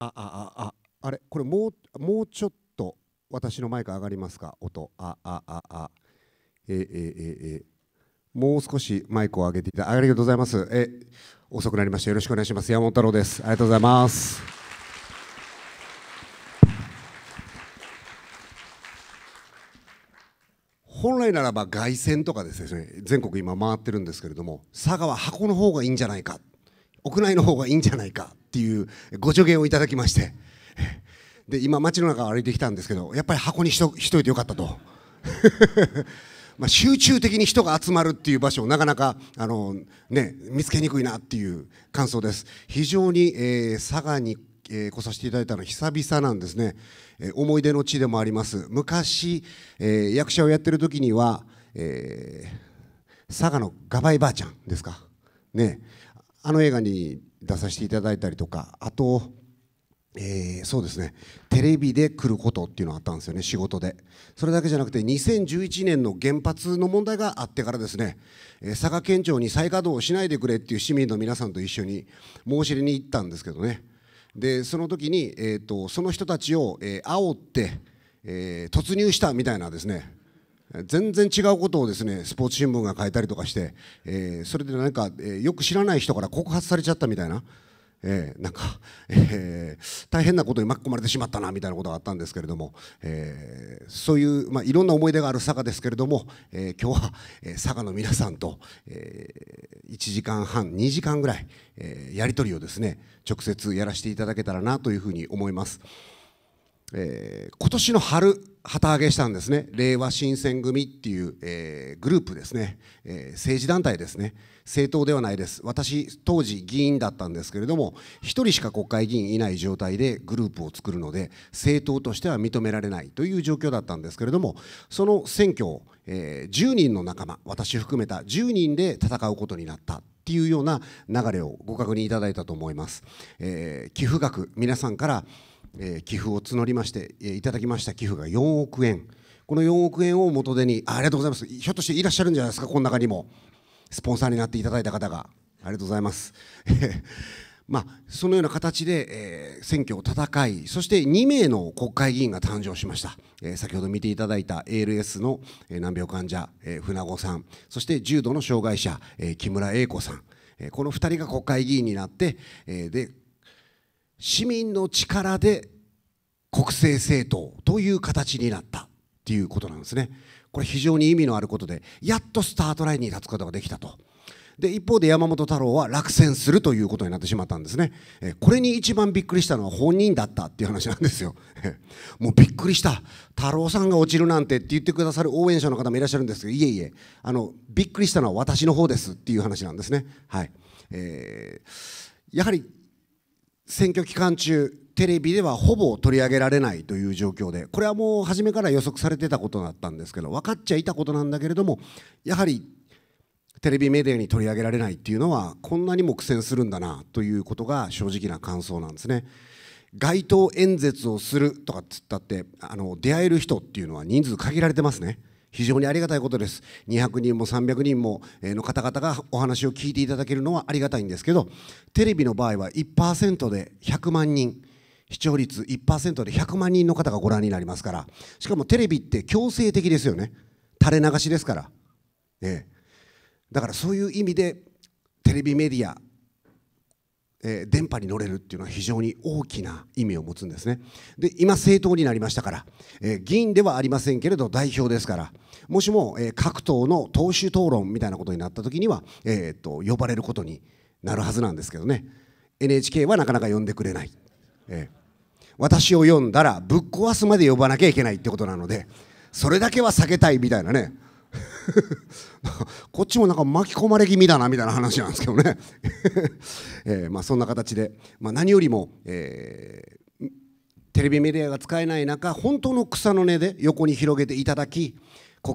あああああれこれもうもうちょっと私のマイク上がりますか音ああああえー、えー、えー、えもう少しマイクを上げていただきありがとうございますえ遅くなりましたよろしくお願いします山本太郎ですありがとうございます本来ならば凱旋とかですね全国今回ってるんですけれども佐賀は箱の方がいいんじゃないか屋内の方がいいんじゃないかっていうご助言をいただきましてで今街の中を歩いてきたんですけどやっぱり箱にしとしといてよかったと まあ集中的に人が集まるっていう場所をなかなかあの、ね、見つけにくいなっていう感想です非常に、えー、佐賀に、えー、来させていただいたのは久々なんですね、えー、思い出の地でもあります昔、えー、役者をやってる時には、えー、佐賀のガバイばあちゃんですかねあの映画に出させていただいたりとかあと、えー、そうですねテレビで来ることっていうのがあったんですよね仕事でそれだけじゃなくて2011年の原発の問題があってからですね、えー、佐賀県庁に再稼働しないでくれっていう市民の皆さんと一緒に申し入れに行ったんですけどねでその時に、えーと、とその人たちを、えー、煽って、えー、突入したみたいなですね全然違うことをですねスポーツ新聞が書いたりとかして、えー、それでなんか、えー、よく知らない人から告発されちゃったみたいな。えー、なんか、えー、大変なことに巻き込まれてしまったなみたいなことがあったんですけれども、えー、そういう、まあ、いろんな思い出がある佐賀ですけれども、えー、今日は、えー、佐賀の皆さんと、えー、1時間半2時間ぐらい、えー、やり取りをですね直接やらせていただけたらなというふうに思います。えー、今年の春旗揚げしたんですね令和新選組っていう、えー、グループですね、えー、政治団体ですね政党ではないです私当時議員だったんですけれども1人しか国会議員いない状態でグループを作るので政党としては認められないという状況だったんですけれどもその選挙を、えー、10人の仲間私含めた10人で戦うことになったっていうような流れをご確認いただいたと思います、え寄付額皆さんからえー、寄付を募りまして、えー、いただきました寄付が4億円この4億円を元手にありがとうございますひょっとしていらっしゃるんじゃないですかこの中にもスポンサーになっていただいた方がありがとうございます まあ、そのような形で、えー、選挙を戦い、そして2名の国会議員が誕生しました、えー、先ほど見ていただいた ALS の、えー、難病患者、えー、船子さん、そして重度の障害者、えー、木村英子さん、えー、この2人が国会議員になって、えー、で市民の力で国政政党という形になったっていうことなんですね。これ非常に意味のあることでやっとスタートラインに立つことができたと。で一方で山本太郎は落選するということになってしまったんですね。えこれに一番びっくりしたのは本人だったっていう話なんですよ。もうびっくりした太郎さんが落ちるなんてって言ってくださる応援者の方もいらっしゃるんですけどいえいえあのびっくりしたのは私の方ですっていう話なんですね。はいえー、やはり選挙期間中テレビではほぼ取り上げられないという状況でこれはもう初めから予測されてたことだったんですけど分かっちゃいたことなんだけれどもやはりテレビメディアに取り上げられないっていうのはこんなにも苦戦するんだなということが正直な感想なんですね。街頭演説をするとかっつったってあの出会える人っていうのは人数限られてますね。非常にありがたいことです200人も300人もの方々がお話を聞いていただけるのはありがたいんですけどテレビの場合は1%で100万人視聴率1%で100万人の方がご覧になりますからしかもテレビって強制的ですよね垂れ流しですから、ええ、だからそういう意味でテレビメディア、え電波に乗れるっていうのは非常に大きな意味を持つんですねで今政党になりましたから、え議員ではありませんけれど代表ですからもしも、えー、各党の党首討論みたいなことになった時には、えー、っと呼ばれることになるはずなんですけどね NHK はなかなか呼んでくれない、えー、私を呼んだらぶっ壊すまで呼ばなきゃいけないってことなのでそれだけは避けたいみたいなね こっちもなんか巻き込まれ気味だなみたいな話なんですけどね えーまあ、そんな形で、まあ、何よりも、えー、テレビメディアが使えない中本当の草の根で横に広げていただき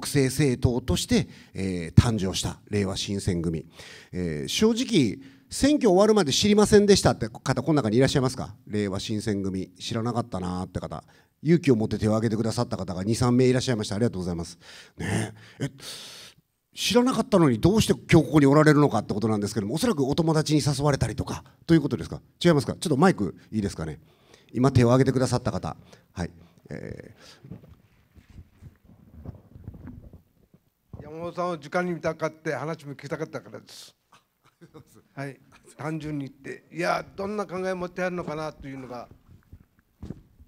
国政政党として、えー、誕生した令和新選組、えー、正直選挙終わるまで知りませんでしたって方この中にいらっしゃいますか令和新選組知らなかったなって方勇気を持って手を挙げてくださった方が23名いらっしゃいましたありがとうございますねえ知らなかったのにどうして今日ここにおられるのかってことなんですけどもおそらくお友達に誘われたりとかということですか違いますかちょっとマイクいいですかね今手を挙げてくださった方はい、えー小野さんを間に見たかって話も聞きたかったからです。はい、単純に言っていやどんな考えを持ってあるのかなというのが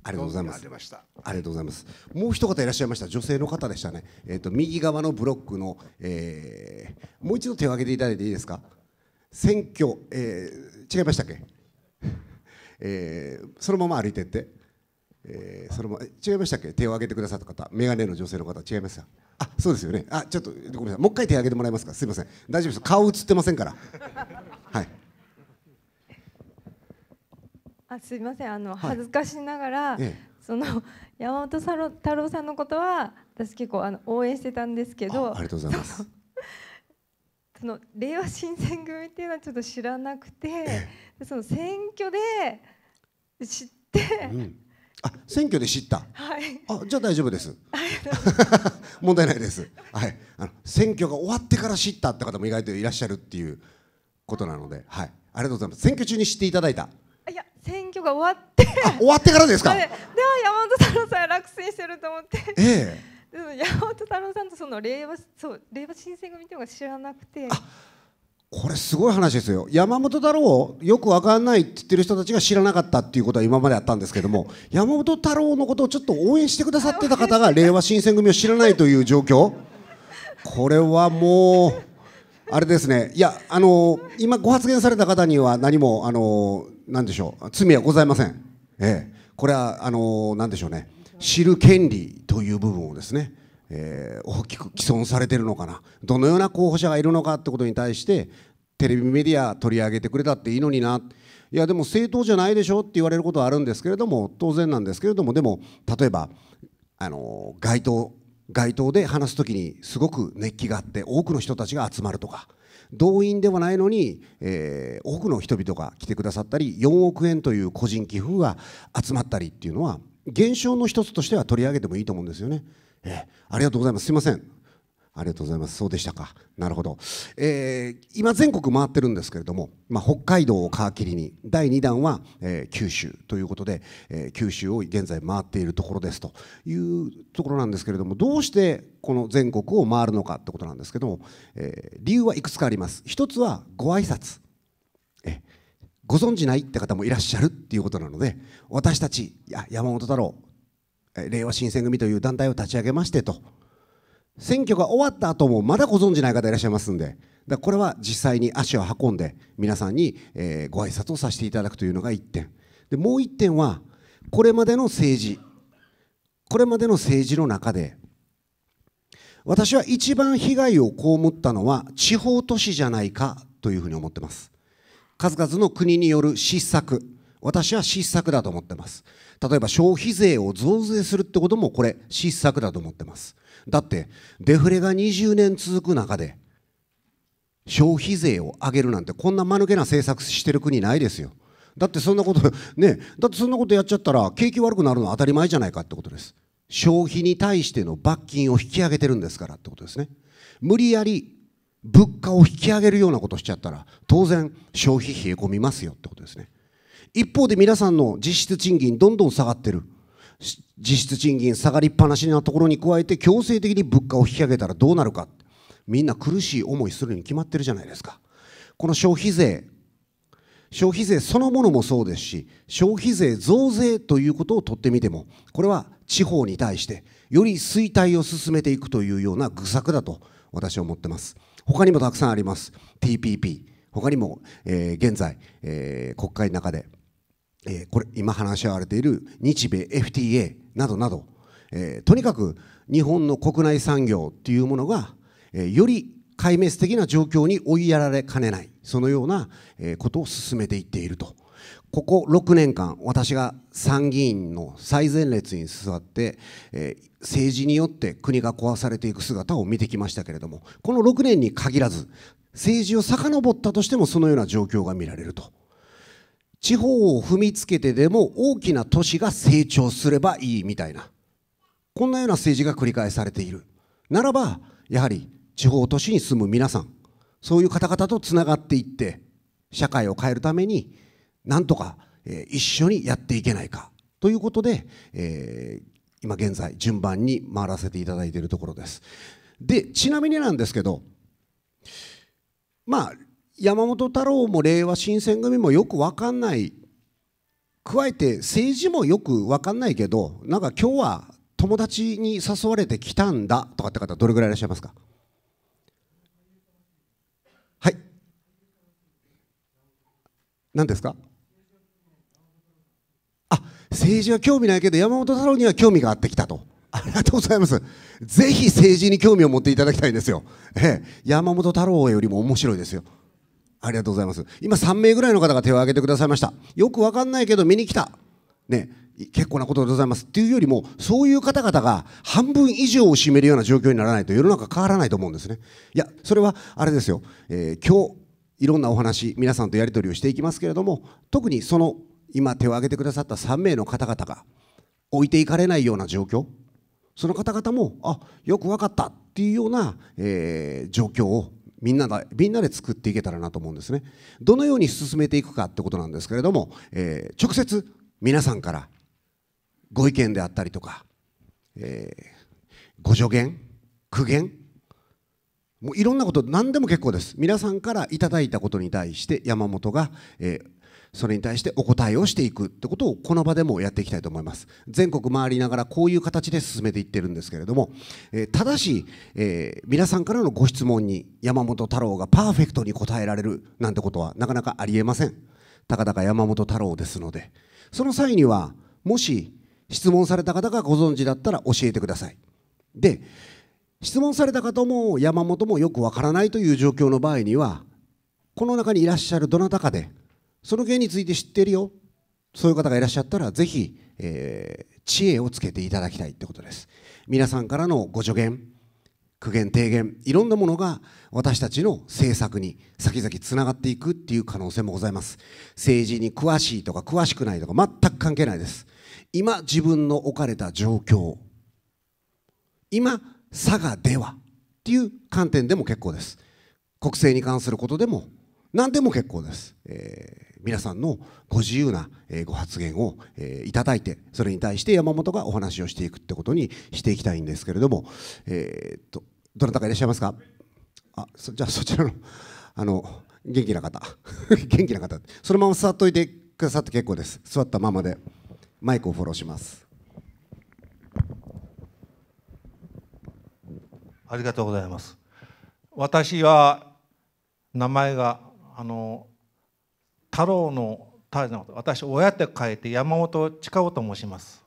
ありがとうございますありがとうございますもう一方いらっしゃいました女性の方でしたねえっ、ー、と右側のブロックの、えー、もう一度手を挙げていただいていいですか選挙、えー、違いましたっけ、えー、そのまま歩いてってえー、それも違いましたっけ手を挙げてくださった方眼鏡の女性の方違いましたあそうですよねあちょっとごめんなさいもう一回手を挙げてもらえますかすいません大丈夫です顔映ってませんから はいあすいませんあの、恥ずかしながら、ええ、その山本太郎さんのことは私結構あの応援してたんですけどありがとうございますその令和新選組っていうのはちょっと知らなくて、え、その選挙で知って、うんあ、選挙で知った。はい。あ、じゃあ大丈夫です。問題ないです。はい。あの選挙が終わってから知ったって方も意外といらっしゃるっていうことなので、はい。ありがとうございます。選挙中に知っていただいた。いや、選挙が終わって。あ、終わってからですか。で、では山本太郎さん落選してると思って。ええー。山本太郎さんとその令和そう令和新選組っていうのが知らなくて。あこれすごい話ですよ山本太郎よく分かんないって言ってる人たちが知らなかったっていうことは今まであったんですけども山本太郎のことをちょっと応援してくださってた方が令和新選組を知らないという状況これはもうあれですねいやあの今ご発言された方には何もあの何でしょう罪はございません、ええ、これはあの何でしょうね知る権利という部分をですねえー、大きく毀損されてるのかなどのような候補者がいるのかってことに対してテレビメディア取り上げてくれたっていいのにないやでも政党じゃないでしょって言われることはあるんですけれども当然なんですけれどもでも例えばあの街頭街頭で話すときにすごく熱気があって多くの人たちが集まるとか動員ではないのに、えー、多くの人々が来てくださったり4億円という個人寄付が集まったりっていうのは現象の一つとしては取り上げてもいいと思うんですよね。えありがとうございます。すいません。ありがとうございます。そうでしたか。なるほど。えー、今全国回ってるんですけれども、まあ、北海道を皮切りに、第2弾は、えー、九州ということで、えー、九州を現在回っているところですというところなんですけれども、どうしてこの全国を回るのかってことなんですけども、え理由はいくつかあります。一つはご挨拶。えご存じないって方もいらっしゃるっていうことなので、私たち、や山本太郎、令和新選組という団体を立ち上げましてと選挙が終わった後もまだご存じない方いらっしゃいますんでだこれは実際に足を運んで皆さんに、えご挨拶をさせていただくというのが1点でもう1点はこれまでの政治これまでの政治の中で私は一番被害を被ったのは地方都市じゃないかというふうに思ってます数々の国による失策私は失策だと思ってます例えば消費税を増税するってこともこれ失策だと思ってますだってデフレが20年続く中で消費税を上げるなんてこんな間抜けな政策してる国ないですよだってそんなこと ねだってそんなことやっちゃったら景気悪くなるのは当たり前じゃないかってことです消費に対しての罰金を引き上げてるんですからってことですね無理やり物価を引き上げるようなことしちゃったら当然消費冷え込みますよってことですね一方で皆さんの実質賃金どんどん下がってる。実質賃金下がりっぱなしなところに加えて強制的に物価を引き上げたらどうなるか。みんな苦しい思いするに決まってるじゃないですか。この消費税、消費税そのものもそうですし、消費税増税ということをとってみても、これは地方に対してより衰退を進めていくというような愚策だと私は思ってます。他にもたくさんあります。TPP。他にも、えー、現在、えー、国会の中でえこれ今話し合われている日米 FTA などなど、えとにかく日本の国内産業というものが、えより壊滅的な状況に追いやられかねないそのような、えことを進めていっていると。ここ6年間、私が参議院の最前列に座って、えー、政治によって国が壊されていく姿を見てきましたけれども、この6年に限らず、政治を遡ったとしてもそのような状況が見られると。地方を踏みつけてでも大きな都市が成長すればいいみたいなこんなような政治が繰り返されているならばやはり地方都市に住む皆さんそういう方々とつながっていって社会を変えるためになんとか一緒にやっていけないかということで、えー、今現在順番に回らせていただいているところです。でちなみになんですけどまあ山本太郎も令和新選組もよく分かんない加えて政治もよく分かんないけどなんか今日は友達に誘われてきたんだとかって方どれぐらいいらっしゃいますかはい何ですかあ政治は興味ないけど山本太郎には興味があってきたと。ありがとうございます。ぜひ政治に興味を持っていただきたいんですよ。ええ、山本太郎よりも面白いですよ。ありがとうございます。今3名ぐらいの方が手を挙げてくださいました。よくわかんないけど見に来た。ね、結構なことでございます。っていうよりも、そういう方々が半分以上を占めるような状況にならないと世の中変わらないと思うんですね。いや、それはあれですよ。えー、今日、いろんなお話、皆さんとやり取りをしていきますけれども、特にその今手を挙げてくださった3名の方々が置いていかれないような状況、その方々も、あよく分かったっていうような、えー、状況をみんながみんなで作っていけたらなと思うんですねどのように進めていくかってことなんですけれども、えー、直接皆さんからご意見であったりとか、えー、ご助言苦言もういろんなこと何でも結構です皆さんからいただいたことに対して山本が、えー、それに対してお答えをしていくってことをこの場でもやっていきたいと思います全国回りながらこういう形で進めていってるんですけれども、えー、ただし、えー、皆さんからのご質問に山本太郎がパーフェクトに答えられるなんてことはなかなかありえませんたかだか山本太郎ですのでその際にはもし質問された方がご存知だったら教えてくださいで質問された方も山本もよくわからないという状況の場合にはこの中にいらっしゃるどなたかでその件について知っているよそういう方がいらっしゃったらぜひ、えー、知恵をつけていただきたいってことです皆さんからのご助言苦言提言いろんなものが私たちの政策に先々つながっていくっていう可能性もございます政治に詳しいとか詳しくないとか全く関係ないです今自分の置かれた状況今佐賀ではっていう観点でも結構です国政に関することでも何でも結構です、えー皆さんのご自由なご発言をいただいてそれに対して山本がお話をしていくってことにしていきたいんですけれども、えー、っとどなたかいらっしゃいますかあそじゃあそちらのあの元気な方 元気な方そのまま座っておいてくださって結構です座ったままでマイクをフォローしますありがとうございます私は名前があの太郎の太郎の私親って書いて山本近夫と申します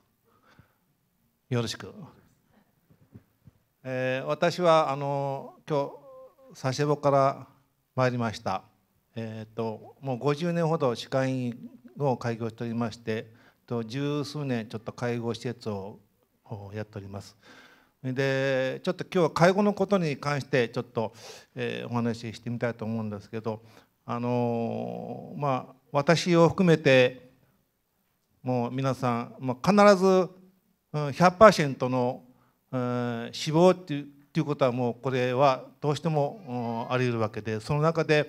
よろしく、えー、私はあの今日佐世保から参りましたえっ、ー、ともう50年ほど歯科医院を開業しておりましてと十数年ちょっと介護施設をやっておりますでちょっと今日は介護のことに関してちょっと、えー、お話ししてみたいと思うんですけどあのまあ、私を含めてもう皆さん、まあ、必ず100%の、えー、死亡っていうということはもうこれはどうしてもあり得るわけでその中で、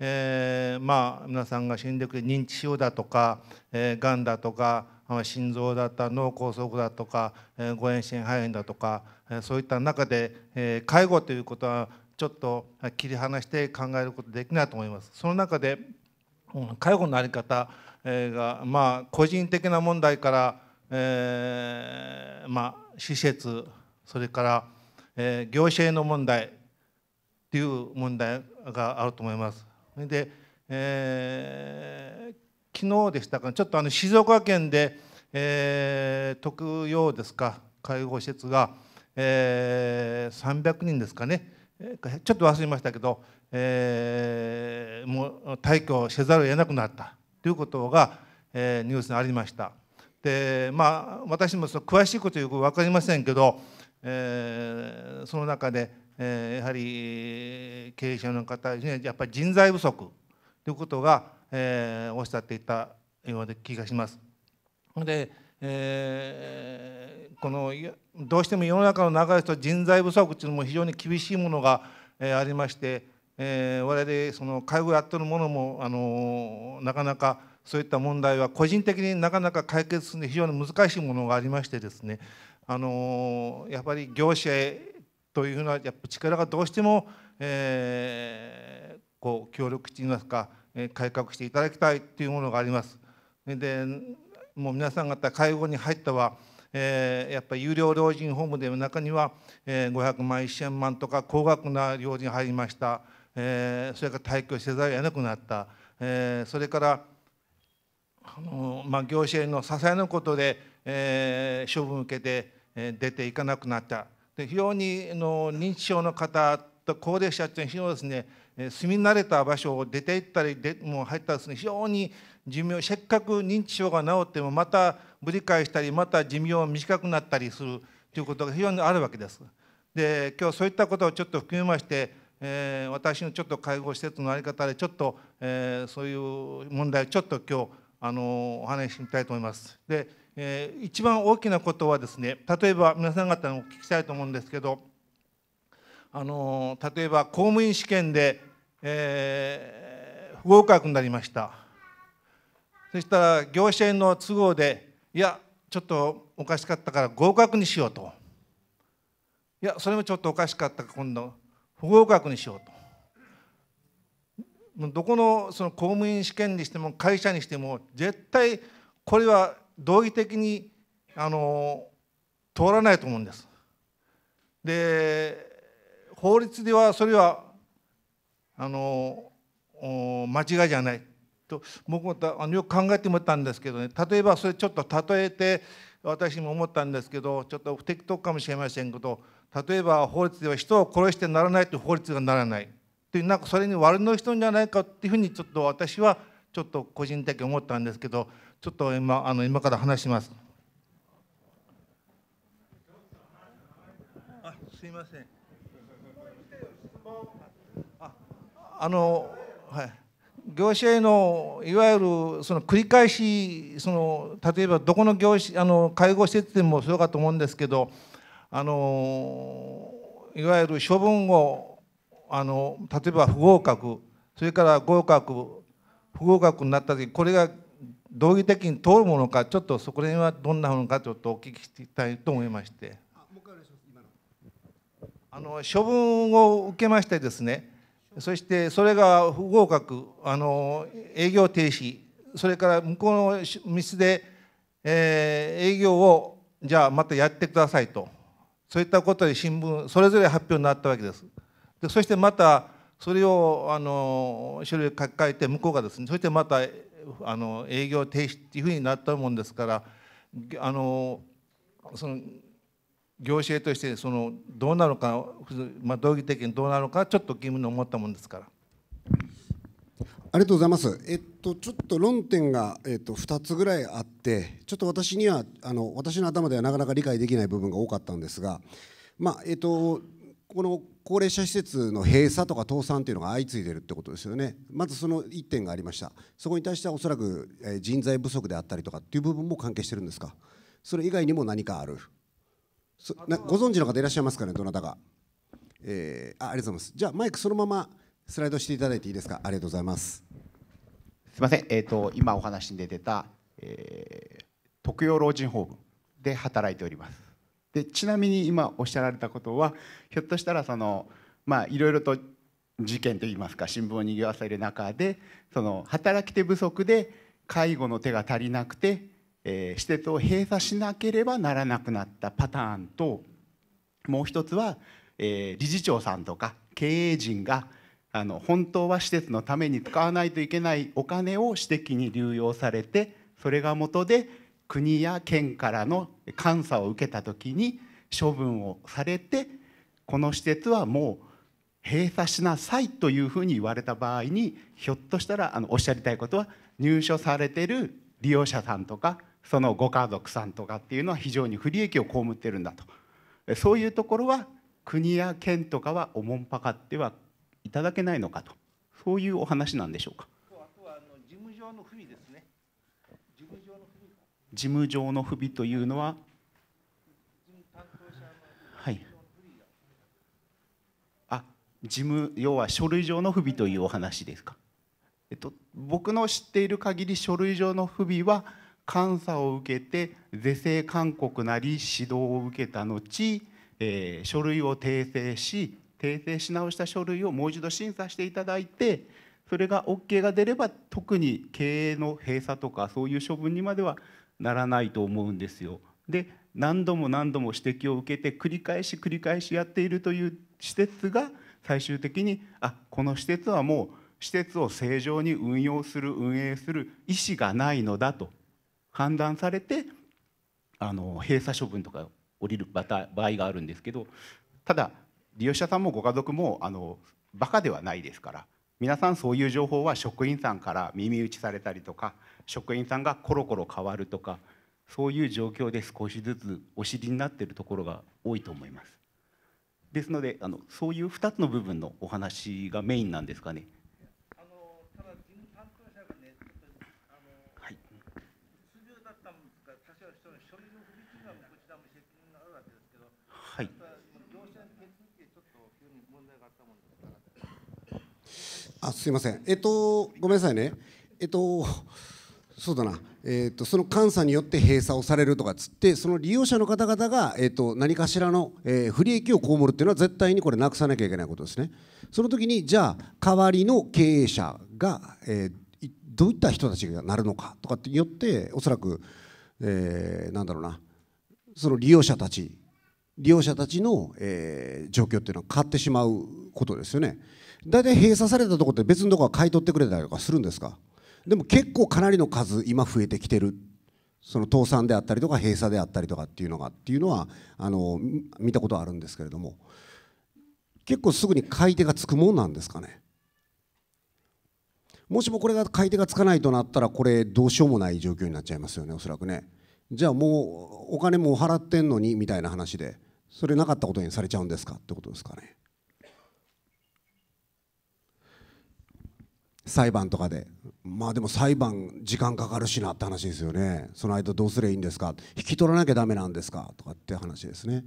えー、まあ皆さんが死んでくる認知症だとかがん、えー、だとか心臓だった脳梗塞だとか誤嚥心肺炎だとかそういった中で介護ということはちょっと切り離して考えることできないと思います。その中で介護の在り方が、まあ、個人的な問題から、えー、まあ、施設それから、え行政の問題っていう問題があると思います。で、えー、昨日でしたかちょっとあの静岡県で、えー、特養ですか介護施設が、えー、300人ですかね、ちょっと忘れましたけど、えー、もう退去せざるを得なくなったということが、えー、ニュースにありました。でまあ私もその詳しいことよく分かりませんけど、えー、その中で、えー、やはり経営者の方に、やっぱり人材不足ということが、えー、おっしゃっていたような気がします。でえー、このどうしても世の中の流れと人材不足というのも非常に厳しいものが、えー、ありまして、えー、我々その介護やってるものも、あのなかなかそういった問題は個人的になかなか解決するので非常に難しいものがありましてですね、あのやっぱり業者というふうなやっぱ力がどうしても、えー、こう協力していますか改革していただきたいというものがあります。でもう皆さん方介護に入ったは、えー、やっぱり有料老人ホームで中には、えー、500万1000万とか高額な老人入りました、えー、それから退去せざるを得なくなった、えー、それからあの、まあ、行政の支えのことで、えー、処分を受けて、えー、出ていかなくなったで非常にの認知症の方と高齢者というのは非常にですね住み慣れた場所を出て行ったりでもう入ったらですね非常に寿命せっかく認知症が治ってもまたぶり返したりまた寿命短くなったりするということが非常にあるわけです。で今日そういったことをちょっと含めまして、えー、私のちょっと介護施設の在り方でちょっと、えー、そういう問題をちょっと今日あのお話ししたいと思います。で、えー、一番大きなことはですね例えば皆さん方にお聞きしたいと思うんですけどあの例えば公務員試験で、えー、不合格になりました。そしたら者への都合でいやちょっとおかしかったから合格にしようといやそれもちょっとおかしかったから今度不合格にしようと。どこのその公務員試験にしても会社にしても絶対これは道義的にあの通らないと思うんです。で法律ではそれはあの間違いじゃないと僕もあのよく考えてもったんですけどね例えばそれちょっと例えて私も思ったんですけどちょっと不適当かもしれませんけど例えば法律では人を殺してならないという法律がならないというなんかそれに悪の人じゃないかっていうふうにちょっと私はちょっと個人的に思ったんですけどちょっと今あの今から話します。あすいません。あのはい。業者へのいわゆるその繰り返しその例えばどこの業種あの介護施設でもそうかと思うんですけどあのいわゆる処分をあの例えば不合格それから合格不合格になった時これが道義的に通るものかちょっとそこら辺はどんなものかちょっとお聞きしたいと思いましてあの処分を受けましてですねそしてそれが不合格あの営業停止それから向こうの店で、えー、営業をじゃあまたやってくださいとそういったことで新聞それぞれ発表になったわけですでそしてまたそれをあの書類書き換えて向こうがですねそしてまたあの営業停止っていうふうになったもんですからあのその行政としてそのどうなのか、まあ、道義的にどうなのかちょっと疑問に思ったもんですから。ありがとうございます。えっとちょっと論点がえっと2つぐらいあって、ちょっと私にはあの私の頭ではなかなか理解できない部分が多かったんですが、まあえっとこの高齢者施設の閉鎖とか倒産というのが相次いでいるってことですよね、まずその1点がありました、そこに対してはおそらく人材不足であったりとかっていう部分も関係してるんですか、それ以外にも何かある。ご存知の方いらっしゃいますかね、どなたか。えー、あありがとうございます。じゃあ、マイクそのままスライドしていただいていいですか。ありがとうございます。すみません、えーと、今お話に出てた、えー、特養老人ホームで働いております。でちなみに今おっしゃられたことはひょっとしたらそのまあいろいろと事件といいますか新聞を賑わせる中でその働き手不足で介護の手が足りなくて施設を閉鎖しなければならなくなったパターンともう一つは、理事長さんとか経営陣があの本当は施設のために使わないといけないお金を私的に流用されてそれが元で国や県からの監査を受けた時に処分をされてこの施設はもう閉鎖しなさいというふうに言われた場合にひょっとしたらあのおっしゃりたいことは入所されてる利用者さんとかそのご家族さんとかっていうのは非常に不利益を被ってるんだとそういうところは国や県とかはおもんぱかってはいただけないのかとそういうお話なんでしょうか。事務上の不備ですね。事務上の不備。事務上の不備というのは。はい。あ、事務要は書類上の不備というお話ですか。えっと僕の知っている限り書類上の不備は。監査を受けて是正勧告なり指導を受けた後、えー、書類を訂正し訂正し直した書類をもう一度審査していただいてそれが OK が出れば特に経営の閉鎖とかそういう処分にまではならないと思うんですよ。で何度も何度も指摘を受けて繰り返し繰り返しやっているという施設が最終的にあこの施設はもう施設を正常に運用する運営する意思がないのだと判断されてあの閉鎖処分とか降りる場合があるんですけどただ利用者さんもご家族もあのバカではないですから皆さんそういう情報は職員さんから耳打ちされたりとか職員さんがコロコロ変わるとかそういう状況で少しずつお知りになっているところが多いと思います。ですのであのそういう2つの部分のお話がメインなんですかね。あすいませんえっとごめんなさいねえっとそうだな、えっと、その監査によって閉鎖をされるとかっつってその利用者の方々が、えっと、何かしらの、えー、不利益を被るっていうのは絶対にこれなくさなきゃいけないことですね。その時にじゃあ代わりの経営者が、えー、どういった人たちがなるのかとかってによっておそらく、えー、なんだろうなその利用者たち利用者たちの、え状況っていうのは変わってしまうことですよね。大体閉鎖されたとこって別のとこは買い取ってくれたりとかするんですかでも結構かなりの数今増えてきてるその倒産であったりとか閉鎖であったりとかっていうのがっていうのはあの見たことあるんですけれども結構すぐに買い手がつくもんなんですかねもしもこれが買い手がつかないとなったらこれどうしようもない状況になっちゃいますよねおそらくねじゃあもうお金も払ってんのにみたいな話でそれなかったことにされちゃうんですかってことですかね裁判とかでまあでも裁判時間かかるしなって話ですよねその間どうすりゃいいんですか引き取らなきゃだめなんですかとかって話ですね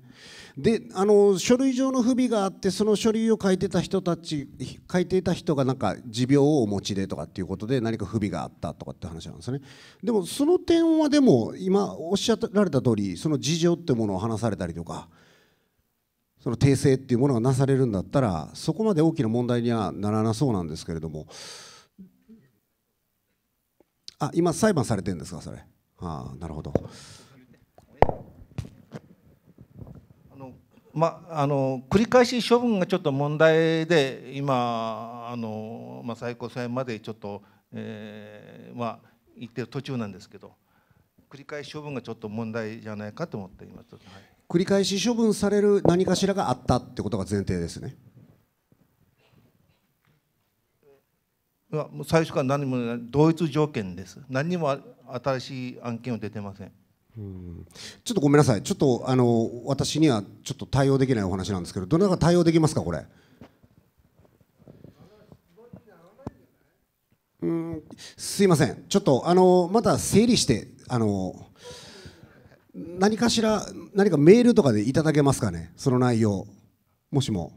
であの書類上の不備があってその書類を書いてた人たち書いていた人がなんか持病をお持ちでとかっていうことで何か不備があったとかって話なんですねでもその点はでも今おっしゃられた通りその事情ってものを話されたりとかその訂正っていうものがなされるんだったらそこまで大きな問題にはならなそうなんですけれどもあ今裁判されてるんですかそれあなるほどあのまあの繰り返し処分がちょっと問題で今あの、まあ、最高裁までちょっと、えー、まあ行ってる途中なんですけど繰り返し処分がちょっと問題じゃないかと思っています。はい繰り返し処分される何かしらがあったってことが前提ですね。最初から何も同一条件です。何も新しい案件は出てません。うんちょっとごめんなさい、ちょっとあの私にはちょっと対応できないお話なんですけど、どなたが対応できますか、これ。うんすいません、ちょっとあのまた整理してあの何かしら何かメールとかでいただけますかねその内容もしも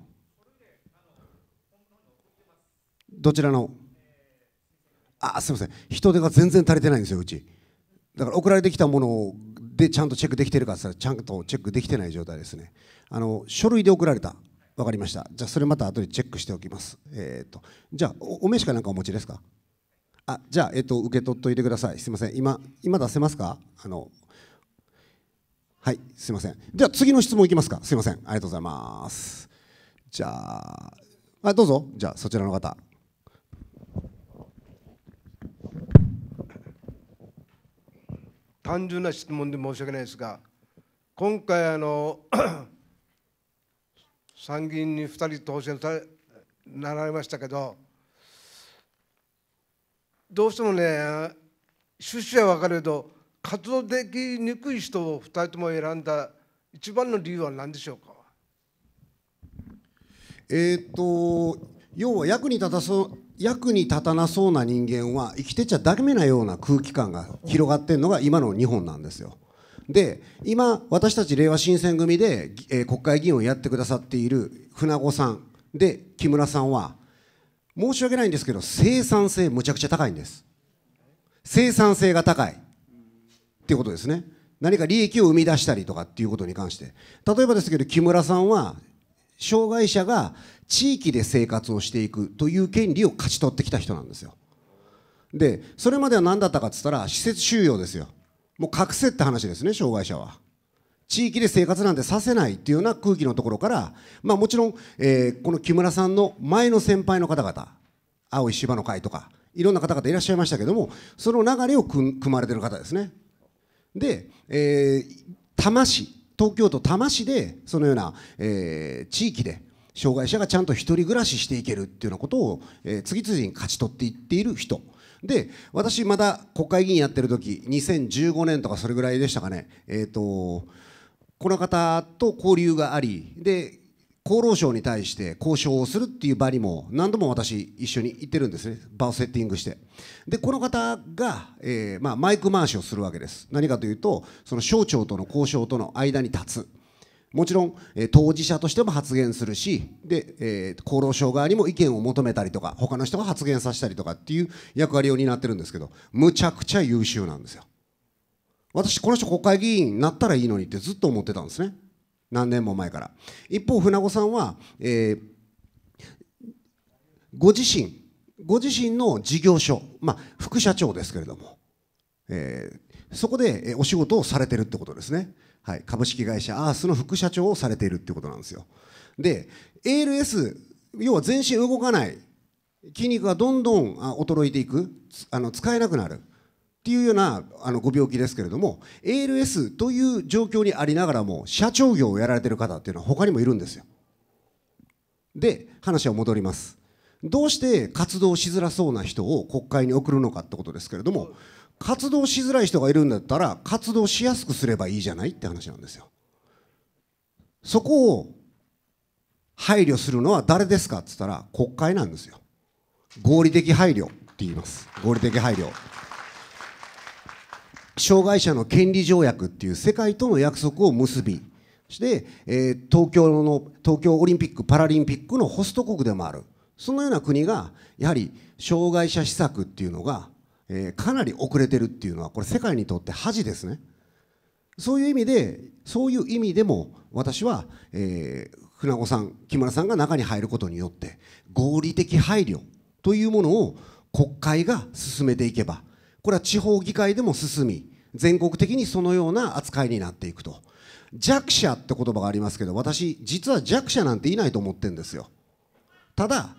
どちらのあすみません人手が全然足りてないんですようちだから送られてきたものでちゃんとチェックできてるかって言ったらちゃんとチェックできてない状態ですねあの書類で送られた分かりましたじゃあそれまた後でチェックしておきますえっ、とじゃあおお召しかなんかお持ちですかあじゃあ、えっ、と、受け取っておいてくださいすみません今今出せますかあのはい、すいません。じゃあ次の質問いきますか。すいません。ありがとうございます。じゃあ、あどうぞ。じゃあそちらの方。単純な質問で申し訳ないですが、今回あの 参議院に2人当選さなられましたけど、どうしてもね、趣旨は分かるけど、活動できにくい人を2人とも選んだ一番の理由は何でしょうかえー、っと要は役に立たそう役に立たなそうな人間は生きてちゃダメなような空気感が広がってるのが今の日本なんですよ。で今私たちれいわ新選組で、えー、国会議員をやってくださっている船子さんで木村さんは申し訳ないんですけど生産性むちゃくちゃ高いんです生産性が高いっていうことですね。何か利益を生み出したりとかっていうことに関して。例えばですけど、木村さんは、障害者が地域で生活をしていくという権利を勝ち取ってきた人なんですよ。で、それまでは何だったかって言ったら、施設収容ですよ。もう隠せって話ですね、障害者は。地域で生活なんてさせないっていうような空気のところから、まあもちろん、えー、この木村さんの前の先輩の方々、青い芝の会とか、いろんな方々いらっしゃいましたけども、その流れを組まれてる方ですね。で、えー、多摩市東京都多摩市でそのような、えー、地域で障害者がちゃんと一人暮らししていけるっていうようなことを、えー、次々に勝ち取っていっている人で私まだ国会議員やってる時2015年とかそれぐらいでしたかねえっ、ー、とこの方と交流がありで厚労省に対して交渉をするっていう場にも何度も私一緒に行ってるんですね場をセッティングしてでこの方が、えーまあ、マイク回しをするわけです何かというとその省庁との交渉との間に立つもちろん、えー、当事者としても発言するしで、えー、厚労省側にも意見を求めたりとか他の人が発言させたりとかっていう役割を担ってるんですけどむちゃくちゃ優秀なんですよ私この人国会議員になったらいいのにってずっと思ってたんですね何年も前から一方船子さんは、えー、ご自身ご自身の事業所、まあ、副社長ですけれども、えー、そこでお仕事をされてるってことですね、はい、株式会社アースの副社長をされているってことなんですよで ALS 要は全身動かない筋肉がどんどん衰えていくあの使えなくなるっていうようなあのご病気ですけれども ALS という状況にありながらも社長業をやられてる方っていうのは他にもいるんですよで話は戻りますどうして活動しづらそうな人を国会に送るのかってことですけれども活動しづらい人がいるんだったら活動しやすくすればいいじゃないって話なんですよそこを配慮するのは誰ですかって言ったら国会なんですよ合理的配慮って言います合理的配慮障害者の権利条約っていう世界との約束を結び、して、えー、東京の、東京オリンピック・パラリンピックのホスト国でもある。そのような国が、やはり障害者施策っていうのが、えー、かなり遅れてるっていうのは、これ世界にとって恥ですね。そういう意味で、そういう意味でも、私は、えー、船子さん、木村さんが中に入ることによって、合理的配慮というものを国会が進めていけば、これは地方議会でも進み、全国的にそのような扱いになっていくと弱者って言葉がありますけど私実は弱者なんていないと思ってるんですよただ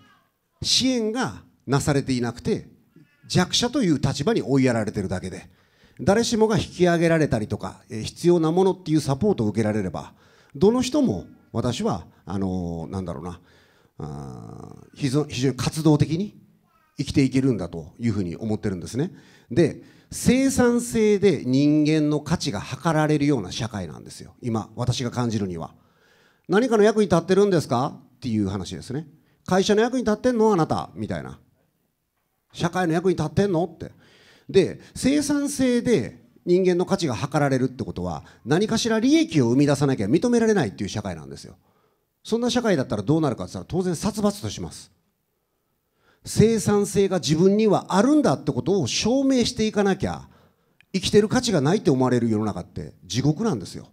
支援がなされていなくて弱者という立場に追いやられてるだけで誰しもが引き上げられたりとか必要なものっていうサポートを受けられればどの人も私はあのなんだろうなあ非常に活動的に生きていけるんだというふうに思ってるんですね。で生産性で人間の価値が測られるような社会なんですよ今私が感じるには何かの役に立ってるんですかっていう話ですね会社の役に立ってんのあなたみたいな社会の役に立ってんのってで生産性で人間の価値が測られるってことは何かしら利益を生み出さなきゃ認められないっていう社会なんですよそんな社会だったらどうなるかって言ったら当然殺伐とします生産性が自分にはあるんだってことを証明していかなきゃ生きてる価値がないって思われる世の中って地獄なんですよ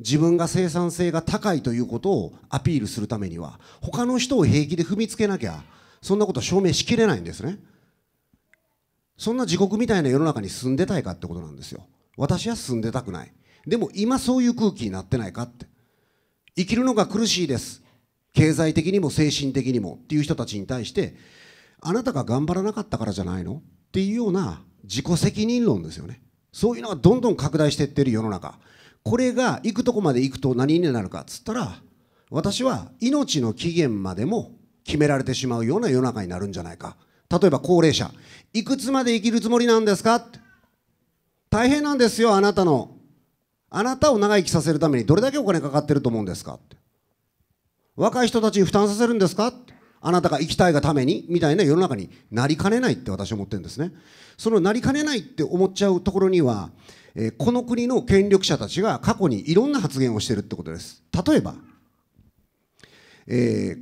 自分が生産性が高いということをアピールするためには他の人を平気で踏みつけなきゃそんなこと証明しきれないんですねそんな地獄みたいな世の中に住んでたいかってことなんですよ私は住んでたくないでも今そういう空気になってないかって生きるのが苦しいです経済的にも精神的にもっていう人たちに対してあなたが頑張らなかったからじゃないのっていうような自己責任論ですよねそういうのがどんどん拡大していってる世の中これが行くとこまで行くと何になるかっつったら私は命の期限までも決められてしまうような世の中になるんじゃないか例えば高齢者いくつまで生きるつもりなんですか大変なんですよあなたのあなたを長生きさせるためにどれだけお金かかってると思うんですかって若い人たちに負担させるんですかってあなたが生きたいがためにみたいな世の中になりかねないって私は思ってるんですねそのなりかねないって思っちゃうところには、えー、この国の権力者たちが過去にいろんな発言をしてるってことです例えば、えー、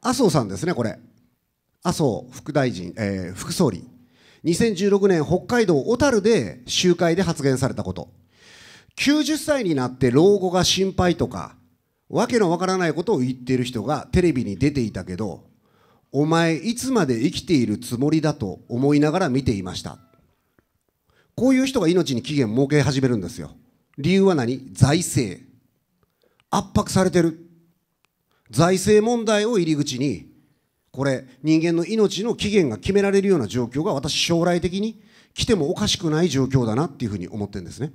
麻生さんですねこれ麻生副大臣、えー、副総理2016年北海道小樽で集会で発言されたこと90歳になって老後が心配とかわけのわからないことを言っている人がテレビに出ていたけど、お前いつまで生きているつもりだと思いながら見ていました。こういう人が命に期限設け始めるんですよ。理由は何財政。圧迫されてる。財政問題を入り口に、これ、人間の命の期限が決められるような状況が私将来的に来てもおかしくない状況だなっていうふうに思ってるんですね。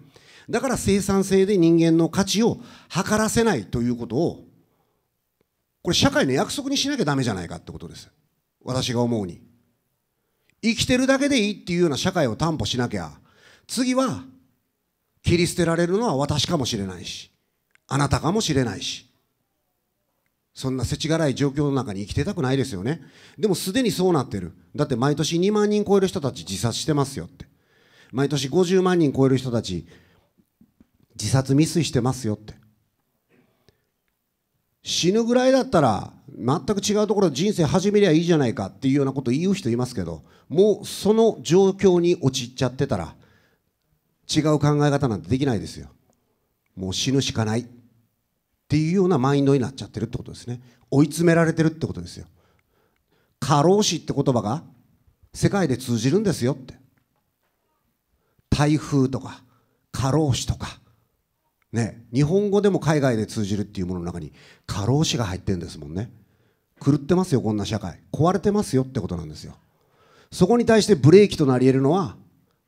だから生産性で人間の価値を測らせないということを、これ社会の約束にしなきゃダメじゃないかってことです。私が思うに。生きてるだけでいいっていうような社会を担保しなきゃ、次は切り捨てられるのは私かもしれないし、あなたかもしれないし。そんな世知辛い状況の中に生きてたくないですよね。でもすでにそうなってる。だって毎年2万人超える人たち自殺してますよって。毎年50万人超える人たち自殺未遂してますよって死ぬぐらいだったら全く違うところで人生始めりゃいいじゃないかっていうようなことを言う人いますけどもうその状況に陥っちゃってたら違う考え方なんてできないですよもう死ぬしかないっていうようなマインドになっちゃってるってことですね追い詰められてるってことですよ過労死って言葉が世界で通じるんですよって台風とか過労死とかね、日本語でも海外で通じるっていうものの中に過労死が入ってるんですもんね狂ってますよこんな社会壊れてますよってことなんですよそこに対してブレーキとなり得るのは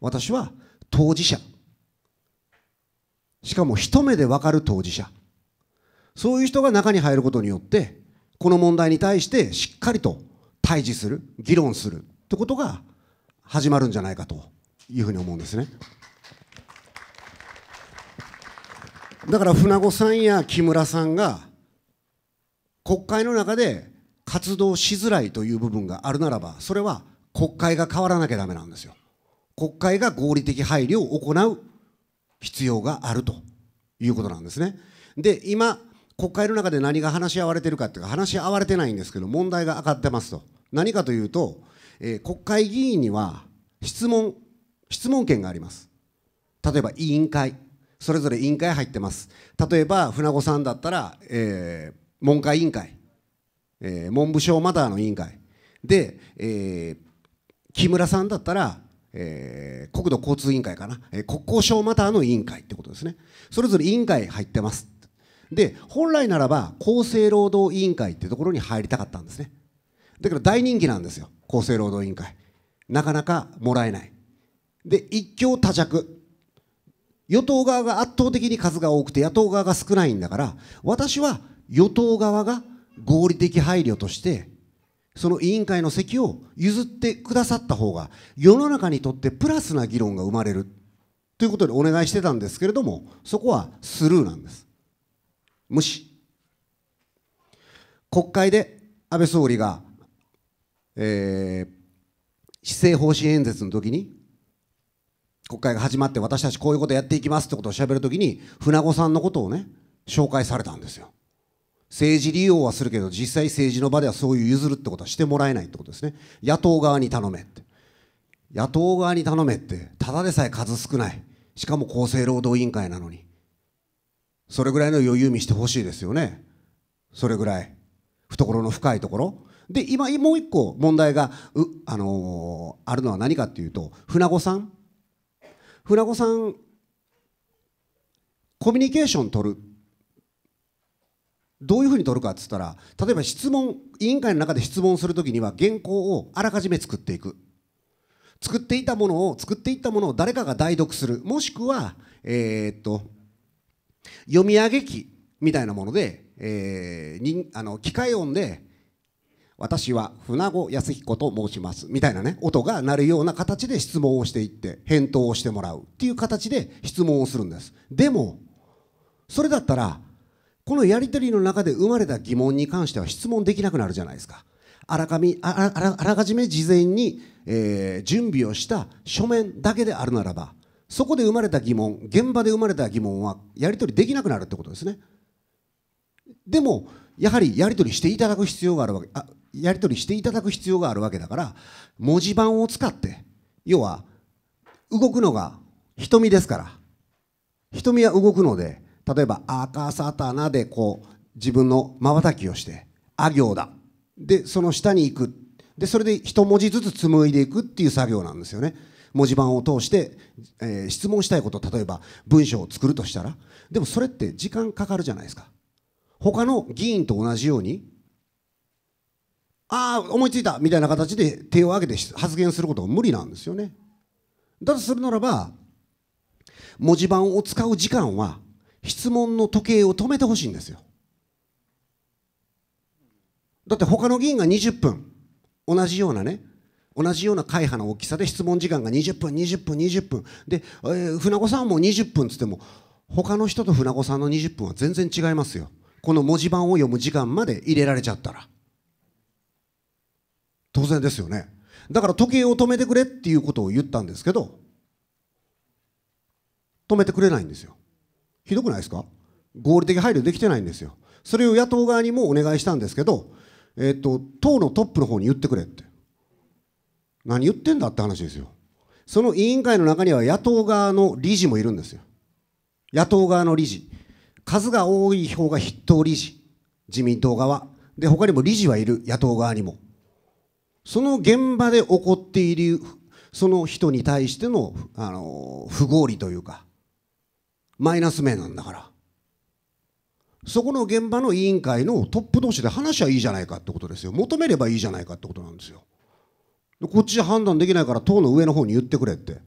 私は当事者しかも一目で分かる当事者そういう人が中に入ることによってこの問題に対してしっかりと対峙する議論するってことが始まるんじゃないかというふうに思うんですね。だから船子さんや木村さんが国会の中で活動しづらいという部分があるならばそれは国会が変わらなきゃだめなんですよ。国会が合理的配慮を行う必要があるということなんですね。で今国会の中で何が話し合われてるかっていうか話し合われてないんですけど問題が上がってますと何かというと、えー、国会議員には質問質問権があります例えば委員会それぞれ委員会入ってます例えば船子さんだったら、えー、文科委員会、えー、文部省マターの委員会で、えー、木村さんだったら、えー、国土交通委員会かな、えー、国交省マターの委員会ってことですねそれぞれ委員会入ってますで本来ならば厚生労働委員会ってところに入りたかったんですねだから大人気なんですよ厚生労働委員会なかなかもらえないで一強多弱与党側が圧倒的に数が多くて野党側が少ないんだから、私は与党側が合理的配慮として、その委員会の席を譲ってくださった方が、世の中にとってプラスな議論が生まれる。ということでお願いしてたんですけれども、そこはスルーなんです。無視。国会で安倍総理が、えー、施政方針演説の時に、国会が始まって私たちこういうことやっていきますってことをしゃべるときに船子さんのことをね紹介されたんですよ政治利用はするけど実際政治の場ではそういう譲るってことはしてもらえないってことですね野党側に頼めって野党側に頼めってただでさえ数少ないしかも厚生労働委員会なのにそれぐらいの余裕見してほしいですよねそれぐらい懐の深いところで今もう一個問題があのあるのは何かっていうと船子さん船子さんコミュニケーション取るどういうふうに取るかっつったら例えば質問委員会の中で質問するときには原稿をあらかじめ作っていく作っていたものを作っていったものを誰かが代読するもしくはえー、っと読み上げ機みたいなもので、えー、にあの機械音で私は船子康彦と申しますみたいなね音が鳴るような形で質問をしていって返答をしてもらうっていう形で質問をするんですでもそれだったらこのやり取りの中で生まれた疑問に関しては質問できなくなるじゃないですかあらかみあらあらかじめ事前に、えー、準備をした書面だけであるならばそこで生まれた疑問現場で生まれた疑問はやり取りできなくなるってことですねでもやはりやり取りしていただく必要があるわけあやり取りしていただく必要があるわけだから文字盤を使って要は動くのが瞳ですから瞳は動くので例えば「赤魚」でこう自分のまばたきをして「あ行だ」でその下に行くでそれで一文字ずつ紡いでいくっていう作業なんですよね文字盤を通して、えー、質問したいこと例えば文章を作るとしたらでもそれって時間かかるじゃないですか他の議員と同じようにああ思いついたみたいな形で手を挙げて発言することが無理なんですよねだとするならば文字盤を使う時間は質問の時計を止めてほしいんですよだって他の議員が20分同じようなね同じような会派の大きさで質問時間が20分20分20分で、えー、船子さんも20分っつっても他の人と船子さんの20分は全然違いますよこの文字盤を読む時間まで入れられちゃったら。当然ですよねだから時計を止めてくれっていうことを言ったんですけど止めてくれないんですよひどくないですか合理的配慮できてないんですよそれを野党側にもお願いしたんですけど、えっと、党のトップの方に言ってくれって何言ってんだって話ですよその委員会の中には野党側の理事もいるんですよ野党側の理事数が多い票が筆頭理事自民党側で他にも理事はいる野党側にもその現場で起こっているその人に対してのあの不合理というかマイナス面なんだからそこの現場の委員会のトップ同士で話しいいじゃないかってことですよ求めればいいじゃないかってことなんですよこっちゃ判断できないから党の上の方に言ってくれって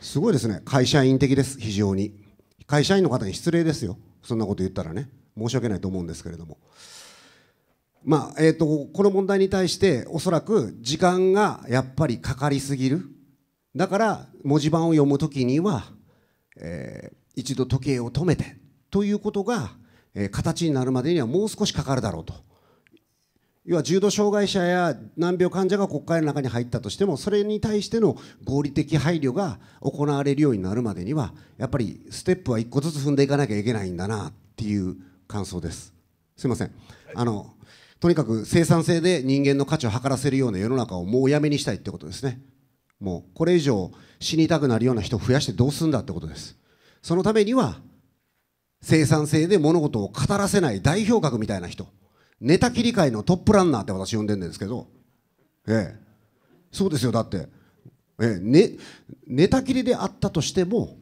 すごいですね会社員的です非常に会社員の方に失礼ですよそんなこと言ったらね申し訳ないと思うんですけれども。まあえーと、この問題に対しておそらく時間がやっぱりかかりすぎるだから文字盤を読む時には、えー、一度時計を止めてということが、えー、形になるまでにはもう少しかかるだろうと要は重度障害者や難病患者が国会の中に入ったとしてもそれに対しての合理的配慮が行われるようになるまでにはやっぱりステップは一個ずつ踏んでいかなきゃいけないんだなっていう感想ですすいませんあの、とにかく生産性で人間の価値を測らせるような世の中をもうおやめにしたいってことですねもうこれ以上死にたくなるような人を増やしてどうすんだってことですそのためには生産性で物事を語らせない代表格みたいな人ネタ切り会のトップランナーって私呼んでるんですけどええそうですよだってええね、ネタ切りであったとしても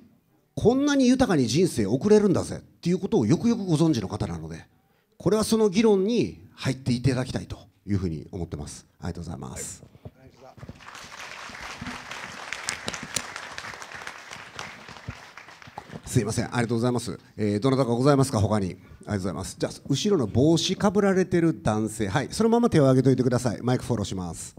こんなに豊かに人生送れるんだぜっていうことをよくよくご存知の方なのでこれはその議論に入っていただきたいというふうに思ってます。ありがとうございます。すいません、ありがとうございます。えー、どなたかございますか、他に。ありがとうございます。じゃあ、後ろの帽子かぶられてる男性、はい、そのまま手を挙げておいてください。マイクフォローします。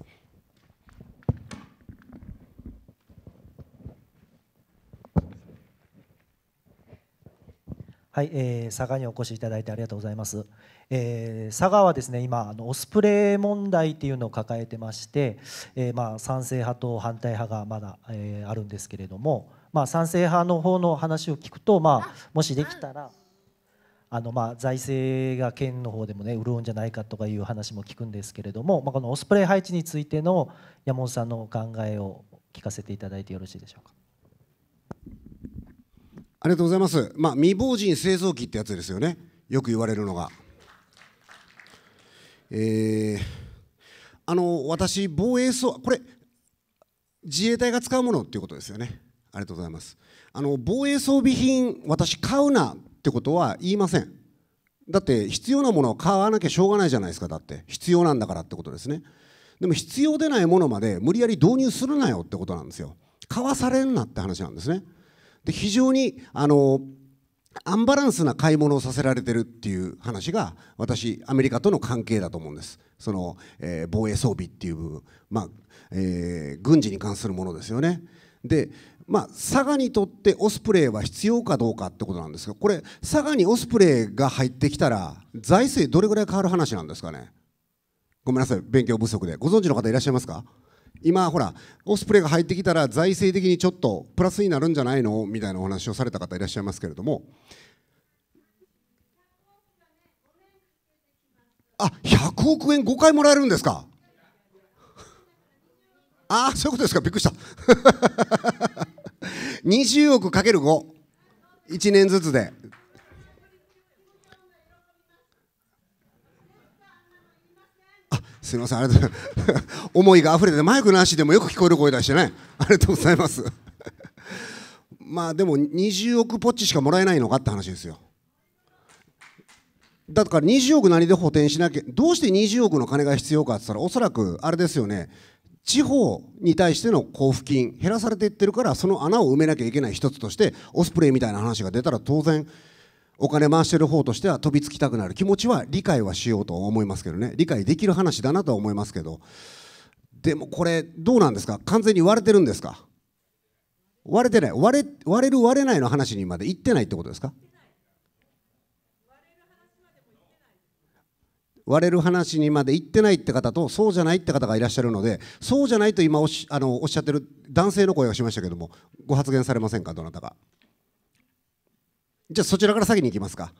はい、えー、佐賀にお越しいただいてありがとうございます。えー、佐賀はですね今あのオスプレイ問題っていうのを抱えてまして、えー、まあ賛成派と反対派がまだ、えー、あるんですけれども、まあ、賛成派の方の話を聞くと、まあ、もしできたら。あのまあ財政が県の方でもね潤うんじゃないかとかいう話も聞くんですけれども、まあ、このオスプレイ配置についての山本さんのお考えを聞かせていただいてよろしいでしょうか。ありがとうございます。まあ、未亡人製造機ってやつですよね。よく言われるのが。えー、あの私、防衛装、これ、自衛隊が使うものっていうことですよね。ありがとうございます。あの防衛装備品、私、買うなってことは言いません。だって、必要なものを買わなきゃしょうがないじゃないですか、だって、必要なんだからってことですね。でも、必要でないものまで無理やり導入するなよってことなんですよ。買わされんなって話なんですね。で非常にあのアンバランスな買い物をさせられてるっていう話が私アメリカとの関係だと思うんですその、えー、防衛装備っていう部分、まあえー、軍事に関するものですよねでまあ佐賀にとってオスプレイは必要かどうかってことなんですがこれ佐賀にオスプレイが入ってきたら財政どれぐらい変わる話なんですかねごめんなさい勉強不足でご存知の方いらっしゃいますか今ほらオスプレイが入ってきたら財政的にちょっとプラスになるんじゃないのみたいなお話をされた方いらっしゃいますけれどもあ100億円5回もらえるんですかああそういうことですかびっくりした20 億かける51年ずつですみません、ありがとう思いが溢れて、マイクなしでもよく聞こえる声出してね、ありがとうございます。まあでも、20億ポッチしかもらえないのかって話ですよ。だから20億何で補填しなきゃ、どうして20億の金が必要かって言ったら、おそらくあれですよね、地方に対しての交付金、減らされていってるから、その穴を埋めなきゃいけない一つとして、オスプレイみたいな話が出たら、当然、お金回してる方としては飛びつきたくなる気持ちは理解はしようと思いますけどね理解できる話だなとは思いますけどでもこれどうなんですか完全に割れてるんですか割れてない割れ割れる割れないの話にまで行ってないってことですか割れる話にまで行ってないって方とそうじゃないって方がいらっしゃるのでそうじゃないと今おっしあのおっしゃってる男性の声がしましたけどもご発言されませんかどなたか。じゃあそちらから先に行きますか。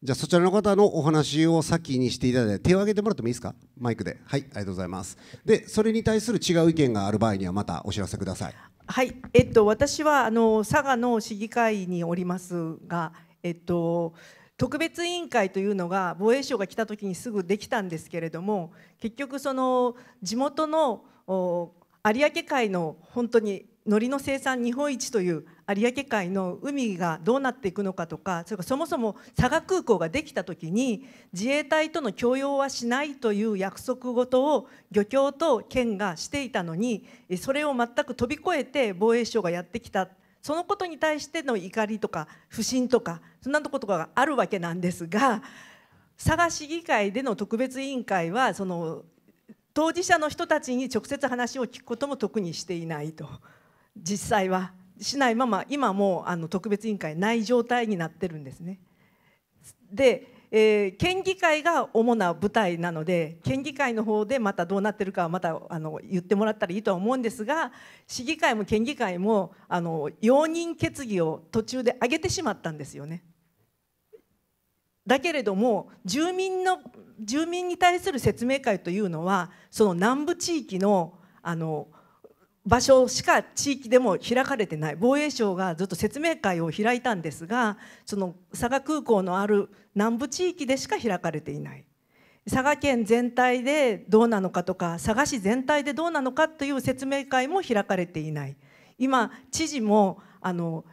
じゃあそちらの方のお話を先にしていただいて手を挙げてもらってもいいですかマイクではいありがとうございますでそれに対する違う意見がある場合にはまたお知らせくださいはいえっと私はあの佐賀の市議会におりますがえっと特別委員会というのが防衛省が来た時にすぐできたんですけれども結局その地元の有明海の本当に海苔の生産日本一という有明海の海がどうなっていくのかとかそれからそもそも佐賀空港ができた時に自衛隊との共用はしないという約束事を漁協と県がしていたのにそれを全く飛び越えて防衛省がやってきたそのことに対しての怒りとか不信とかそんなことがあるわけなんですが佐賀市議会での特別委員会はその当事者の人たちに直接話を聞くことも特にしていないと実際は。しないまま今もあの特別委員会ない状態になってるんですね。で、えー、県議会が主な舞台なので県議会の方でまたどうなってるかはまたあの言ってもらったらいいとは思うんですが市議会も県議会もあの容認決議を途中で上げてしまったんですよね。だけれども住民の住民に対する説明会というのはその南部地域のあの場所しか地域でも開かれてない防衛省がずっと説明会を開いたんですがその佐賀空港のある南部地域でしか開かれていない佐賀県全体でどうなのかとか佐賀市全体でどうなのかという説明会も開かれていない今知事もあの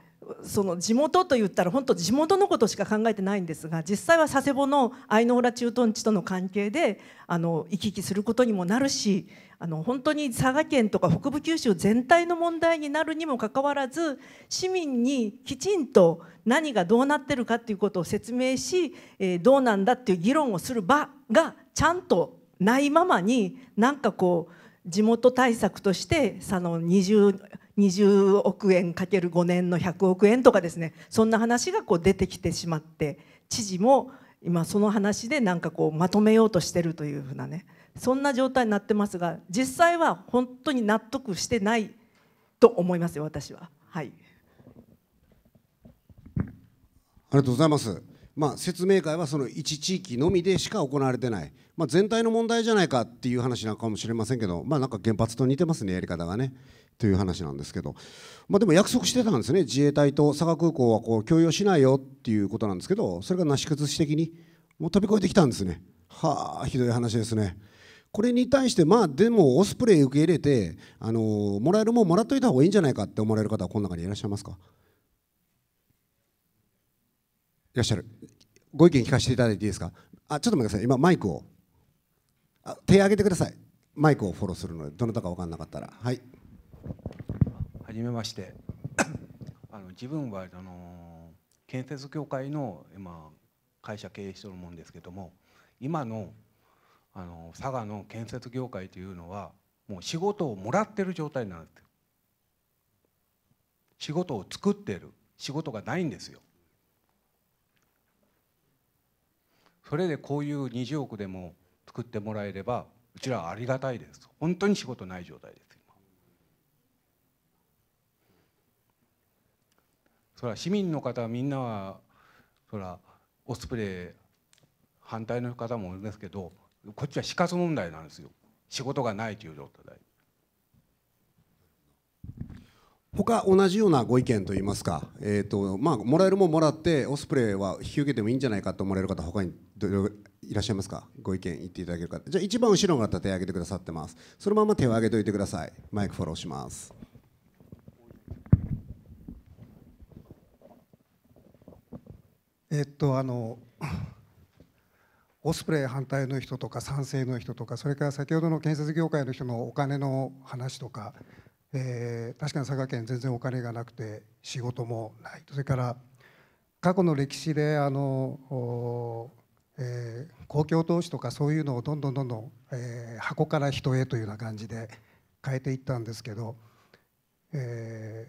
その地元といったら本当地元のことしか考えてないんですが実際は佐世保の相野浦駐屯地との関係であの行き来することにもなるしあの本当に佐賀県とか北部九州全体の問題になるにもかかわらず市民にきちんと何がどうなってるかっていうことを説明し、えー、どうなんだっていう議論をする場がちゃんとないままになんかこう地元対策としてその 20, 20億円かける5年の100億円とかですねそんな話がこう出てきてしまって知事も今その話でなんかこうまとめようとしてるというふうなね。そんな状態になってますが実際は本当に納得してないと思いますよ私は。はいありがとうございます。まあ、説明会はその一地域のみでしか行われてない、まあ、全体の問題じゃないかっていう話なのかもしれませんけど、まあ、なんか原発と似てますねやり方がねという話なんですけど、まあ、でも約束してたんですね自衛隊と佐賀空港はこう共有しないよっていうことなんですけどそれがなし崩し的にもう飛び越えてきたんですねはあひどい話ですね。これに対してまあでもオスプレイ受け入れてあのもらえるもんもらっといた方がいいんじゃないかって思われる方はこの中にいらっしゃいますかいらっしゃるご意見聞かせていただいていいですかあちょっと待ってください今マイクをあ手を挙げてくださいマイクをフォローするのでどなたか分からなかったらはいはじめまして あの自分はあの建設協会の今会社経営しているもんですけども今のあの佐賀の建設業界というのはもう仕事をもらってる状態になって仕事を作ってる仕事がないんですよそれでこういう20億でも作ってもらえればうちらはありがたいです本当に仕事ない状態です今そら市民の方みんなはそらオスプレイ反対の方もいるんですけどこっちは死活問題なんですよ仕事がないという状態他同じようなご意見といいますか、えーとまあ、もらえるもんもらってオスプレイは引き受けてもいいんじゃないかと思われる方他にいらっしゃいますかご意見言っていただける方じゃあ一番後ろの方手を挙げてくださってますそのまま手を挙げておいてくださいマイクフォローしますえっとあのオスプレイ反対の人とか賛成の人とかそれから先ほどの建設業界の人のお金の話とか、えー、確かに佐賀県全然お金がなくて仕事もないそれから過去の歴史であの、えー、公共投資とかそういうのをどんどんどんどん、えー、箱から人へというような感じで変えていったんですけど、え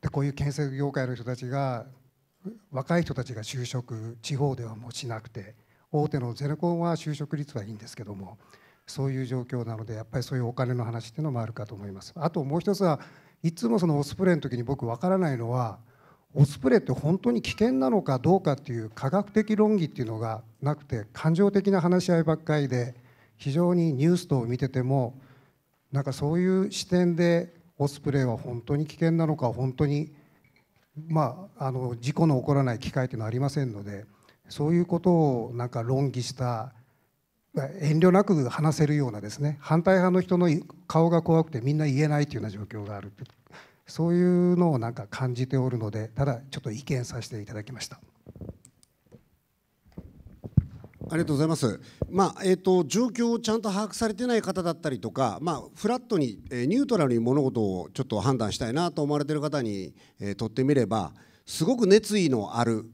ー、でこういう建設業界の人たちが若い人たちが就職地方ではもうしなくて。大手のゼネコンは就職率はいいんですけどもそういう状況なのでやっぱりそういうお金の話っていうのもあるかと思いますあともう一つはいつもそのオスプレイの時に僕わからないのはオスプレイって本当に危険なのかどうかっていう科学的論議っていうのがなくて感情的な話し合いばっかりで非常にニュース等を見ててもなんかそういう視点でオスプレイは本当に危険なのか本当にまああの事故の起こらない機会っていうのはありませんのでそういうことをなんか論議した遠慮なく話せるようなですね反対派の人の顔が怖くてみんな言えないというような状況があるそういうのをなんか感じておるのでただちょっと意見させていただきました。ありがとうございます、まあえーと、状況をちゃんと把握されてない方だったりとか、まあ、フラットに、えー、ニュートラルに物事をちょっと判断したいなと思われている方に、えー、とってみればすごく熱意のある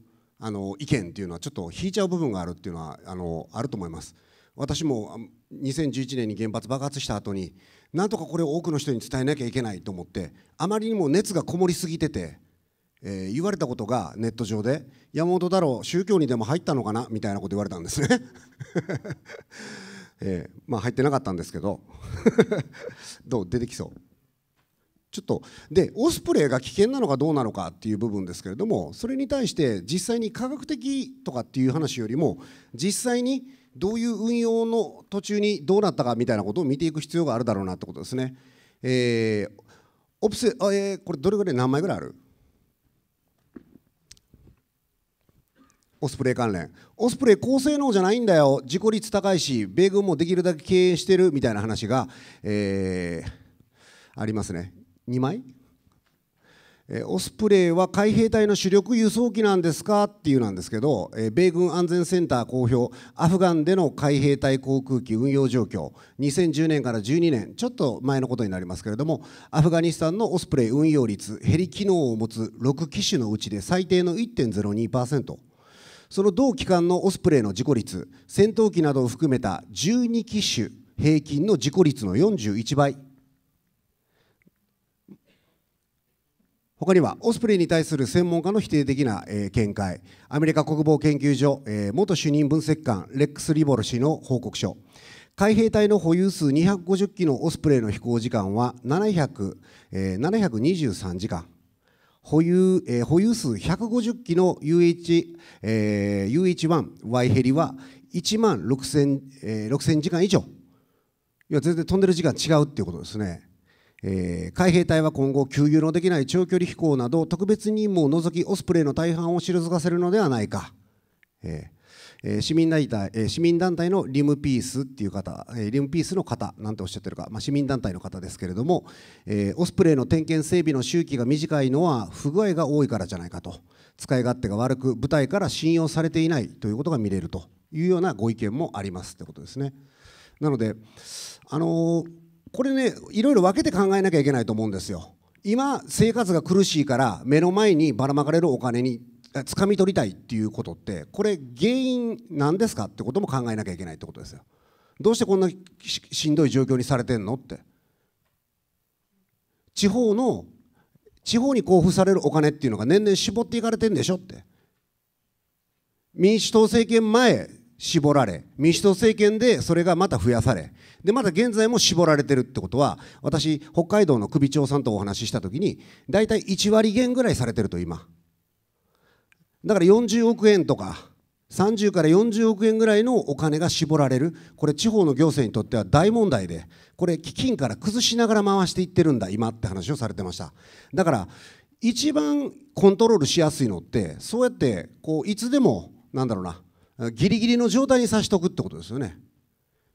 あの意見っていうのはちょっと引いちゃう部分があるっていうのはあのあると思います私も2011年に原発爆発した後になんとかこれを多くの人に伝えなきゃいけないと思ってあまりにも熱がこもりすぎてて、えー、言われたことがネット上で山本太郎宗教にでも入ったのかなみたいなこと言われたんですね えー、まあ入ってなかったんですけど どう出てきそうちょっとでオスプレイが危険なのかどうなのかっていう部分ですけれどもそれに対して実際に科学的とかっていう話よりも実際にどういう運用の途中にどうなったかみたいなことを見ていく必要があるだろうなってことですね。えー、オプセえー、これどれぐらい何枚ぐらいあるオスプレイ関連オスプレイ高性能じゃないんだよ事故率高いし米軍もできるだけ経営してるみたいな話が、えー、ありますね2枚、えオスプレイは海兵隊の主力輸送機なんですかっていうなんですけど、え米軍安全センター公表アフガンでの海兵隊航空機運用状況2010年から12年ちょっと前のことになりますけれどもアフガニスタンのオスプレイ運用率ヘリ機能を持つ6機種のうちで最低の1.02%その同機関のオスプレイの事故率戦闘機などを含めた12機種平均の事故率の41倍他にはオスプレイに対する専門家の否定的な、えー、見解アメリカ国防研究所、えー、元主任分析官レックス・リボル氏の報告書海兵隊の保有数250機のオスプレイの飛行時間は700、えー、723時間保有,、えー、保有数150機の UH、えー、UH1Y ヘリは1万6000、えー、時間以上いや全然飛んでる時間違うっていうことですね。えー、海兵隊は今後、給油のできない長距離飛行など、特別任務を除き、オスプレイの大半を退かせるのではないか。えーえー、市民団体、えー、市民団体のリムピースっていう方、えー、リムピースの方、なんておっしゃってるか、まあ、市民団体の方ですけれども、えー、オスプレイの点検整備の周期が短いのは不具合が多いからじゃないかと、使い勝手が悪く、部隊から信用されていないということが見れるというようなご意見もありますってことですね。なので、あのーこれねいろいろ分けて考えなきゃいけないと思うんですよ今生活が苦しいから目の前にばらまかれるお金に掴み取りたいっていうことってこれ原因なんですかってことも考えなきゃいけないってことですよどうしてこんなしんどい状況にされてんのって地方の地方に交付されるお金っていうのが年々絞っていかれてんでしょって民主党政権前絞られ民主党政権でそれがまた増やされでまた現在も絞られてるってことは私北海道の首長さんとお話しした時に大体1割減ぐらいされてると今だから40億円とか30から40億円ぐらいのお金が絞られるこれ地方の行政にとっては大問題でこれ基金から崩しながら回していってるんだ今って話をされてましただから一番コントロールしやすいのってそうやってこういつでもなんだろうなギリギリの状態にさしておくってことですよね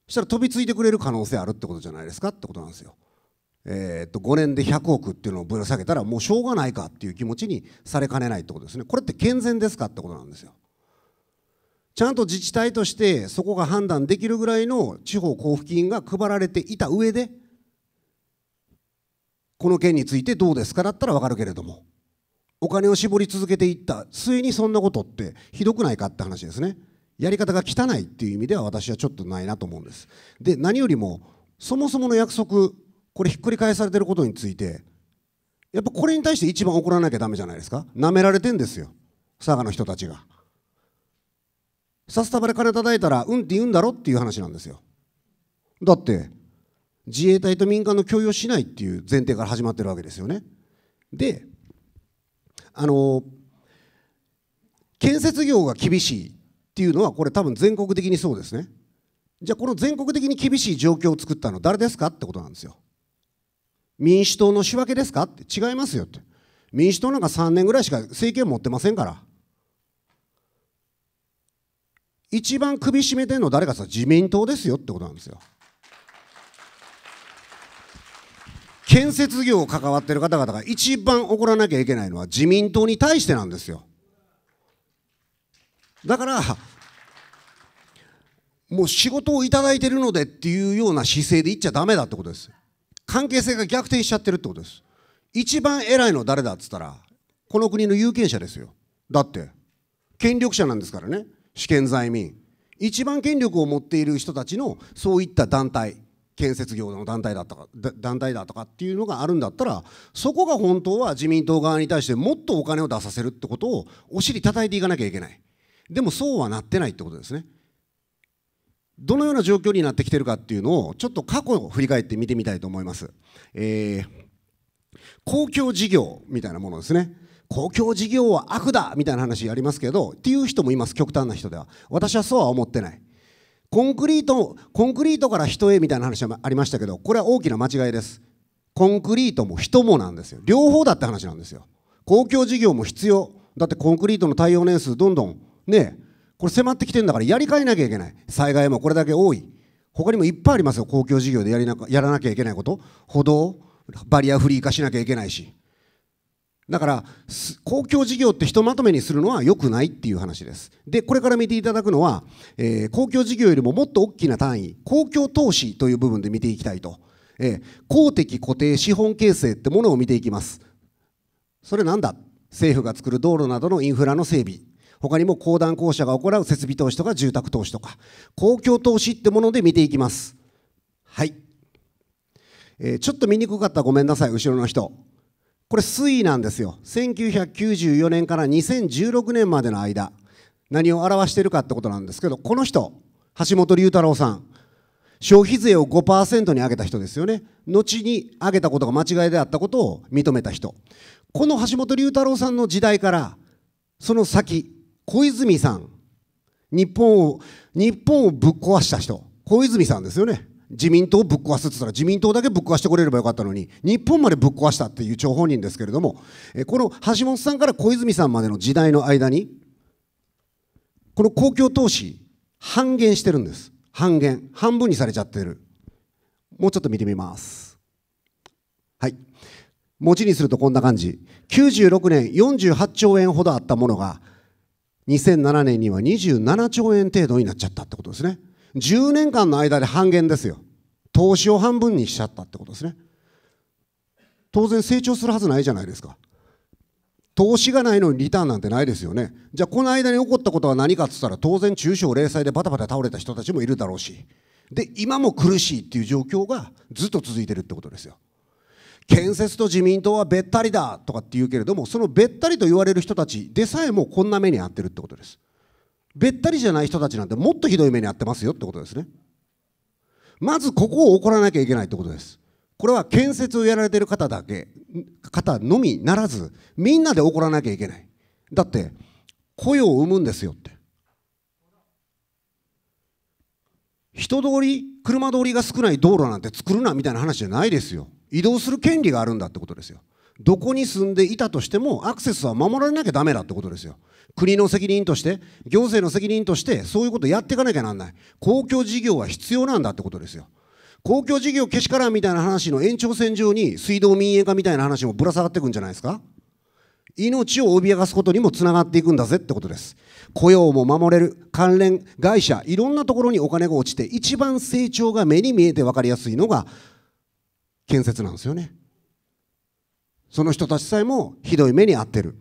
そしたら飛びついてくれる可能性あるってことじゃないですかってことなんですよえー、っと5年で100億っていうのをぶら下げたらもうしょうがないかっていう気持ちにされかねないってことですねこれって健全ですかってことなんですよちゃんと自治体としてそこが判断できるぐらいの地方交付金が配られていた上でこの件についてどうですかだったら分かるけれどもお金を絞り続けていった末にそんなことってひどくないかって話ですね。やり方が汚いっていう意味では私はちょっとないなと思うんです。で何よりもそもそもの約束これひっくり返されてることについてやっぱこれに対して一番怒らなきゃだめじゃないですかなめられてんですよ佐賀の人たちが。さすたばで金叩いたらうんって言うんだろっていう話なんですよ。だって自衛隊と民間の共有をしないっていう前提から始まってるわけですよね。であの建設業が厳しいっていうのはこれ多分全国的にそうですねじゃあこの全国的に厳しい状況を作ったの誰ですかってことなんですよ民主党の仕分けですかって違いますよって民主党なんか3年ぐらいしか政権持ってませんから一番首絞めてるの誰かさ自民党ですよってことなんですよ建設業関わってる方々が一番怒らなきゃいけないのは自民党に対してなんですよだからもう仕事を頂いてるのでっていうような姿勢でいっちゃだめだってことです関係性が逆転しちゃってるってことです一番偉いの誰だっつったらこの国の有権者ですよだって権力者なんですからね主権財民一番権力を持っている人たちのそういった団体建設業の団体だったか団体だとかっていうのがあるんだったらそこが本当は自民党側に対してもっとお金を出させるってことをお尻叩いていかなきゃいけないでもそうはなってないってことですねどのような状況になってきてるかっていうのをちょっと過去を振り返って見てみたいと思います、えー、公共事業みたいなものですね公共事業は悪だみたいな話ありますけどっていう人もいます極端な人では私はそうは思ってないコンクリートコンクリートから人へみたいな話はありましたけどこれは大きな間違いですコンクリートも人もなんですよ両方だって話なんですよ公共事業も必要だってコンクリートの耐用年数どんどんねこれ迫ってきてるんだからやりかえなきゃいけない災害もこれだけ多い他にもいっぱいありますよ公共事業でやりなやらなきゃいけないこと歩道バリアフリー化しなきゃいけないしだから公共事業ってひとまとめにするのは良くないっていう話ですでこれから見ていただくのは、えー、公共事業よりももっと大きな単位公共投資という部分で見ていきたいと、えー、公的固定資本形成ってものを見ていきますそれなんだ政府が作る道路などのインフラの整備他にも公団公社が行う設備投資とか住宅投資とか、公共投資ってもので見ていきます。はい。えー、ちょっと見にくかったらごめんなさい、後ろの人。これ推移なんですよ。1994年から2016年までの間、何を表しているかってことなんですけど、この人、橋本龍太郎さん、消費税を5%に上げた人ですよね。後に上げたことが間違いであったことを認めた人。この橋本龍太郎さんの時代から、その先、小泉さん、日本を、日本をぶっ壊した人、小泉さんですよね。自民党をぶっ壊すって言ったら自民党だけぶっ壊してこれればよかったのに日本までぶっ壊したっていう張本人ですけれどもこの橋本さんから小泉さんまでの時代の間にこの公共投資半減してるんです半減半分にされちゃってるもうちょっと見てみますはい文字にするとこんな感じ96年48兆円ほどあったものが2007年には27兆円程度になっちゃったってことですね。10年間の間で半減ですよ。投資を半分にしちゃったってことですね。当然成長するはずないじゃないですか。投資がないのにリターンなんてないですよね。じゃあこの間に起こったことは何かって言ったら当然中小零細でバタバタ倒れた人たちもいるだろうし。で、今も苦しいっていう状況がずっと続いてるってことですよ。建設と自民党はべったりだとかって言うけれどもそのべったりと言われる人たちでさえもこんな目に遭ってるってことですべったりじゃない人たちなんてもっとひどい目に遭ってますよってことですねまずここを怒らなきゃいけないってことですこれは建設をやられてる方だけ方のみならずみんなで怒らなきゃいけないだって雇用を生むんですよって人通り車通りが少ない道路なんて作るなみたいな話じゃないですよ移動する権利があるんだってことですよ。どこに住んでいたとしてもアクセスは守られなきゃだめだってことですよ。国の責任として、行政の責任として、そういうことをやっていかなきゃなんない。公共事業は必要なんだってことですよ。公共事業けしからんみたいな話の延長線上に水道民営化みたいな話もぶら下がっていくんじゃないですか命を脅かすことにもつながっていくんだぜってことです。雇用も守れる、関連、会社、いろんなところにお金が落ちて、一番成長が目に見えて分かりやすいのが、建設なんですよね。その人たちさえもひどい目に遭ってる。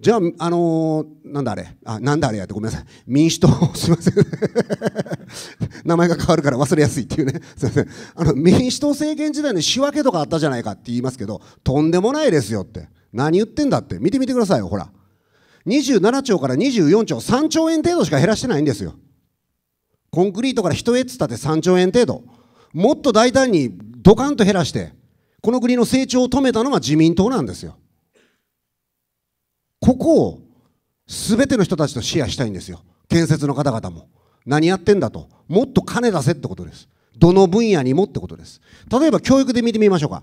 じゃあ、あのー、なんだあれあ、なんだあれやって、ごめんなさい。民主党、すいません。名前が変わるから忘れやすいっていうね。すいません。あの、民主党政権時代の仕分けとかあったじゃないかって言いますけど、とんでもないですよって。何言ってんだって。見てみてくださいよ、ほら。27兆から24兆、3兆円程度しか減らしてないんですよ。コンクリートから一重っつったって3兆円程度。もっと大胆にドカンと減らして、この国の成長を止めたのが自民党なんですよ。ここを全ての人たちとシェアしたいんですよ。建設の方々も。何やってんだと。もっと金出せってことです。どの分野にもってことです。例えば教育で見てみましょうか。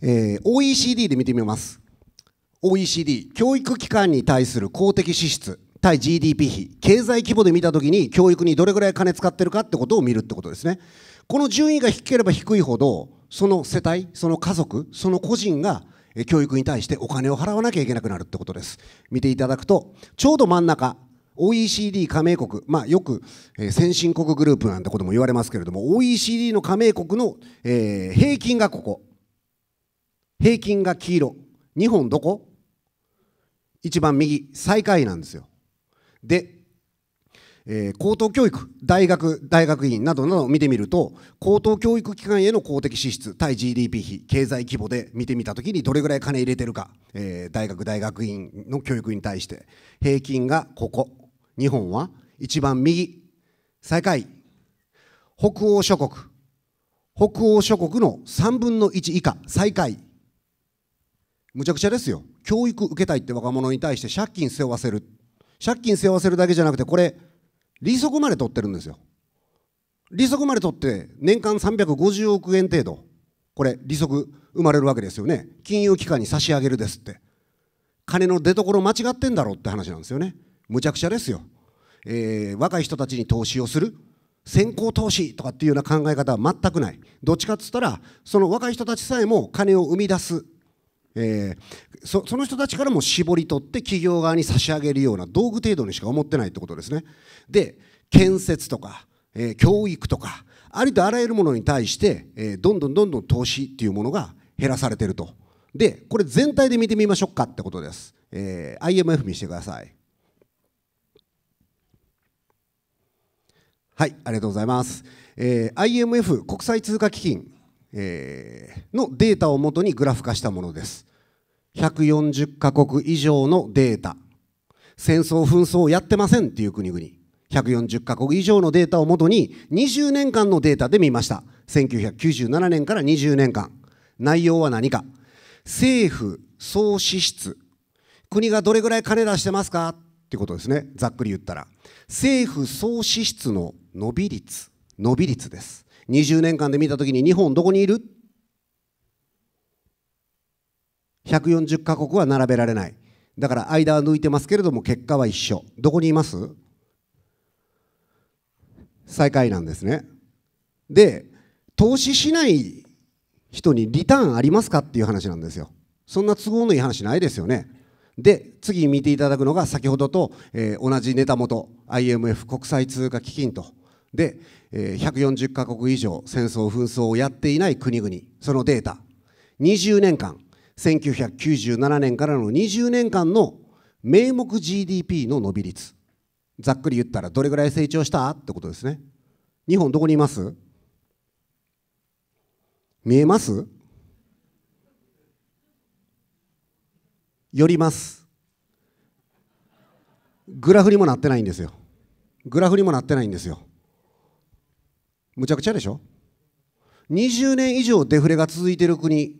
えー、OECD で見てみます。OECD、教育機関に対する公的支出。対 GDP 比経済規模で見たときに教育にどれぐらい金使ってるかってことを見るってことですねこの順位が低ければ低いほどその世帯その家族その個人が教育に対してお金を払わなきゃいけなくなるってことです見ていただくとちょうど真ん中 OECD 加盟国、まあ、よく、え先進国グループなんてことも言われますけれども OECD の加盟国の、え平均がここ平均が黄色日本どこ一番右最下位なんですよで、えー、高等教育、大学、大学院などなどを見てみると、高等教育機関への公的支出、対 GDP 比、経済規模で見てみたときに、どれぐらい金入れてるか、えー、大学、大学院の教育に対して、平均がここ、日本は一番右、最下位、北欧諸国、北欧諸国の3分の1以下、最下位。むちゃくちゃですよ。教育受けたいって若者に対して借金背負わせる。借金背負わせるだけじゃなくて、これ、利息まで取ってるんですよ。利息まで取って、年間350億円程度、これ、利息生まれるわけですよね。金融機関に差し上げるですって。金の出所間違ってんだろうって話なんですよね。むちゃくちゃですよ。えー、若い人たちに投資をする。先行投資とかっていうような考え方は全くない。どっちかっつったら、その若い人たちさえも金を生み出すえー、そその人たちからも絞り取って企業側に差し上げるような道具程度にしか思ってないってことですね。で建設とか、えー、教育とかありとあらゆるものに対して、えー、どんどんどんどん投資っていうものが減らされてると。でこれ全体で見てみましょうかってことです。えー、IMF 見してください。はい、ありがとうございます。えー、IMF 国際通貨基金えー、のデータをもとにグラフ化したものです140カ国以上のデータ戦争紛争をやってませんっていう国々140カ国以上のデータをもとに20年間のデータで見ました1997年から20年間内容は何か政府総支出国がどれぐらい金出してますかってことですねざっくり言ったら政府総支出の伸び率伸び率です20年間で見たときに日本どこにいる ?140 カ国は並べられない。だから間は抜いてますけれども結果は一緒。どこにいます最下位なんですね。で、投資しない人にリターンありますかっていう話なんですよ。そんな都合のいい話ないですよね。で、次見ていただくのが先ほどと、えー、同じネタ元 IMF 国際通貨基金と。で、140カ国以上戦争紛争をやっていない国々そのデータ20年間1997年からの20年間の名目 GDP の伸び率ざっくり言ったらどれぐらい成長したってことですね日本どこにいます見えます寄りますグラフにもなってないんですよグラフにもなってないんですよむちゃくちゃでしょ20年以上デフレが続いている国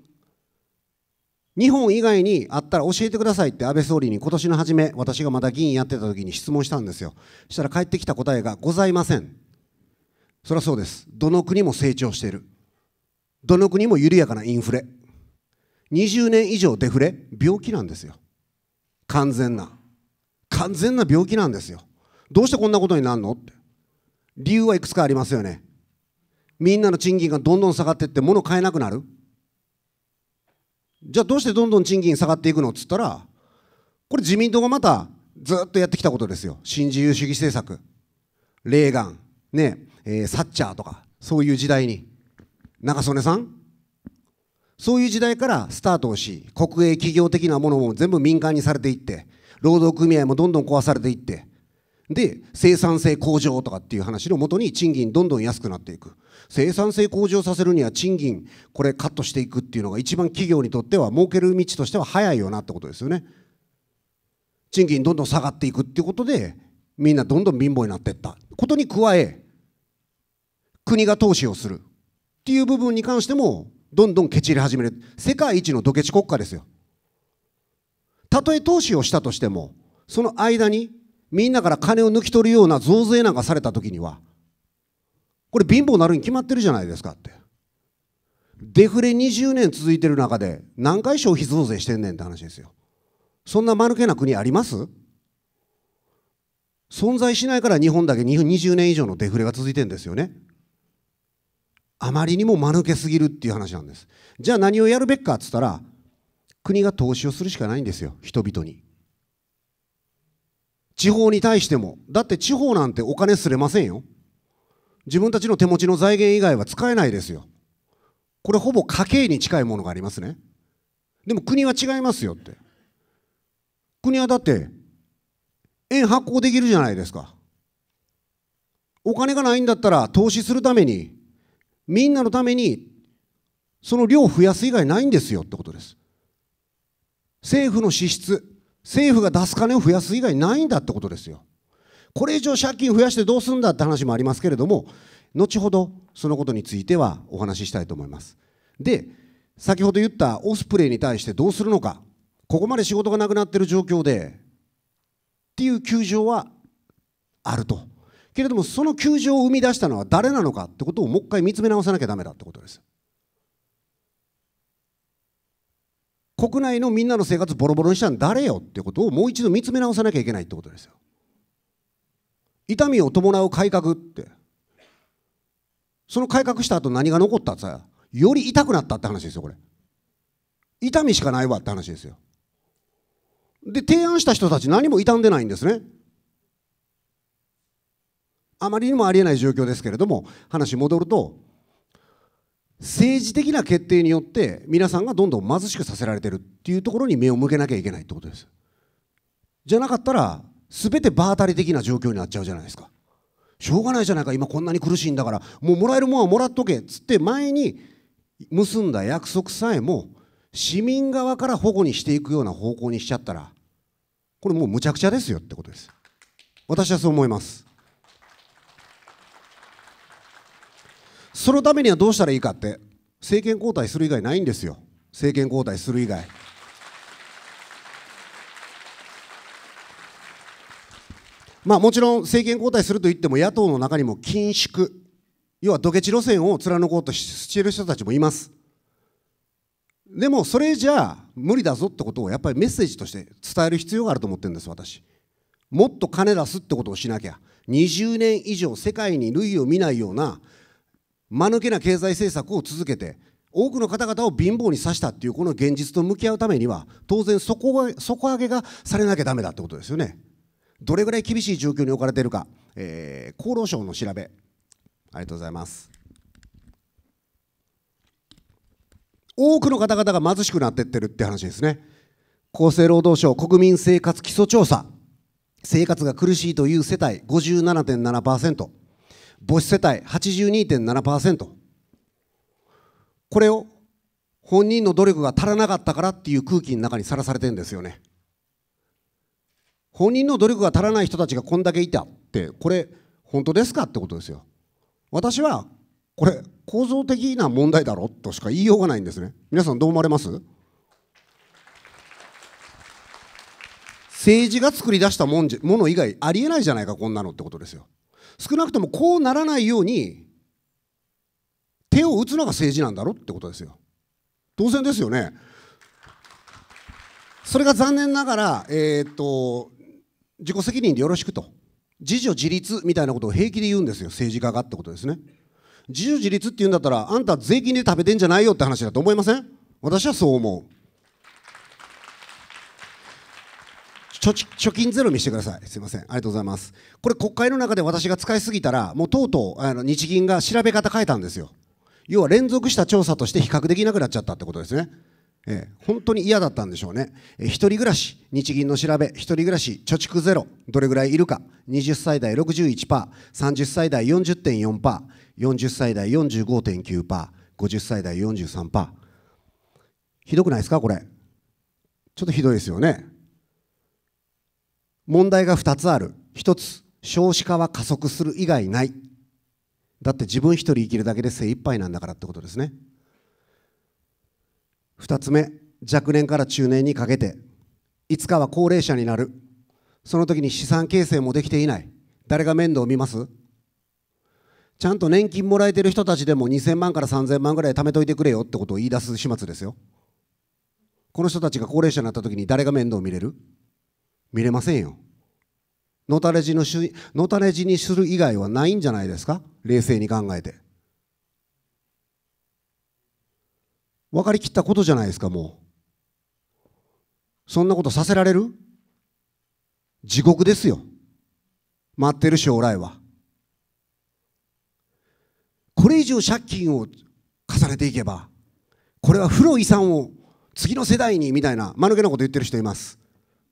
日本以外にあったら教えてくださいって安倍総理に今年の初め私がまだ議員やってた時に質問したんですよしたら返ってきた答えがございませんそりゃそうですどの国も成長しているどの国も緩やかなインフレ20年以上デフレ病気なんですよ完全な完全な病気なんですよどうしてこんなことになるのって理由はいくつかありますよねみんなの賃金がどんどん下がっていって物買えなくなるじゃあどうしてどんどん賃金下がっていくのっつったらこれ自民党がまたずっとやってきたことですよ新自由主義政策レーガンねえー、サッチャーとかそういう時代に中曽根さんそういう時代からスタートをし国営企業的なものも全部民間にされていって労働組合もどんどん壊されていってで生産性向上とかっていう話のもとに賃金どんどん安くなっていく生産性向上させるには賃金、これカットしていくっていうのが一番企業にとっては儲ける道としては早いよなってことですよね。賃金どんどん下がっていくっていうことで、みんなどんどん貧乏になっていったことに加え、国が投資をするっていう部分に関しても、どんどんケチり始める。世界一のドケチ国家ですよ。たとえ投資をしたとしても、その間にみんなから金を抜き取るような増税なんかされた時には、これ貧乏になるに決まってるじゃないですかってデフレ20年続いてる中で何回消費増税してんねんって話ですよそんな間抜けな国あります存在しないから日本だけ20年以上のデフレが続いてるんですよねあまりにも間抜けすぎるっていう話なんですじゃあ何をやるべきかっつったら国が投資をするしかないんですよ人々に地方に対してもだって地方なんてお金すれませんよ自分たちの手持ちの財源以外は使えないですよ。これほぼ家計に近いものがありますね。でも国は違いますよって。国はだって、円発行できるじゃないですか。お金がないんだったら投資するために、みんなのために、その量を増やす以外ないんですよってことです。政府の支出、政府が出す金を増やす以外ないんだってことですよ。これ以上借金増やしてどうするんだって話もありますけれども後ほどそのことについてはお話ししたいと思いますで先ほど言ったオスプレイに対してどうするのかここまで仕事がなくなっている状況でっていう窮状はあるとけれどもその窮状を生み出したのは誰なのかってことをもう一回見つめ直さなきゃだめだってことです国内のみんなの生活ボロボロにしたの誰よってことをもう一度見つめ直さなきゃいけないってことですよ痛みを伴う改革ってその改革した後何が残ったってさより痛くなったって話ですよこれ痛みしかないわって話ですよで提案した人たち何も傷んでないんですねあまりにもありえない状況ですけれども話戻ると政治的な決定によって皆さんがどんどん貧しくさせられてるっていうところに目を向けなきゃいけないってことですじゃなかったら全て場当たり的な状況になっちゃうじゃないですかしょうがないじゃないか今こんなに苦しいんだからもうもらえるもんはもらっとけっつって前に結んだ約束さえも市民側から保護にしていくような方向にしちゃったらこれもうむちゃくちゃですよってことです私はそう思いますそのためにはどうしたらいいかって政権交代する以外ないんですよ政権交代する以外。まあ、もちろん政権交代すると言っても野党の中にも緊縮要はドケチ路線を貫こうとしている人たちもいますでもそれじゃあ無理だぞってことをやっぱりメッセージとして伝える必要があると思ってるんです私もっと金出すってことをしなきゃ20年以上世界に類を見ないような間抜けな経済政策を続けて多くの方々を貧乏にさしたっていうこの現実と向き合うためには当然底上げがされなきゃだめだってことですよね。どれぐらい厳しい状況に置かれているか、えー、厚労省の調べ、ありがとうございます。多くの方々が貧しくなってってるって話ですね。厚生労働省国民生活基礎調査。生活が苦しいという世帯57.7%。母子世帯82.7%。これを本人の努力が足らなかったからっていう空気の中にさらされてるんですよね。本人の努力が足らない人たちがこんだけいたってこれ本当ですかってことですよ私はこれ構造的な問題だろとしか言いようがないんですね皆さんどう思われます政治が作り出したもんじもの以外ありえないじゃないかこんなのってことですよ少なくともこうならないように手を打つのが政治なんだろってことですよ当然ですよねそれが残念ながら、えー、っと自己責任でよろしくと自助自立みたいなことを平気で言うんですよ政治家がってことですね自助自立って言うんだったらあんた税金で食べてんじゃないよって話だと思いません私はそう思う貯金ゼロにしてくださいすいませんありがとうございますこれ国会の中で私が使いすぎたらもうとうとうあの日銀が調べ方変えたんですよ要は連続した調査として比較できなくなっちゃったってことですねえー、本当に嫌だったんでしょうね、えー、一人暮らし日銀の調べ一人暮らし貯蓄ゼロどれぐらいいるか20歳代 61%30 歳代 40.4%40 歳代 45.9%50 歳代43%ひどくないですかこれちょっとひどいですよね問題が2つある1つ少子化は加速する以外ないだって自分一人生きるだけで精一杯なんだからってことですね2つ目若年から中年にかけていつかは高齢者になるその時に資産形成もできていない誰が面倒を見ますちゃんと年金もらえてる人たちでも2000万から3000万ぐらい貯めといてくれよってことを言い出す始末ですよこの人たちが高齢者になった時に誰が面倒を見れる見れませんよのたれ死のたれ死にする以外はないんじゃないですか冷静に考えて分かりきったことじゃないですか、もう。そんなことさせられる地獄ですよ。待ってる将来は。これ以上借金を重ねていけば、これは負の遺産を次の世代にみたいな、間抜けなこと言ってる人います。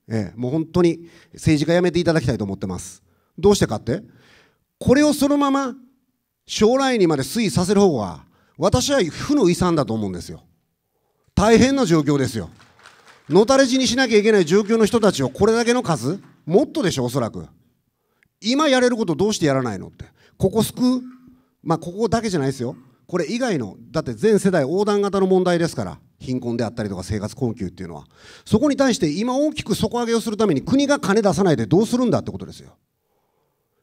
ええ、もう本当に政治家辞めていただきたいと思ってます。どうしてかって、これをそのまま将来にまで推移させる方が、私は負の遺産だと思うんですよ。大変な状況ですよ。野垂れ死にしなきゃいけない状況の人たちをこれだけの数もっとでしょ、おそらく。今やれることどうしてやらないのって。ここ救うまあ、ここだけじゃないですよ。これ以外の、だって全世代横断型の問題ですから。貧困であったりとか生活困窮っていうのは。そこに対して今大きく底上げをするために国が金出さないでどうするんだってことですよ。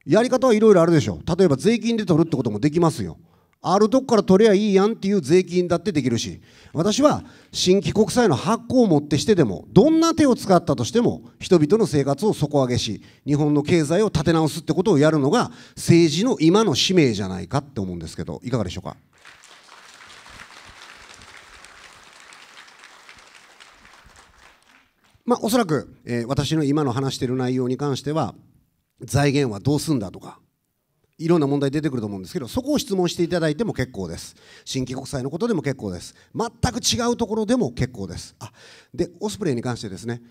やり方はいろいろあるでしょ。例えば税金で取るってこともできますよ。あるとこから取りゃいいやんっていう税金だってできるし私は新規国債の発行をもってしてでもどんな手を使ったとしても人々の生活を底上げし日本の経済を立て直すってことをやるのが政治の今の使命じゃないかって思うんですけどいかがでしょうか。まあ、おそらく、えー、私の今の話している内容に関しては財源はどうすんだとかいろんな問題出てくると思うんですけどそこを質問していただいても結構です新規国債のことでも結構です全く違うところでも結構ですあでオスプレイに関してですね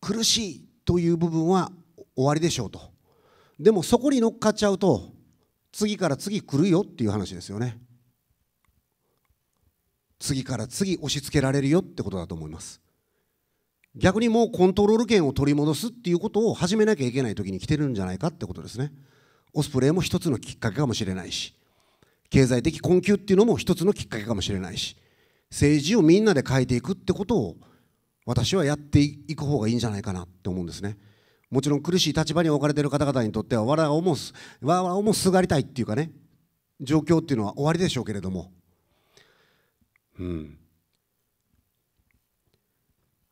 苦しいという部分は終わりでしょうとでもそこに乗っかっちゃうと次から次来るよっていう話ですよね次から次押し付けられるよってことだと思います逆にもうコントロール権を取り戻すっていうことを始めなきゃいけない時に来てるんじゃないかってことですね。オスプレイも一つのきっかけかもしれないし経済的困窮っていうのも一つのきっかけかもしれないし政治をみんなで変えていくってことを私はやっていく方がいいんじゃないかなって思うんですね。もちろん苦しい立場に置かれている方々にとってはわらもすわわをもすがりたいっていうかね状況っていうのは終わりでしょうけれども、うん、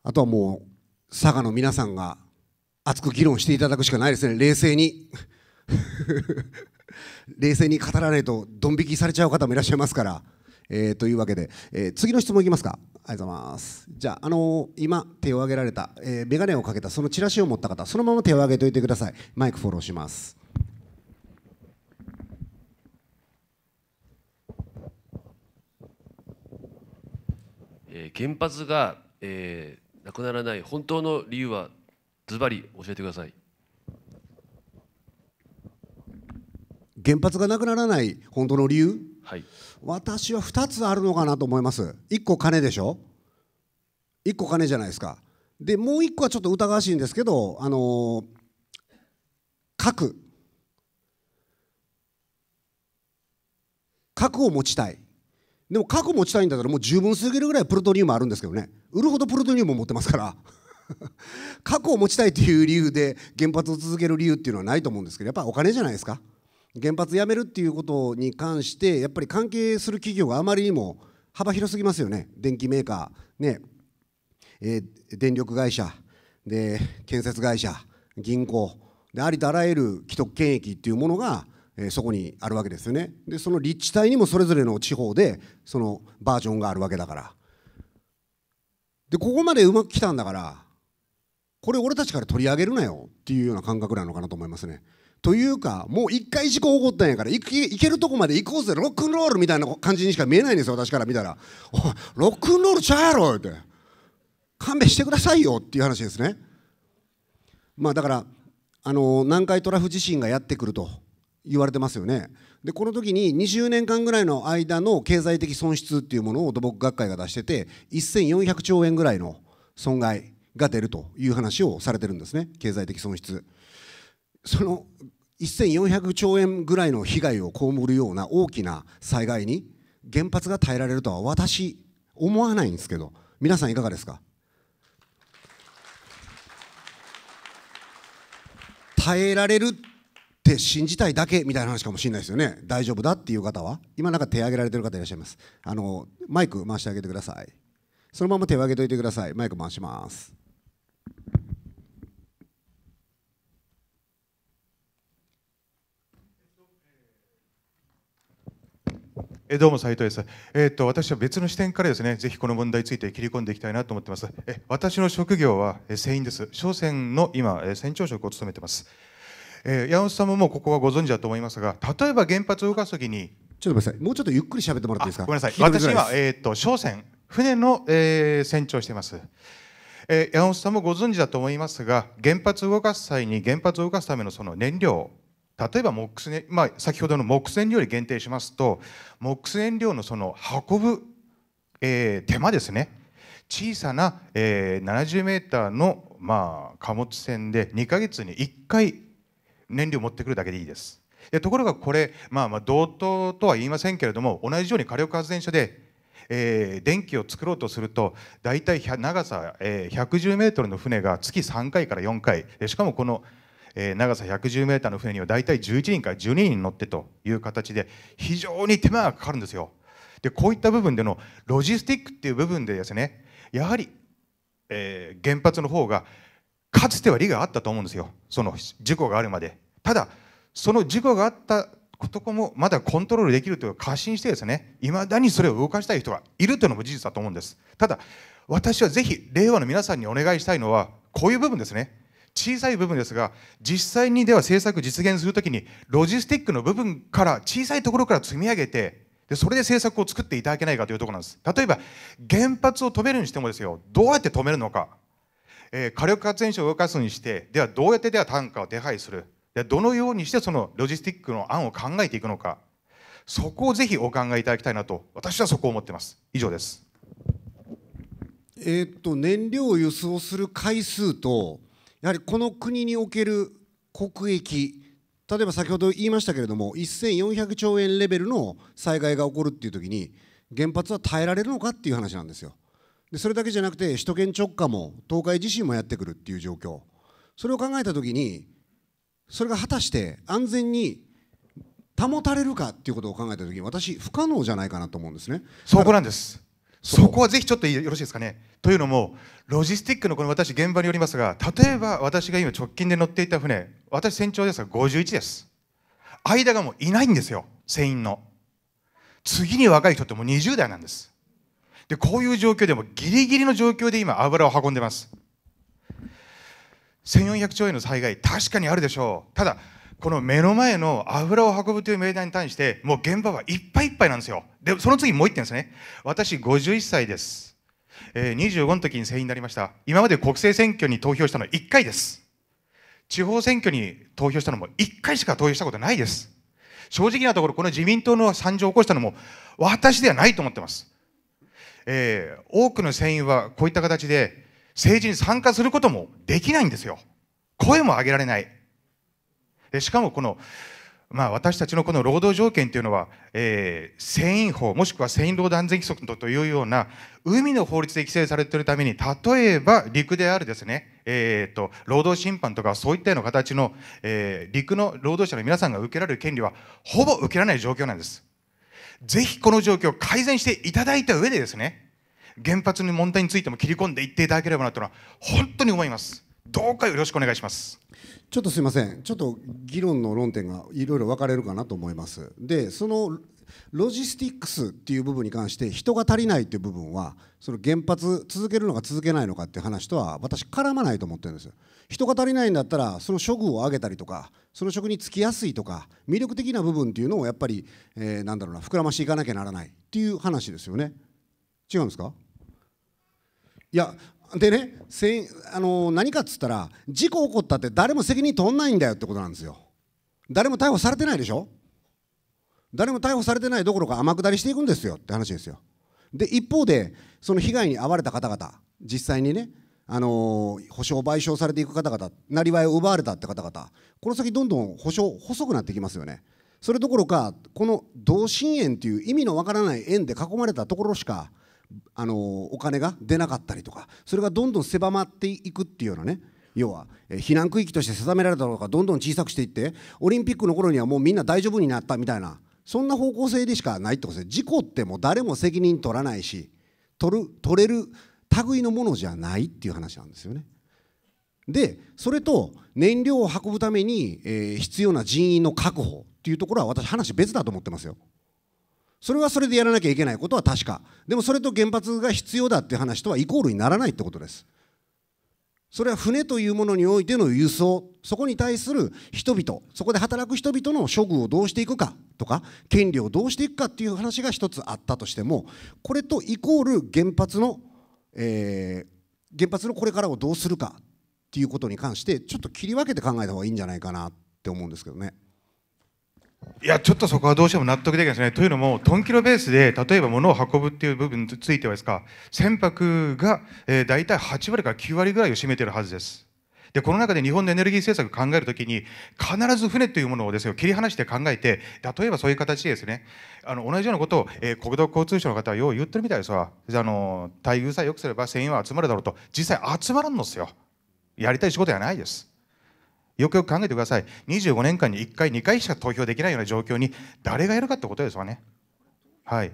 あとはもう佐賀の皆さんが熱く議論していただくしかないですね冷静に 冷静に語られるとドン引きされちゃう方もいらっしゃいますから。えー、というわけで、えー、次の質問いきますか。ありがとうございます。じゃあ、あのー、今手を挙げられた、えー、眼鏡をかけたそのチラシを持った方、そのまま手を挙げておいてください。マイクフォローします。えー、原発が、えー、なくならない本当の理由はズバリ教えてください。原発がなくならない本当の理由、はい、私は2つあるのかなと思います1個金でしょ1個金じゃないですかでもう1個はちょっと疑わしいんですけどあの核核を持ちたいでも核を持ちたいんだったらもう十分すぎるぐらいプルトニウムあるんですけどね売るほどプルトニウムを持ってますから 核を持ちたいという理由で原発を続ける理由っていうのはないと思うんですけどやっぱお金じゃないですか原発やめるっていうことに関してやっぱり関係する企業があまりにも幅広すぎますよね電機メーカーね、えー、電力会社で建設会社銀行でありとあらゆる既得権益っていうものが、えー、そこにあるわけですよねでその立地帯にもそれぞれの地方でそのバージョンがあるわけだからでここまでうまく来たんだからこれ俺たちから取り上げるなよっていうような感覚なのかなと思いますね。というかもう一回事故起こったんやから行けるとこまで行こうぜロックンロールみたいな感じにしか見えないんですよ私から見たら「お いロックンロールちゃうやろ」って勘弁してくださいよっていう話ですねまあだからあの南海トラフ地震がやってくると言われてますよねでこの時に20年間ぐらいの間の経済的損失っていうものを土木学会が出してて1400兆円ぐらいの損害が出るという話をされてるんですね経済的損失。その1400兆円ぐらいの被害を被るような大きな災害に原発が耐えられるとは私思わないんですけど皆さんいかがですか耐えられるって信じたいだけみたいな話かもしれないですよね大丈夫だっていう方は今なんか手挙げられてる方いらっしゃいますあのマイク回してあげてくださいそのまま手を挙げておいてくださいマイク回しますえどうも斉藤です、えーと。私は別の視点からですね、ぜひこの問題について切り込んでいきたいなと思ってます。え私の職業は船員です。商船の今、船長職を務めてます。えー、山本さんももうここはご存知だと思いますが、例えば原発を動かすときに、ちょっとごめんなさい、もうちょっとゆっくり喋ってもらっていいですか。ごめんなさい、私は、えーと、商船、船の、えー、船長してます。えー、山本さんもご存知だと思いますが、原発を動かす際に、原発を動かすためのその燃料例えば木燃、まあ、先ほどの木燃料に限定しますと木燃料のその運ぶ、えー、手間ですね小さな、えー、70メーターの、まあ、貨物船で2ヶ月に1回燃料持ってくるだけでいいです。でところがこれ、まあ、まあ同等とは言いませんけれども同じように火力発電所でえー、電気を作ろうとすると大体長さ、えー、110メートルの船が月3回から4回しかもこのえー、長さ110メーターの船には大体11人から12人乗ってという形で非常に手間がかかるんですよ。でこういった部分でのロジスティックっていう部分でですねやはり、えー、原発の方がかつては利があったと思うんですよその事故があるまで。ただその事故があったとこもまだコントロールできるという過信してですねいまだにそれを動かしたい人がいるというのも事実だと思うんですただ私はぜひ令和の皆さんにお願いしたいのはこういう部分ですね小さい部分ですが実際にでは政策実現するときにロジスティックの部分から小さいところから積み上げてでそれで政策を作っていただけないかというところなんです例えば原発を止めるにしてもですよどうやって止めるのか、えー、火力発電所を動かすにしてではどうやってでは単価を手配するでどのようにしてそのロジスティックの案を考えていくのかそこをぜひお考えいただきたいなと私はそこを思ってます以上ですえー、っと燃料を輸送する回数とやはりこの国における国益例えば先ほど言いましたけれども1400兆円レベルの災害が起こるっていう時に原発は耐えられるのかっていう話なんですよでそれだけじゃなくて首都圏直下も東海地震もやってくるっていう状況それを考えたときにそれが果たして安全に保たれるかっていうことを考えたときに私不可能じゃないかなと思うんですねそこなんですそこはぜひちょっとよろしいですかね。というのも、ロジスティックのこの私、現場によりますが、例えば私が今直近で乗っていた船、私、船長ですが51です。間がもういないんですよ、船員の。次に若い人ってもう20代なんです。で、こういう状況でもギリギリの状況で今、油を運んでます。1400兆円の災害、確かにあるでしょう。ただ、この目の前の油を運ぶという命題に対して、もう現場はいっぱいいっぱいなんですよ。で、その次もう一点ですね。私51歳です。えー、25の時に成員になりました。今まで国政選挙に投票したのは1回です。地方選挙に投票したのも1回しか投票したことないです。正直なところ、この自民党の惨状を起こしたのも私ではないと思ってます。えー、多くの船員はこういった形で政治に参加することもできないんですよ。声も上げられない。でしかもこの、まあ、私たちのこの労働条件というのは、えー、船員法もしくは船員労働安全規則というような海の法律で規制されているために例えば陸であるですね、えーと、と労働審判とかそういったような形の、えー、陸の労働者の皆さんが受けられる権利はほぼ受けられない状況なんです。ぜひこの状況を改善していただいた上でですね原発の問題についても切り込んでいっていただければなというのは本当に思います。どうかよろしくお願いしますちょっとすいませんちょっと議論の論点がいろいろ分かれるかなと思いますでそのロジスティックスっていう部分に関して人が足りないっていう部分はその原発続けるのか続けないのかっていう話とは私絡まないと思ってるんです人が足りないんだったらその処遇を上げたりとかその職に就きやすいとか魅力的な部分っていうのをやっぱり、えー、なんだろうな膨らましていかなきゃならないっていう話ですよね違うんですかいやでねせあの何かっつったら事故起こったって誰も責任取んないんだよってことなんですよ誰も逮捕されてないでしょ誰も逮捕されてないどころか天下りしていくんですよって話ですよで一方でその被害に遭われた方々実際にねあの保証賠償されていく方々なりわいを奪われたって方々この先どんどん保証細くなってきますよねそれどころかこの同心円ていう意味のわからない円で囲まれたところしかあのお金が出なかったりとかそれがどんどん狭まっていくっていうようなね要は、え避難区域として定められたのがどんどん小さくしていってオリンピックの頃にはもうみんな大丈夫になったみたいなそんな方向性でしかないってことです事故ってもう誰も責任取らないし取る取れる類のものじゃないっていう話なんですよね。でそれと燃料を運ぶために、えー、必要な人員の確保っていうところは私話別だと思ってますよ。それはそれでやらなきゃいけないことは確かでもそれと原発が必要だっていう話とはイコールにならないってことですそれは船というものにおいての輸送そこに対する人々そこで働く人々の処遇をどうしていくかとか権利をどうしていくかっていう話が一つあったとしてもこれとイコール原発の、えー、原発のこれからをどうするかっていうことに関してちょっと切り分けて考えた方がいいんじゃないかなって思うんですけどね。いやちょっとそこはどうしても納得できないですね。というのも、トンキロベースで例えば物を運ぶっていう部分についてはですか、船舶が、えー、大体8割から9割ぐらいを占めてるはずです。で、この中で日本のエネルギー政策を考えるときに、必ず船というものをですよ、切り離して考えて、例えばそういう形でですね、あの、同じようなことを、えー、国土交通省の方はよう言ってるみたいですわ。あの、待遇さえ良くすれば船員は集まるだろうと、実際集まらんのですよ。やりたい仕事じゃないです。よくよく考えてください。25年間に1回、2回しか投票できないような状況に誰がやるかってことですわね。はい。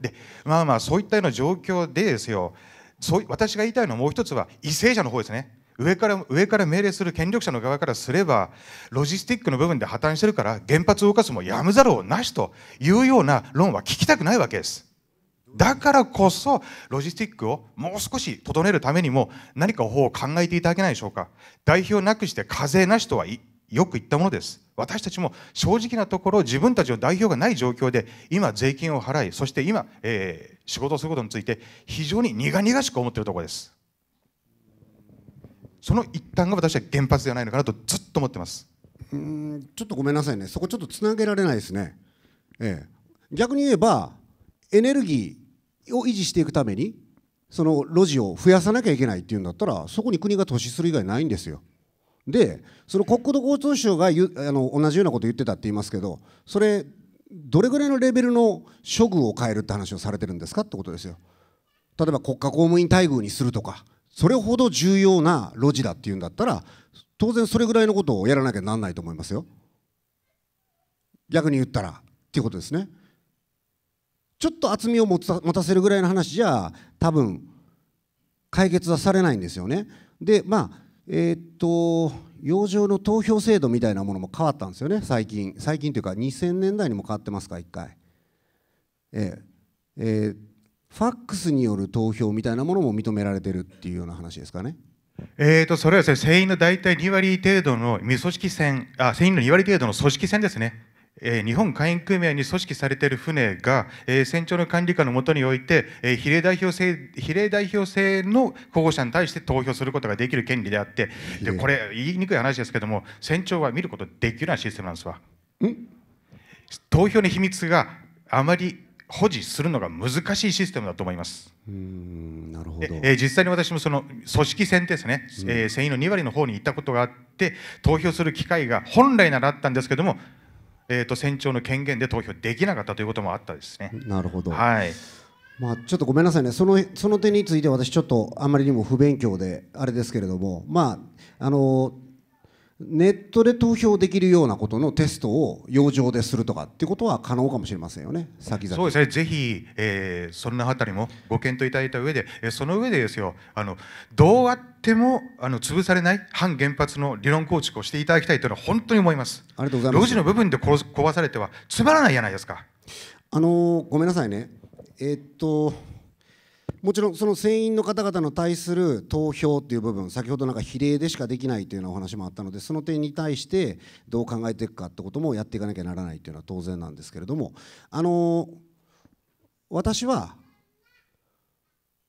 で、まあまあ、そういったような状況でですよ、そう私が言いたいのはもう一つは、為政者の方ですね。上から上から命令する権力者の側からすれば、ロジスティックの部分で破綻してるから、原発を動かすもやむざるをなしというような論は聞きたくないわけです。だからこそロジスティックをもう少し整えるためにも何か方法を考えていただけないでしょうか代表なくして課税なしとはよく言ったものです私たちも正直なところ自分たちの代表がない状況で今税金を払いそして今、えー、仕事をすることについて非常に苦々しく思っているところですその一端が私は原発ではないのかなとずっと思ってますうんちょっとごめんなさいねそこちょっとつなげられないですねええ逆に言えばエネルギーを維持していくためにその路地を増やさなきゃいけないっていうんだったらそこに国が投資する以外ないんですよ。でその国土交通省がゆあの同じようなこと言ってたって言いますけどそれどれぐらいのレベルの処遇を変えるって話をされてるんですかってことですよ。例えば国家公務員待遇にするとかそれほど重要な路地だっていうんだったら当然それぐらいのことをやらなきゃなんないと思いますよ。逆に言ったらっていうことですね。ちょっと厚みを持た持たせるぐらいの話じゃ多分解決はされないんですよね。でまあえー、っと洋上の投票制度みたいなものも変わったんですよね最近最近というか2000年代にも変わってますか1回。えー、えー、ファックスによる投票みたいなものも認められてるっていうような話ですかね。えーと、とそれはです、ね、船員の大体2割程度の未組織船あ、船員の2割程度の組織船ですね、日本海員組合に組織されている船が、船長の管理下のもとにおいて、比例代表制比例代表制の候補者に対して投票することができる権利であってでこれ言いにくい話ですけども船長は見ることできるようなシステムなんですわ。投票の秘密があまり保持するのが難しいシステムだと思います。うんなるほどえー、実際に私もその組織選ですね、えー、船員の2割の方に行ったことがあって投票する機会が本来ならあったんですけどもえーと、と船長の権限で投票できなかったということもあったですね。なるほど、はいまあ、ちょっとごめんなさいねその、その点について私、ちょっとあまりにも不勉強であれですけれども、まああのネットで投票できるようなことのテストを洋上でするとかっていうことは可能かもしれませんよね、先々そうですね、ぜひ、えー、そんなあたりもご検討いただいた上で、えー、その上でですよ、あのどうあってもあの潰されない反原発の理論構築をしていただきたいというのは本当に思います。ありがとうございます路地の部分で壊されてはつまらないじゃないですか。あのー、ごめんなさいね、えー、っともちろんその船員の方々の対する投票という部分先ほどなんか比例でしかできないというようなお話もあったのでその点に対してどう考えていくかってこともやっていかなきゃならないというのは当然なんですけれどもあの私は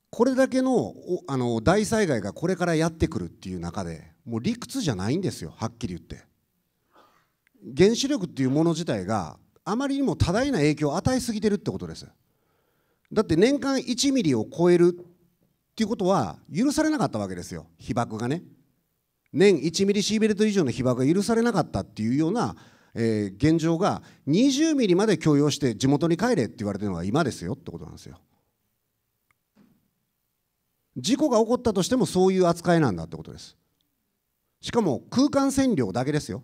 これだけのあの大災害がこれからやってくるっていう中でもう理屈じゃないんですよはっきり言って。原子力っていうもの自体があまりにも多大な影響を与えすぎてるってことです。だって年間1ミリを超えるっていうことは許されなかったわけですよ被爆がね年1ミリシーベルト以上の被爆が許されなかったっていうような、えー、現状が20ミリまで許容して地元に帰れって言われてるのが今ですよってことなんですよ事故が起こったとしてもそういう扱いなんだってことですしかも空間線量だけですよ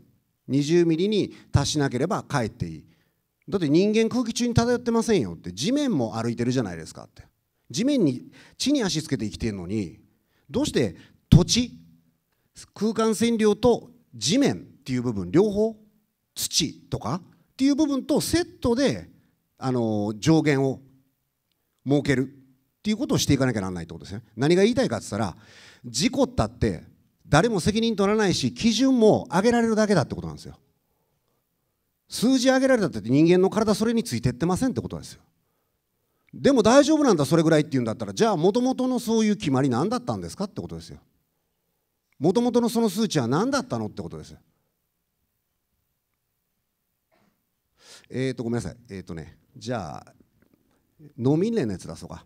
20ミリに達しなければ帰っていいだって人間空気中に漂ってませんよって地面も歩いてるじゃないですかって地面に地に足つけて生きてるのにどうして土地空間線量と地面っていう部分両方土とかっていう部分とセットであの上限を設けるっていうことをしていかなきゃならないってことですね何が言いたいかって言ったら事故ったって誰も責任取らないし基準も上げられるだけだってことなんですよ数字上げられたって人間の体それについてってませんってことですよでも大丈夫なんだそれぐらいって言うんだったらじゃあもともとのそういう決まり何だったんですかってことですよもともとのその数値は何だったのってことですえっ、ー、とごめんなさいえっ、ー、とねじゃあ農民連のやつ出そうか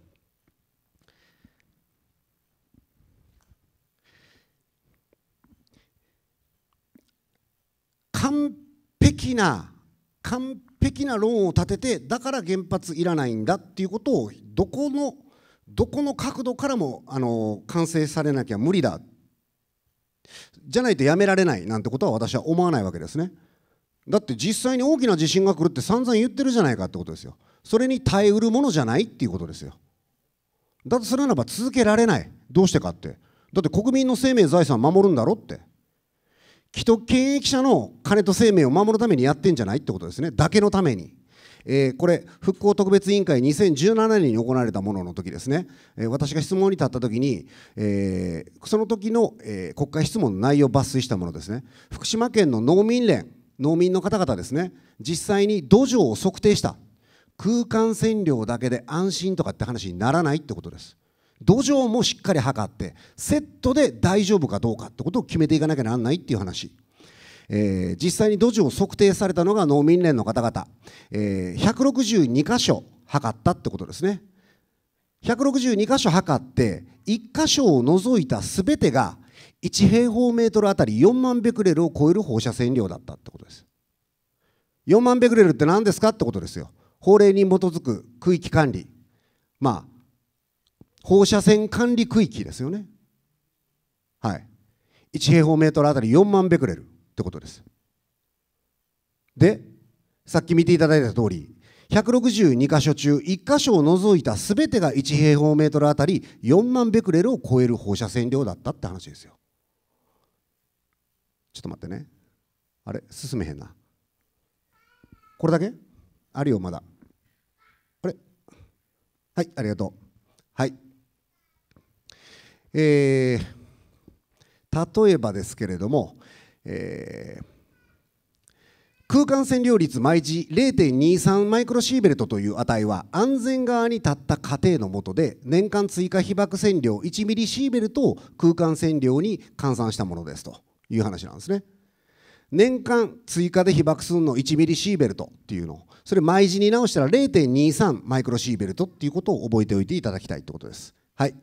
完璧な完璧な論を立ててだから原発いらないんだっていうことをどこのどこの角度からもあの完成されなきゃ無理だじゃないとやめられないなんてことは私は思わないわけですねだって実際に大きな地震が来るって散々言ってるじゃないかってことですよそれに耐えうるものじゃないっていうことですよだとするならば続けられないどうしてかってだって国民の生命財産守るんだろって既得権益者の金と生命を守るためにやってんじゃないってことですねだけのために。えー、これ復興特別委員会2017年に行われたものの時ですね、えー、私が質問に立った時に、えー、その時の、え国会質問の内容を抜粋したものですね福島県の農民連農民の方々ですね実際に土壌を測定した空間線量だけで安心とかって話にならないってことです土壌もしっかり測ってセットで大丈夫かどうかってことを決めていかなきゃなんないっていう話、えー、実際に土壌を測定されたのが農民連の方々、えー、162箇所測ったってことですね162箇所測って1箇所を除いたすべてが1平方メートルあたり4万ベクレルを超える放射線量だったってことです4万ベクレルって何ですかってことですよ法令に基づく区域管理まあ放射線管理区域ですよね。はい。1平方メートルあたり4万ベクレルってことです。で、さっき見ていただいた通り、162箇所中1箇所を除いた全てが1平方メートルあたり4万ベクレルを超える放射線量だったって話ですよ。ちょっと待ってね。あれ進めへんな。これだけあるよ、まだ。あれはい、ありがとう。はい。えー、例えばですけれども、えー、空間占領率毎時0.23マイクロシーベルトという値は安全側に立った過程のもとで年間追加被爆線量1ミリシーベルトを空間線量に換算したものですという話なんですね年間追加で被爆するの1ミリシーベルトっていうのそれ毎時に直したら0.23マイクロシーベルトっていうことを覚えておいていただきたいってことですはい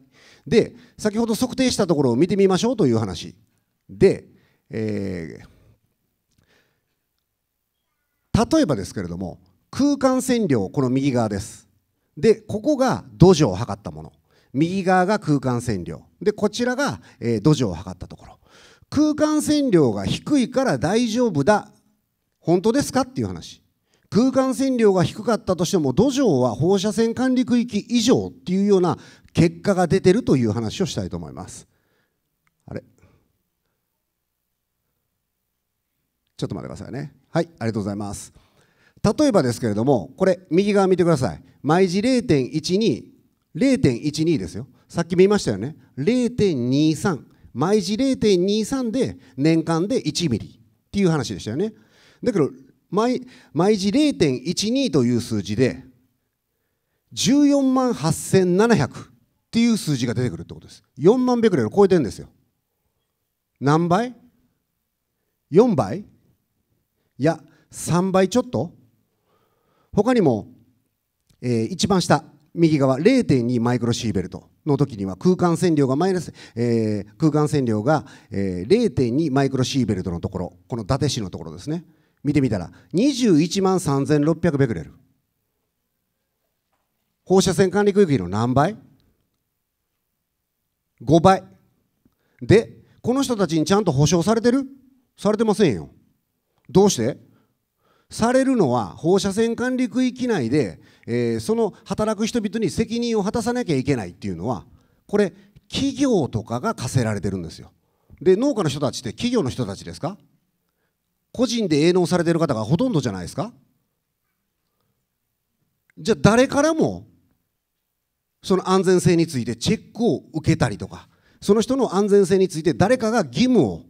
で先ほど測定したところを見てみましょうという話で、えー、例えばですけれども空間線量この右側ですでここが土壌を測ったもの右側が空間線量でこちらが、えー、土壌を測ったところ空間線量が低いから大丈夫だ本当ですかっていう話空間線量が低かったとしても土壌は放射線管理区域以上っていうような結果が出てるという話をしたいと思います。あれちょっと待ってくださいね。はい、ありがとうございます。例えばですけれども、これ、右側見てください。毎時0.12、0.12ですよ。さっき見ましたよね。0.23。毎時0.23で年間で1ミリっていう話でしたよね。だけど毎毎時0.12という数字で14万8700っていう数字が出てくるってことです4万ベクレル超えてるんですよ何倍 ?4 倍いや3倍ちょっと他にも、えー、一番下右側0.2マイクロシーベルトの時には空間線量がマイナス、えー、空間線量が、えー、0.2マイクロシーベルトのところこの伊達市のところですね見てみたら21万3600ベクレル放射線管理区域の何倍 ?5 倍でこの人たちにちゃんと保証されてるされてませんよどうしてされるのは放射線管理区域内で、えー、その働く人々に責任を果たさなきゃいけないっていうのはこれ企業とかが課せられてるんですよで農家の人たちって企業の人たちですか個人で営農されてる方がほとんどじゃないですかじゃあ誰からもその安全性についてチェックを受けたりとかその人の安全性について誰かが義務を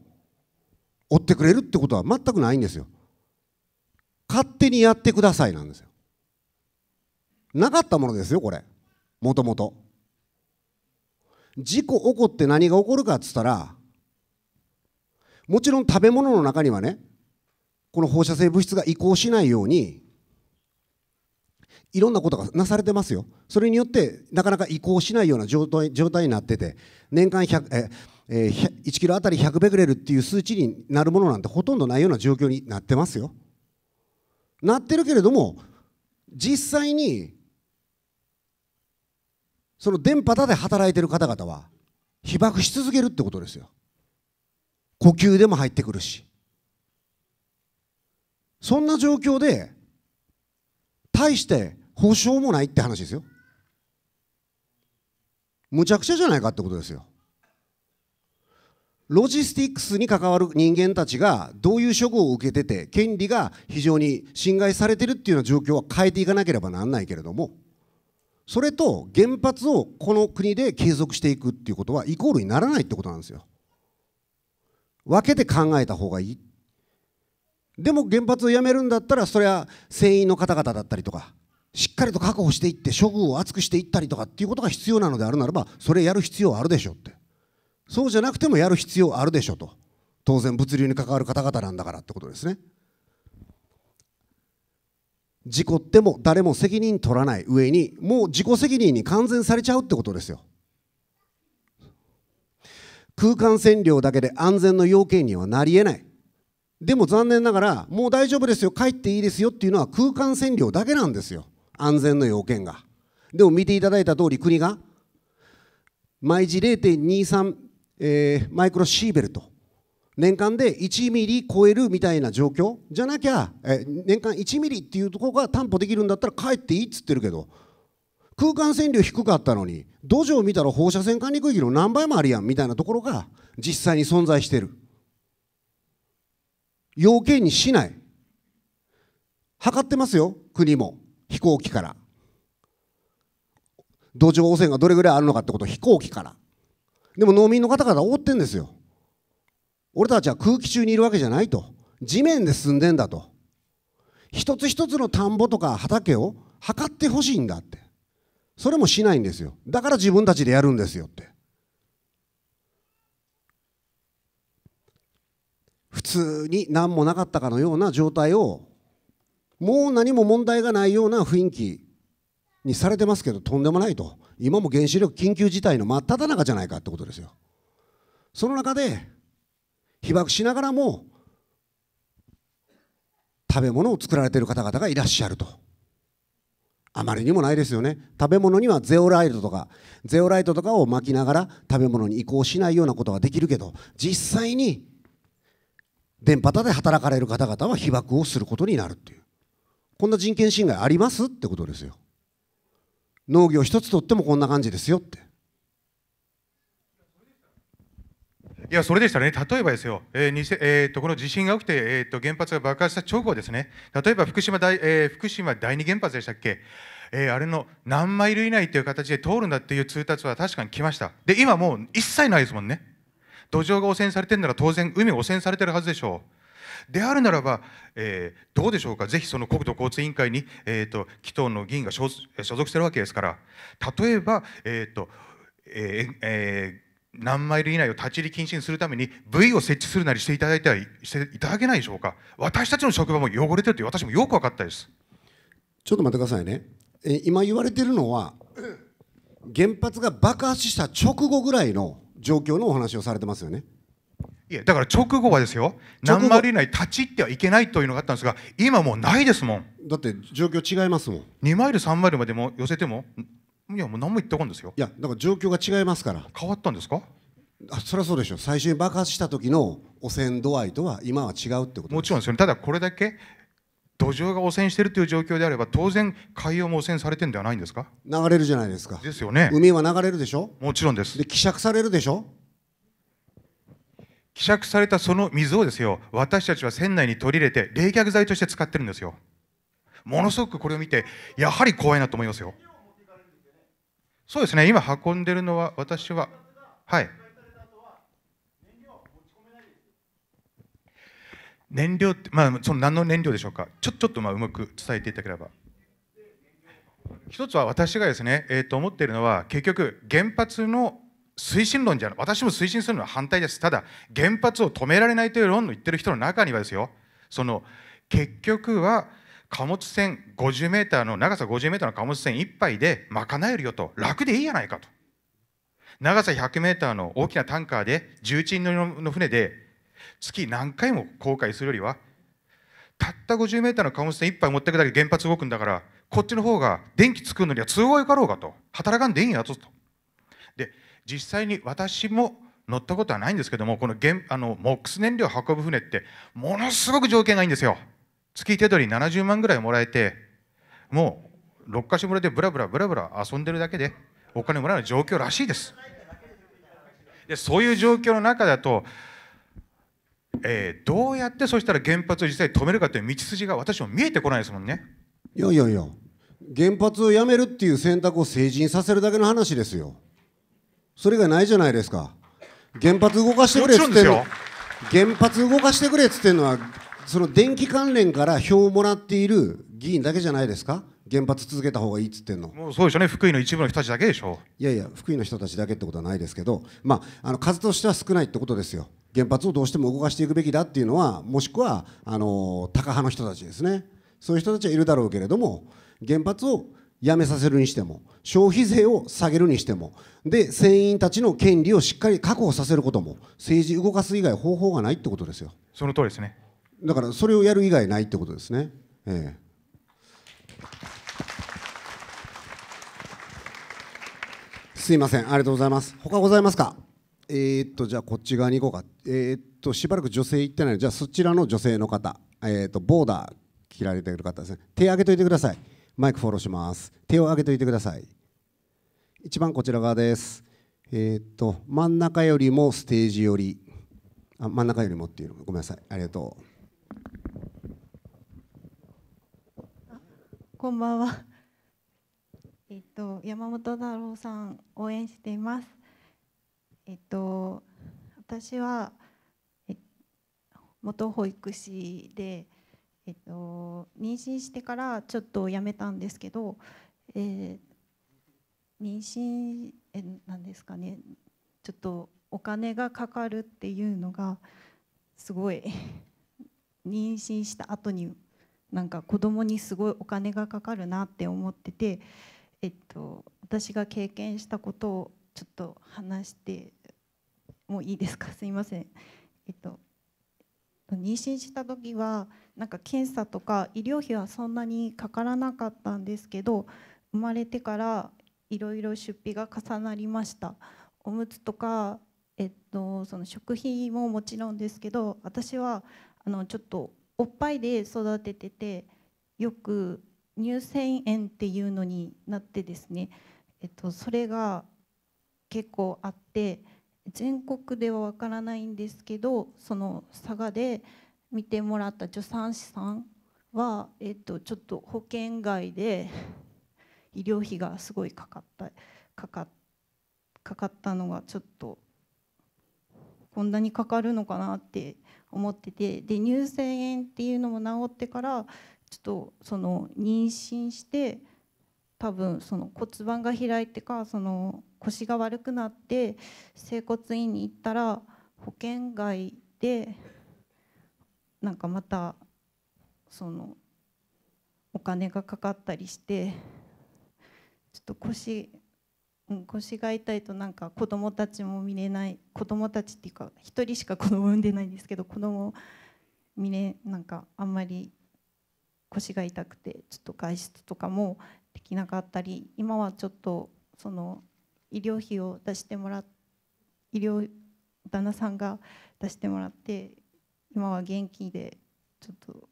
負ってくれるってことは全くないんですよ勝手にやってくださいなんですよなかったものですよこれもともと事故起こって何が起こるかっつったらもちろん食べ物の中にはねこの放射性物質が移行しないようにいろんなことがなされてますよ、それによってなかなか移行しないような状態状態になってて、年間100ええ1キロあたり100ベクレルっていう数値になるものなんてほとんどないような状況になってますよ。なってるけれども、実際にその電波だで働いてる方々は被爆し続けるってことですよ。呼吸でも入ってくるし。そんな状況で、大して保証もないって話ですよ。むちゃくちゃじゃないかってことですよ。ロジスティックスに関わる人間たちがどういう処遇を受けてて権利が非常に侵害されてるっていうような状況は変えていかなければならないけれどもそれと原発をこの国で継続していくっていうことはイコールにならないってことなんですよ。分けて考えた方がいいでも原発をやめるんだったらそれは船員の方々だったりとかしっかりと確保していって処遇を厚くしていったりとかっていうことが必要なのであるならばそれやる必要あるでしょってそうじゃなくてもやる必要あるでしょと当然物流に関わる方々なんだからってことですね事故っても誰も責任取らない上にもう自己責任に完全されちゃうってことですよ空間占領だけで安全の要件にはなりえないでも残念ながら、もう大丈夫ですよ、帰っていいですよっていうのは空間占領だけなんですよ、安全の要件が。でも見ていただいた通り、国が毎時0.23、えー、マイクロシーベルト、年間で1ミリ超えるみたいな状況じゃなきゃ、え年間1ミリっていうところが担保できるんだったら帰っていいっつってるけど、空間線量低かったのに土壌を見たら放射線管理区域の何倍もあるやんみたいなところが実際に存在してる要件にしない。測ってますよ、国も。飛行機から。土壌汚染がどれぐらいあるのかってこと飛行機から。でも農民の方々は覆ってんですよ。俺たちは空気中にいるわけじゃないと。地面で住んでんだと。一つ一つの田んぼとか畑を測ってほしいんだって。それもしないんですよ。だから自分たちでやるんですよって。普通に何もなかったかのような状態をもう何も問題がないような雰囲気にされてますけどとんでもないと今も原子力緊急事態の真っ只中じゃないかってことですよその中で被爆しながらも食べ物を作られている方々がいらっしゃるとあまりにもないですよね食べ物にはゼオライトとかゼオライトとかを巻きながら食べ物に移行しないようなことはできるけど実際に電波で働かれる方々は被爆をすることになるっていう。こんな人権侵害ありますってことですよ。農業一つとってもこんな感じですよって。いや、それでしたね。例えばですよ、えーえーと、この地震が起きて、えーと、原発が爆発した直後ですね、例えば福島第,、えー、福島第二原発でしたっけ、えー、あれの何マイル以内という形で通るんだっていう通達は確かに来ました。で、今もう一切ないですもんね。土壌が汚染されてるなら当然海汚染されてるはずでしょう。であるならば、えー、どうでしょうか、ぜひその国土交通委員会に、えーと、紀藤の議員が所属してるわけですから、例えば、えーとえーえー何マイル以内を立ち入り禁止にするために部位を設置するなりしていただいたしていただけないでしょうか私たちの職場も汚れてるって私もよく分かったですちょっと待ってくださいねえ今言われてるのは原発が爆発した直後ぐらいの状況のお話をされてますよね。いやだから直後はですよ何マイル以内立ち入ってはいけないというのがあったんですが今もうないですもんだって状況違いますもん2マイル3マイルまでも寄せてもいやもう何も言ってこんですよいやだから状況が違いますから変わったんですかあそりゃそうでしょ最初に爆発した時の汚染度合いとは今は違うってこともちろんですよねただこれだけ土壌が汚染しているという状況であれば当然海洋も汚染されてるんではないんですか流れるじゃないですかですよね海は流れるでしょもちろんですで希釈されるでしょ希釈されたその水をですよ私たちは船内に取り入れて冷却剤として使ってるんですよものすごくこれを見てやはり怖いなと思いますよそうですね今運んでるのは私ははい燃料って、まあ、その何の燃料でしょうか、ちょちょっとまあうまく伝えていただければ。一つは私がですね、えー、と思っているのは、結局、原発の推進論じゃない、私も推進するのは反対です、ただ、原発を止められないという論の言ってる人の中にはですよ、その結局は貨物船50メーターの長さ50メーターの貨物船1杯で賄えるよと、楽でいいじゃないかと。長さ100メーターの大きなタンカーで、重鎮の船で月何回も後悔するよりはたった50メーターの貨物船1杯持っていくだけで原発動くんだからこっちの方が電気作るのには都合よかろうかと働かんでいいんやととで実際に私も乗ったことはないんですけどもこの原あの MOX 燃料を運ぶ船ってものすごく条件がいいんですよ月手取り70万ぐらいもらえてもう六か所村でブラブラブラブラ遊んでるだけでお金もらう状況らしいですでそういう状況の中だとえー、どうやってそしたら原発を実際止めるかという道筋が私も見えてこないですもんねいやいやいや原発をやめるっていう選択を成人させるだけの話ですよそれがないじゃないですか原発動かしてくれっつってんの原発動かしてくれっつってんのはその電気関連から票をもらっている議員だけじゃないですか原発続けた方がいいっつってんのもうそうでしょうね福井の一部の人たちだけでしょいやいや福井の人たちだけってことはないですけどまああの数としては少ないってことですよ原発をどうしても動かしていくべきだっていうのはもしくはあのタカ派の人たちですねそういう人たちはいるだろうけれども原発をやめさせるにしても消費税を下げるにしてもで船員たちの権利をしっかり確保させることも政治動かす以外方法がないってことですよその通りですねだからそれをやる以外ないってことですねええすいませんありがとうございます他ございますかえー、っとじゃあこっち側に行こうかえー、っとしばらく女性行ってないのじゃあそちらの女性の方えー、っとボーダー切られてる方ですね手を上げといてくださいマイクフォローします手を上げといてください一番こちら側ですえっと真ん中よりもステージよりあ真ん中よりもっていうのごめんなさいありがとうこんばんは。えっと、山本太郎さん、応援しています。えっと、私は元保育士で、えっと、妊娠してからちょっと辞めたんですけど、えー、妊娠えなんですかねちょっとお金がかかるっていうのがすごい妊娠した後になんか子供にすごいお金がかかるなって思ってて、えっと、私が経験したことをちょっと話してもいいですかすいません。えっと妊娠した時はなんか検査とか医療費はそんなにかからなかったんですけど生まれてからいろいろ出費が重なりましたおむつとか、えっと、その食費ももちろんですけど私はあのちょっとおっぱいで育てててよく乳腺炎っていうのになってですね、えっと、それが結構あって全国ではわからないんですけどその佐賀で見てもらった助産師さんは、えっと、ちょっと保険外で医療費がすごいかかったかかかかったのがちょっとこんなにかかるのかなって思っててで乳腺炎っていうのも治ってからちょっとその妊娠して多分その骨盤が開いてかその腰が悪くなって整骨院に行ったら保険外でなんかまたそのお金がかかったりしてちょっと腰腰が痛いとなんか子供たちも見れない子供たちっていうか1人しか子供産んでないんですけど子供見れなんかあんまり腰が痛くてちょっと外出とかもできなかったり今はちょっとその医療費を出してもらっ医療旦那さんが出してもらって今は元気でちょっと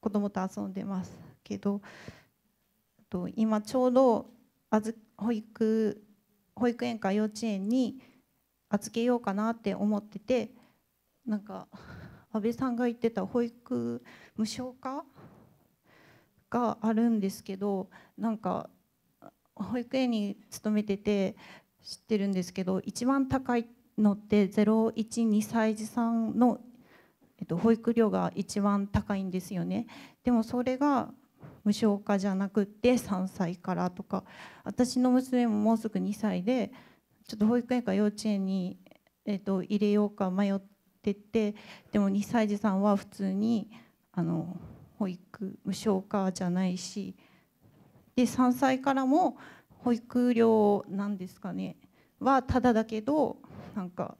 子供と遊んでますけどと今ちょうど保育保育園か幼稚園に預けようかなって思っててなんか安倍さんが言ってた保育無償化があるんですけどなんか保育園に勤めてて知ってるんですけど一番高いのって012歳児さんの、えっと、保育料が一番高いんですよねでもそれが無償化じゃなくて3歳からとか私の娘ももうすぐ2歳でちょっと保育園か幼稚園に、えっと、入れようか迷っててでも2歳児さんは普通にあの保育無償化じゃないしで3歳からも保育料なんですかねはただだけどなんか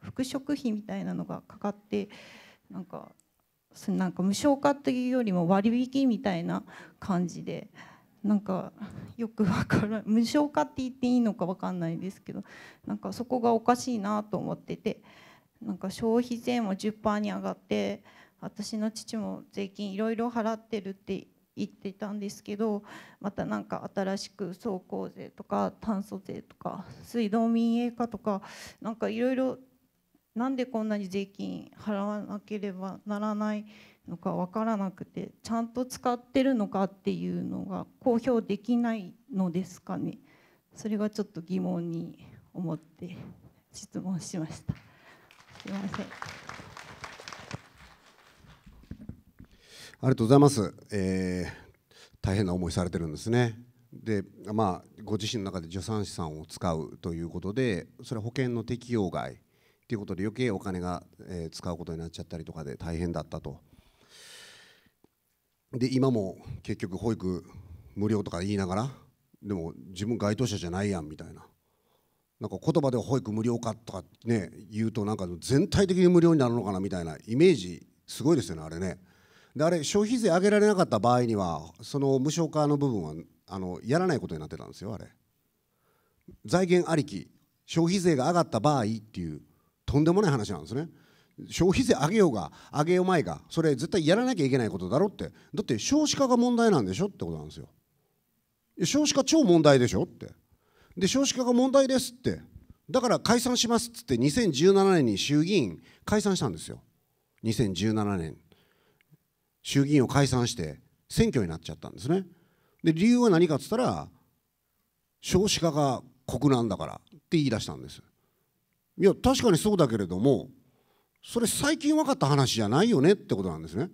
服飾費みたいなのがかかってなんかなんか無償化というよりも割引みたいな感じでなんかよくわから無償化って言っていいのかわかんないですけどなんかそこがおかしいなと思っててなんか消費税も10%に上がって私の父も税金いろいろ払ってるって言ってたんですけどまた何か新しく走行税とか炭素税とか水道民営化とかなんかいろいろなんでこんなに税金払わなければならないのか分からなくてちゃんと使ってるのかっていうのが公表できないのですかねそれがちょっと疑問に思って質問しました。すいませんありがとうございます、えー、大変な思いされてるんですねでまあご自身の中で助産師さんを使うということでそれは保険の適用外ということで余計お金が、えー、使うことになっちゃったりとかで大変だったとで今も結局保育無料とか言いながらでも自分該当者じゃないやんみたいななんか言葉で保育無料化とかね言うとなんか全体的に無料になるのかなみたいなイメージすごいですよねあれねであれ消費税上げられなかった場合にはその無償化の部分はあのやらないことになってたんですよあれ財源ありき消費税が上がった場合っていうとんでもない話なんですね消費税上げようが上げようまいがそれ絶対やらなきゃいけないことだろってだって少子化が問題なんでしょってことなんですよ少子化超問題でしょってで少子化が問題ですってだから解散しますっつって2017年に衆議院解散したんですよ2017年衆議院を解散して選挙になっちゃったんですね。で理由は何かっつったら少子化が国難だからって言い出したんです。いや確かにそうだけれどもそれ最近分かった話じゃないよねってことなんですね。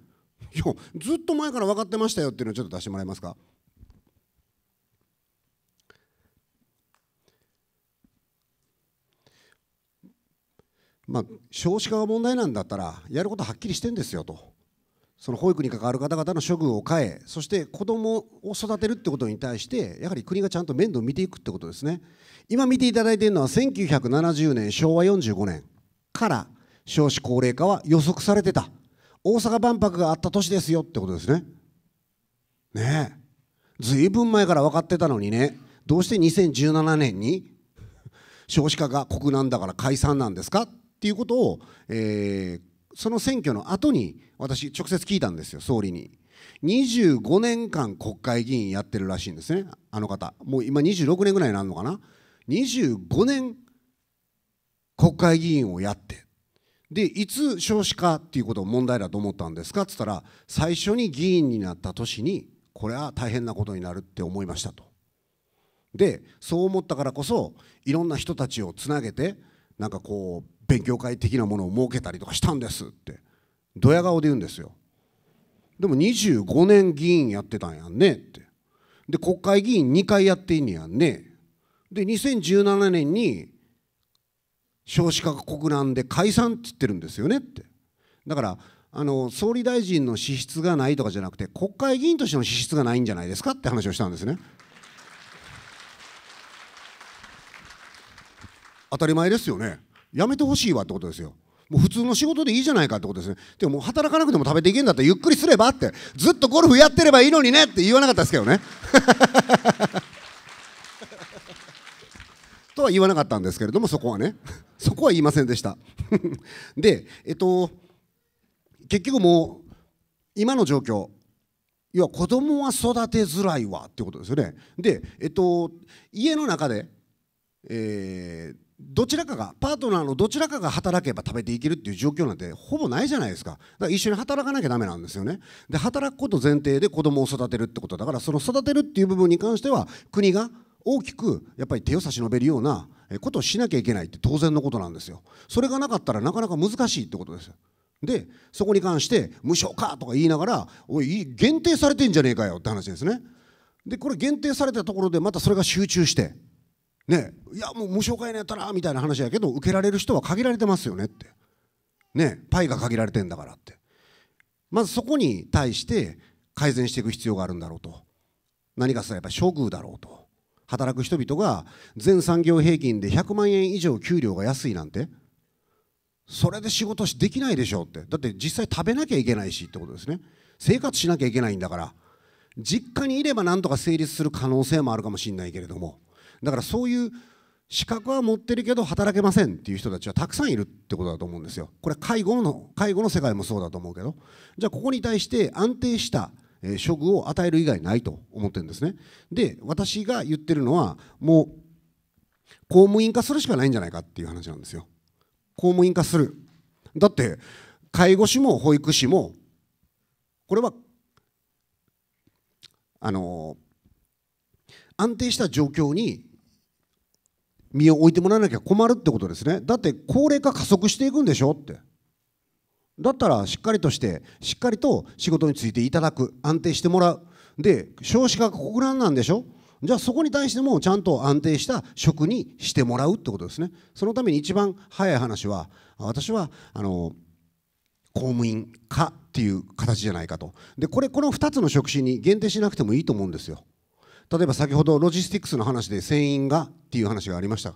いやずっと前から分かってましたよっていうのをちょっと出してもらえますか。まあ、少子化が問題なんだったらやることはっきりしてんですよとその保育に関わる方々の処遇を変えそして子どもを育てるってことに対してやはり国がちゃんと面倒を見ていくってことですね今見ていただいているのは1970年昭和45年から少子高齢化は予測されてた大阪万博があった年ですよってことですねねえずいぶん前から分かってたのにねどうして2017年に少子化が国難だから解散なんですかっていうことを、えー、その選挙の後に私直接聞いたんですよ総理に25年間国会議員やってるらしいんですねあの方もう今26年ぐらいになるのかな25年国会議員をやってでいつ少子化っていうことを問題だと思ったんですかっつったら最初に議員になった年にこれは大変なことになるって思いましたとでそう思ったからこそいろんな人たちをつなげてなんかこう勉強会的なものを設けたりとかしたんですってドヤ顔で言うんですよでも25年議員やってたんやんねってで国会議員2回やってんやんねで2017年に少子化国難で解散って言ってるんですよねってだからあの総理大臣の資質がないとかじゃなくて国会議員としての資質がないんじゃないですかって話をしたんですね当たり前ですよねやめてほしいわってことですよ。もう普通の仕事でいいじゃないかってことですね。でももう働かなくても食べていけんだったらゆっくりすればってずっとゴルフやってればいいのにねって言わなかったですけどね。とは言わなかったんですけれどもそこはねそこは言いませんでした でえっと結局もう今の状況要は子供は育てづらいわってことですよねでえっと家の中でえーどちらかがパートナーのどちらかが働けば食べていけるっていう状況なんてほぼないじゃないですかだから一緒に働かなきゃだめなんですよねで働くこと前提で子供を育てるってことだからその育てるっていう部分に関しては国が大きくやっぱり手を差し伸べるようなことをしなきゃいけないって当然のことなんですよそれがなかったらなかなか難しいってことですでそこに関して無償かとか言いながらおい限定されてんじゃねえかよって話ですねでこれ限定されたところでまたそれが集中してねいやもう無償化やったらみたいな話やけど受けられる人は限られてますよねってねパイが限られてんだからってまずそこに対して改善していく必要があるんだろうと何かさやっぱ処遇だろうと働く人々が全産業平均で100万円以上給料が安いなんてそれで仕事できないでしょうってだって実際食べなきゃいけないしってことですね生活しなきゃいけないんだから実家にいればなんとか成立する可能性もあるかもしれないけれどもだからそういう資格は持ってるけど働けませんっていう人たちはたくさんいるってことだと思うんですよ。これ介護の介護の世界もそうだと思うけどじゃあここに対して安定した処遇を与える以外ないと思ってるんですね。で私が言ってるのはもう公務員化するしかないんじゃないかっていう話なんですよ。公務員化するだって介護士も保育士もこれはあの安定した状況に身を置いてもらわなきゃ困るってことですねだって高齢化加速していくんでしょってだったらしっかりとしてしっかりと仕事についていただく安定してもらうで少子化が国難なんでしょじゃあそこに対してもちゃんと安定した職にしてもらうってことですねそのために一番早い話は私はあの公務員化っていう形じゃないかとでこれこの2つの職種に限定しなくてもいいと思うんですよ例えば先ほどロジスティックスの話で船員がっていう話がありました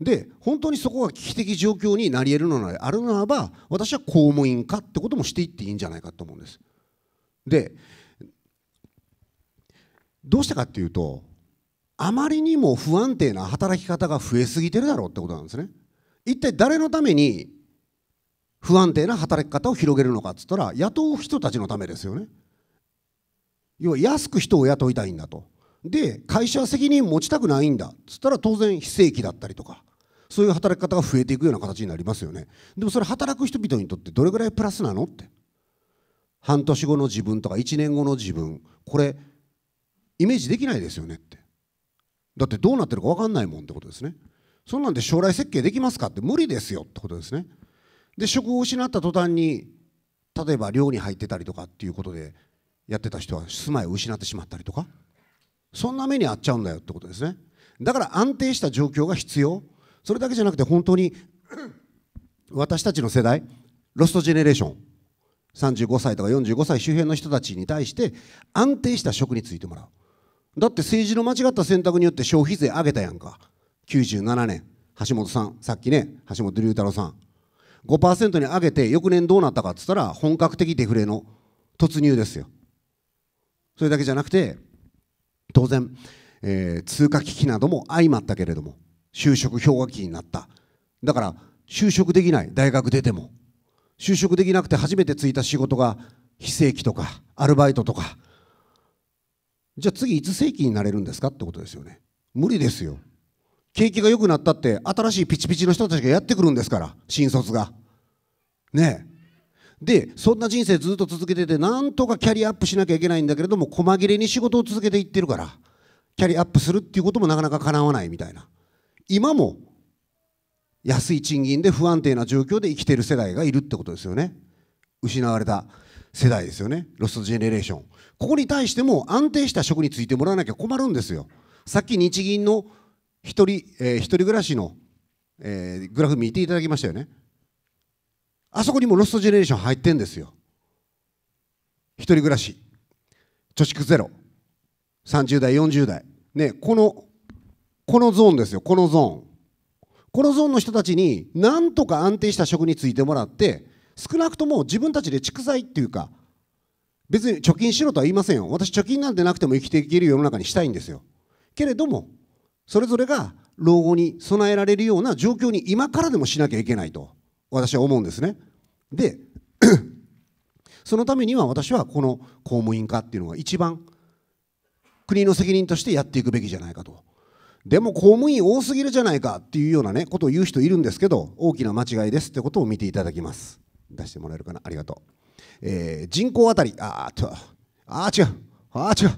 で本当にそこが危機的状況になり得るのであるならば私は公務員かってこともしていっていいんじゃないかと思うんですでどうしてかっていうとあまりにも不安定な働き方が増えすぎてるだろうってことなんですね一体誰のために不安定な働き方を広げるのかっつったら雇う人たちのためですよね要は安く人を雇いたいんだとで会社は責任持ちたくないんだっつったら当然非正規だったりとかそういう働き方が増えていくような形になりますよねでもそれ働く人々にとってどれぐらいプラスなのって半年後の自分とか1年後の自分これイメージできないですよねってだってどうなってるか分かんないもんってことですねそんなんで将来設計できますかって無理ですよってことですねで職を失った途端に例えば寮に入ってたりとかっていうことでやってた人は住まいを失ってしまったりとかそんな目に遭っちゃうんだよってことですねだから安定した状況が必要それだけじゃなくて本当に私たちの世代ロストジェネレーション35歳とか45歳周辺の人たちに対して安定した職に就いてもらうだって政治の間違った選択によって消費税上げたやんか97年橋本さんさっきね橋本龍太郎さん5%に上げて翌年どうなったかっつったら本格的デフレの突入ですよそれだけじゃなくて当然、えー、通貨危機なども相まったけれども就職氷河期になっただから就職できない大学出ても就職できなくて初めて就いた仕事が非正規とかアルバイトとかじゃあ次いつ正規になれるんですかってことですよね無理ですよ景気が良くなったって新しいピチピチの人たちがやってくるんですから新卒がねえでそんな人生ずっと続けててなんとかキャリアアップしなきゃいけないんだけれども細切れに仕事を続けていってるからキャリアアップするっていうこともなかなかかなわないみたいな今も安い賃金で不安定な状況で生きてる世代がいるってことですよね失われた世代ですよねロストジェネレーションここに対しても安定した職についてもらわなきゃ困るんですよさっき日銀の一人、えー、一人暮らしの、えー、グラフ見ていただきましたよねあそこにもロストジェネレーション入ってんですよ。1人暮らし、貯蓄ゼロ、30代、40代。ね、この、このゾーンですよ、このゾーン。このゾーンの人たちに、なんとか安定した職についてもらって、少なくとも自分たちで蓄財っていうか、別に貯金しろとは言いませんよ。私、貯金なんてなくても生きていける世の中にしたいんですよ。けれども、それぞれが老後に備えられるような状況に今からでもしなきゃいけないと。私は思うんですね。で そのためには私はこの公務員化っていうのが一番国の責任としてやっていくべきじゃないかと。でも公務員多すぎるじゃないかっていうようなねことを言う人いるんですけど大きな間違いですってことを見ていただきます出してもらえるかなありがとう、えー、人口あたりあーとあ違うあー違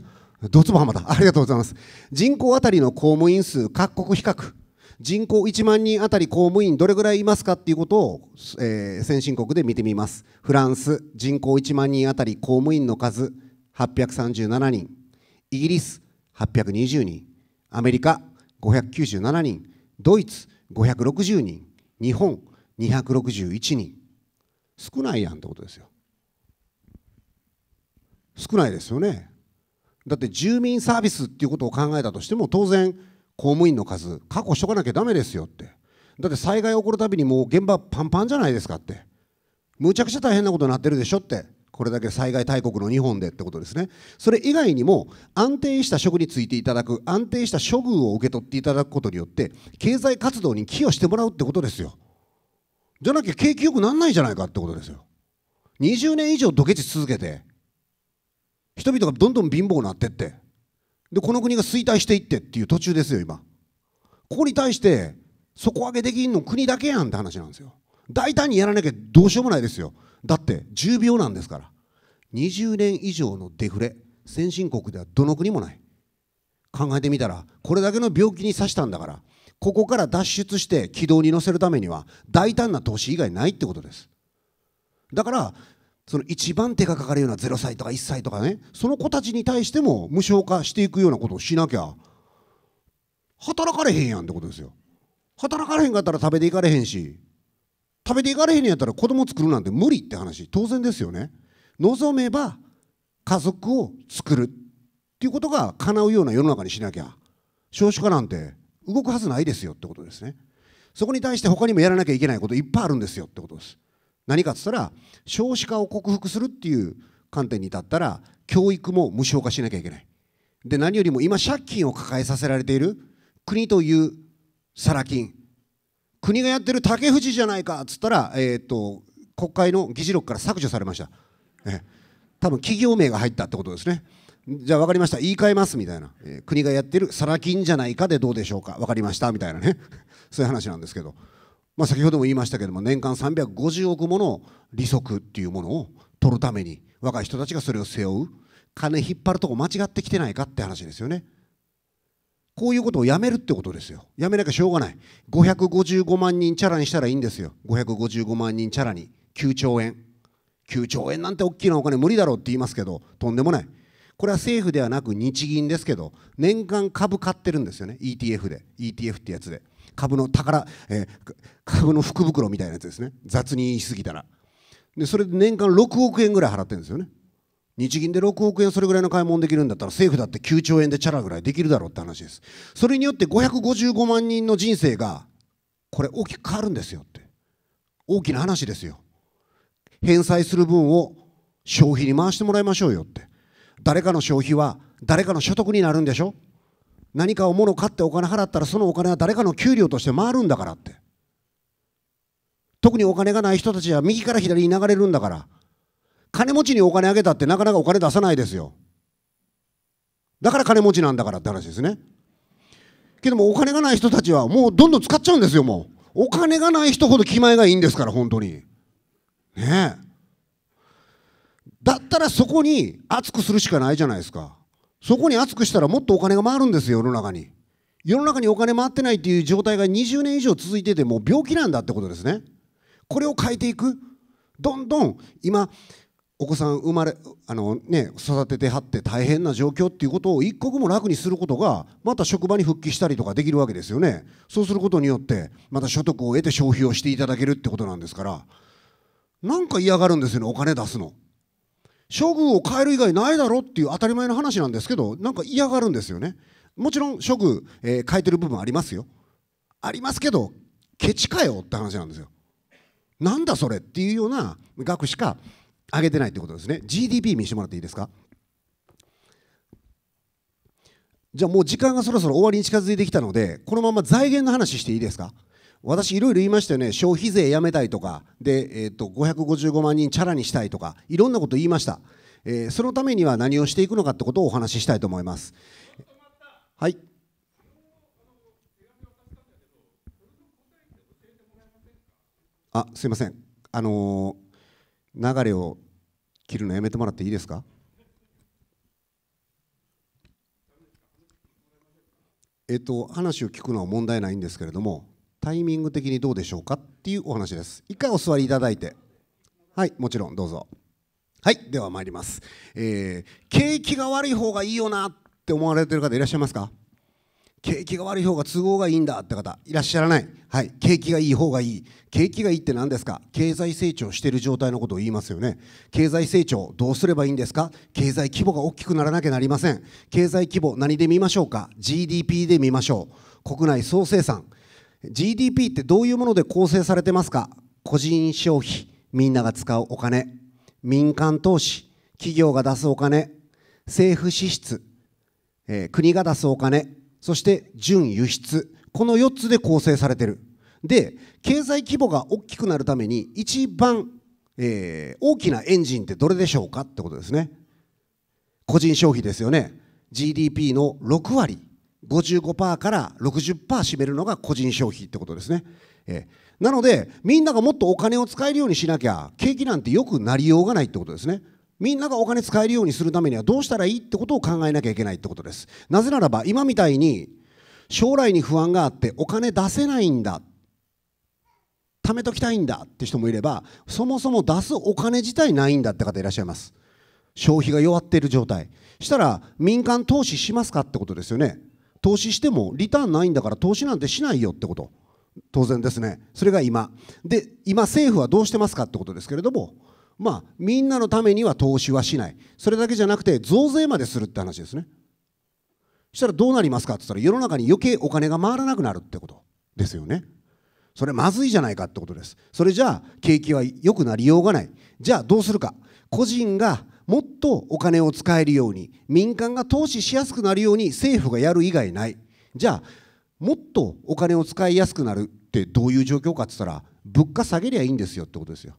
うドツボ浜だありがとうございます人口当たりの公務員数各国比較人口1万人あたり公務員どれぐらいいますかっていうことを、えー、先進国で見てみますフランス人口1万人あたり公務員の数837人イギリス820人アメリカ597人ドイツ560人日本261人少ないやんってことですよ少ないですよねだって住民サービスっていうことを考えたとしても当然公務員の数確保しとかなきゃだめですよってだって災害起こるたびにもう現場パンパンじゃないですかってむちゃくちゃ大変なことになってるでしょってこれだけ災害大国の日本でってことですねそれ以外にも安定した職に就いていただく安定した処遇を受け取っていただくことによって経済活動に寄与してもらうってことですよじゃなきゃ景気よくなんないじゃないかってことですよ20年以上ドケチ続けて人々がどんどん貧乏になってってで、この国が衰退していってっていう途中ですよ、今。ここに対して、底上げできんの国だけやんって話なんですよ。大胆にやらなきゃどうしようもないですよ。だって10秒なんですから。20年以上のデフレ、先進国ではどの国もない。考えてみたら、これだけの病気に刺したんだから、ここから脱出して軌道に乗せるためには、大胆な投資以外ないってことです。だから、その一番手がかかるような0歳とか1歳とかねその子たちに対しても無償化していくようなことをしなきゃ働かれへんやんってことですよ働かれへんかったら食べていかれへんし食べていかれへんやったら子供作るなんて無理って話当然ですよね望めば家族を作るっていうことが叶うような世の中にしなきゃ少子化なんて動くはずないですよってことですねそこに対して他にもやらなきゃいけないこといっぱいあるんですよってことです何かっつったら少子化を克服するっていう観点に立ったら教育も無償化しなきゃいけないで何よりも今借金を抱えさせられている国というサラ金国がやってる竹藤じゃないかっつったら、えーと、国会の議事録から削除されました、え多分企業名が入ったってことですねじゃあ分かりました言い換えますみたいな、えー、国がやってるサラ金じゃないかでどうでしょうか分かりましたみたいなね そういう話なんですけどまあ、先ほども言いましたけども年間350億もの利息っていうものを取るために若い人たちがそれを背負う金引っ張るとこ間違ってきてないかって話ですよねこういうことをやめるってことですよやめなきゃしょうがない555万人チャラにしたらいいんですよ555万人チャラに9兆円9兆円なんて大きなお金無理だろうって言いますけどとんでもないこれは政府ではなく日銀ですけど年間株買ってるんですよね ETF で ETF ってやつで株の宝、えー、株の福袋みたいなやつですね雑に言い過ぎたらでそれで年間6億円ぐらい払ってるんですよね日銀で6億円それぐらいの買い物できるんだったら政府だって9兆円でチャラぐらいできるだろうって話ですそれによって555万人の人生がこれ大きく変わるんですよって大きな話ですよ返済する分を消費に回してもらいましょうよって誰かの消費は誰かの所得になるんでしょ何かを物を買ってお金払ったらそのお金は誰かの給料として回るんだからって特にお金がない人たちは右から左に流れるんだから金持ちにお金あげたってなかなかお金出さないですよだから金持ちなんだからって話ですねけどもお金がない人たちはもうどんどん使っちゃうんですよもうお金がない人ほど気前がいいんですから本当にねえだったらそこに熱くするしかないじゃないですかそこに厚くしたらもっとお金が回るんですよ、世の中に。世の中にお金回ってないっていう状態が20年以上続いててもう病気なんだってことですね。これを変えていく。どんどん今お子さん生まれあの、ね、育ててはって大変な状況っていうことを一刻も楽にすることがまた職場に復帰したりとかできるわけですよねそうすることによってまた所得を得て消費をしていただけるってことなんですからなんか嫌がるんですよねお金出すの処遇を変える以外ないだろっていう当たり前の話なんですけどなんか嫌がるんですよねもちろん処遇、えー、変えてる部分ありますよありますけどケチかよって話なんですよなんだそれっていうような額しか上げてないってことですね GDP 見してもらっていいですかじゃあもう時間がそろそろ終わりに近づいてきたのでこのまま財源の話していいですか私いろいろ言いましたよね消費税やめたいとかで、えーと、と555万人チャラにしたいとかいろんなこと言いました、えー、そのためには何をしていくのかってことをお話ししたいと思いますはいあすいませんあのー、流れを切るのやめてもらっていいですかえっと、話を聞くのは問題ないんですけれども、タイミング的にどうでしょうかっていうお話です一回お座りいただいてはいもちろんどうぞはいでは参ります、えー、景気が悪い方がいいよなって思われてる方いらっしゃいますか景気が悪い方が都合がいいんだって方いらっしゃらない、はい、景気がいい方がいい景気がいいって何ですか経済成長している状態のことを言いますよね経済成長どうすればいいんですか経済規模が大きくならなきゃなりません経済規模何で見ましょうか GDP で見ましょう国内総生産 GDP ってどういうもので構成されてますか個人消費、みんなが使うお金、民間投資、企業が出すお金、政府支出、えー、国が出すお金、そして純輸出、この4つで構成されてる。で、経済規模が大きくなるために一番、えー、大きなエンジンってどれでしょうかってことですね。個人消費ですよね。GDP の6割55%から60%占めるのが個人消費ってことですね。えなので、みんながもっとお金を使えるようにしなきゃ、景気なんてよくなりようがないってことですね。みんながお金使えるようにするためにはどうしたらいいってことを考えなきゃいけないってことです。なぜならば、今みたいに将来に不安があってお金出せないんだ。貯めときたいんだって人もいれば、そもそも出すお金自体ないんだって方いらっしゃいます。消費が弱っている状態。したら民間投資しますかってことですよね。投資してもリターンないんだから投資なんてしないよってこと当然ですねそれが今で今政府はどうしてますかってことですけれどもまあみんなのためには投資はしないそれだけじゃなくて増税までするって話ですねそしたらどうなりますかって言ったら世の中に余計お金が回らなくなるってことですよねそれまずいじゃないかってことですそれじゃあ景気は良くなりようがないじゃあどうするか個人がもっとお金を使えるように民間が投資しやすくなるように政府がやる以外ないじゃあもっとお金を使いやすくなるってどういう状況かって言ったら物価下げりゃいいんですよってことですよ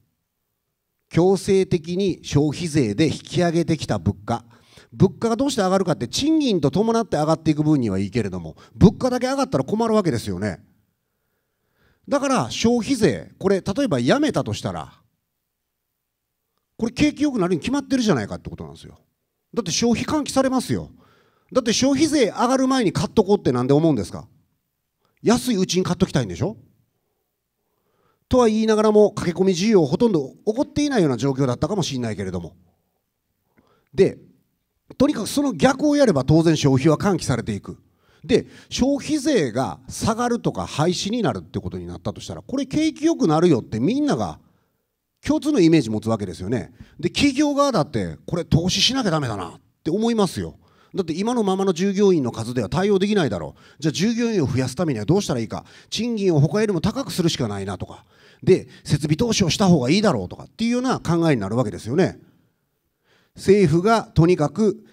強制的に消費税で引き上げてきた物価物価がどうして上がるかって賃金と伴って上がっていく分にはいいけれども物価だけ上がったら困るわけですよねだから消費税これ例えばやめたとしたらこれ景気良くなるに決まってるじゃないかってことなんですよだって消費喚起されますよだって消費税上がる前に買っとこうってなんで思うんですか安いうちに買っときたいんでしょとは言いながらも駆け込み需要ほとんど起こっていないような状況だったかもしれないけれどもでとにかくその逆をやれば当然消費は喚起されていくで消費税が下がるとか廃止になるってことになったとしたらこれ景気よくなるよってみんなが共通のイメージ持つわけですよねで企業側だってこれ投資しなきゃだめだなって思いますよだって今のままの従業員の数では対応できないだろうじゃあ従業員を増やすためにはどうしたらいいか賃金を他よりも高くするしかないなとかで設備投資をした方がいいだろうとかっていうような考えになるわけですよね政府がとにかく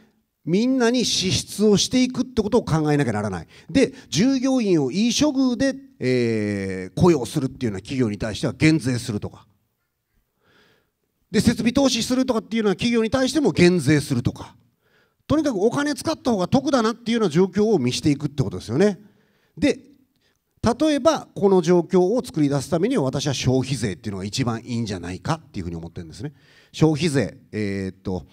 みんなに支出をしていくってことを考えなきゃならない。で、従業員をいい処遇で、えー、雇用するっていうような企業に対しては減税するとか。で設備投資するとかっていうのは企業に対しても減税するとかとにかくお金使った方が得だなっていうような状況を見していくってことですよねで例えばこの状況を作り出すためには私は消費税っていうのが一番いいんじゃないかっていうふうに思ってるんですね消費税えー、っと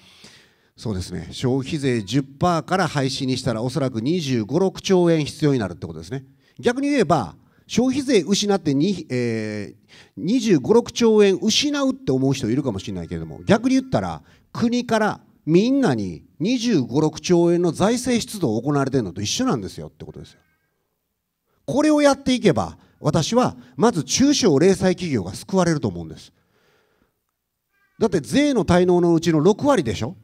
そうですね消費税10%から廃止にしたらおそらく25、6兆円必要になるってことですね逆に言えば消費税失ってに、えー、25、6兆円失うって思う人いるかもしれないけれども、逆に言ったら、国からみんなに25、6兆円の財政出動を行われてるのと一緒なんですよってことですよ。これをやっていけば、私はまず中小零細企業が救われると思うんです。だって税の滞納のうちの6割でしょ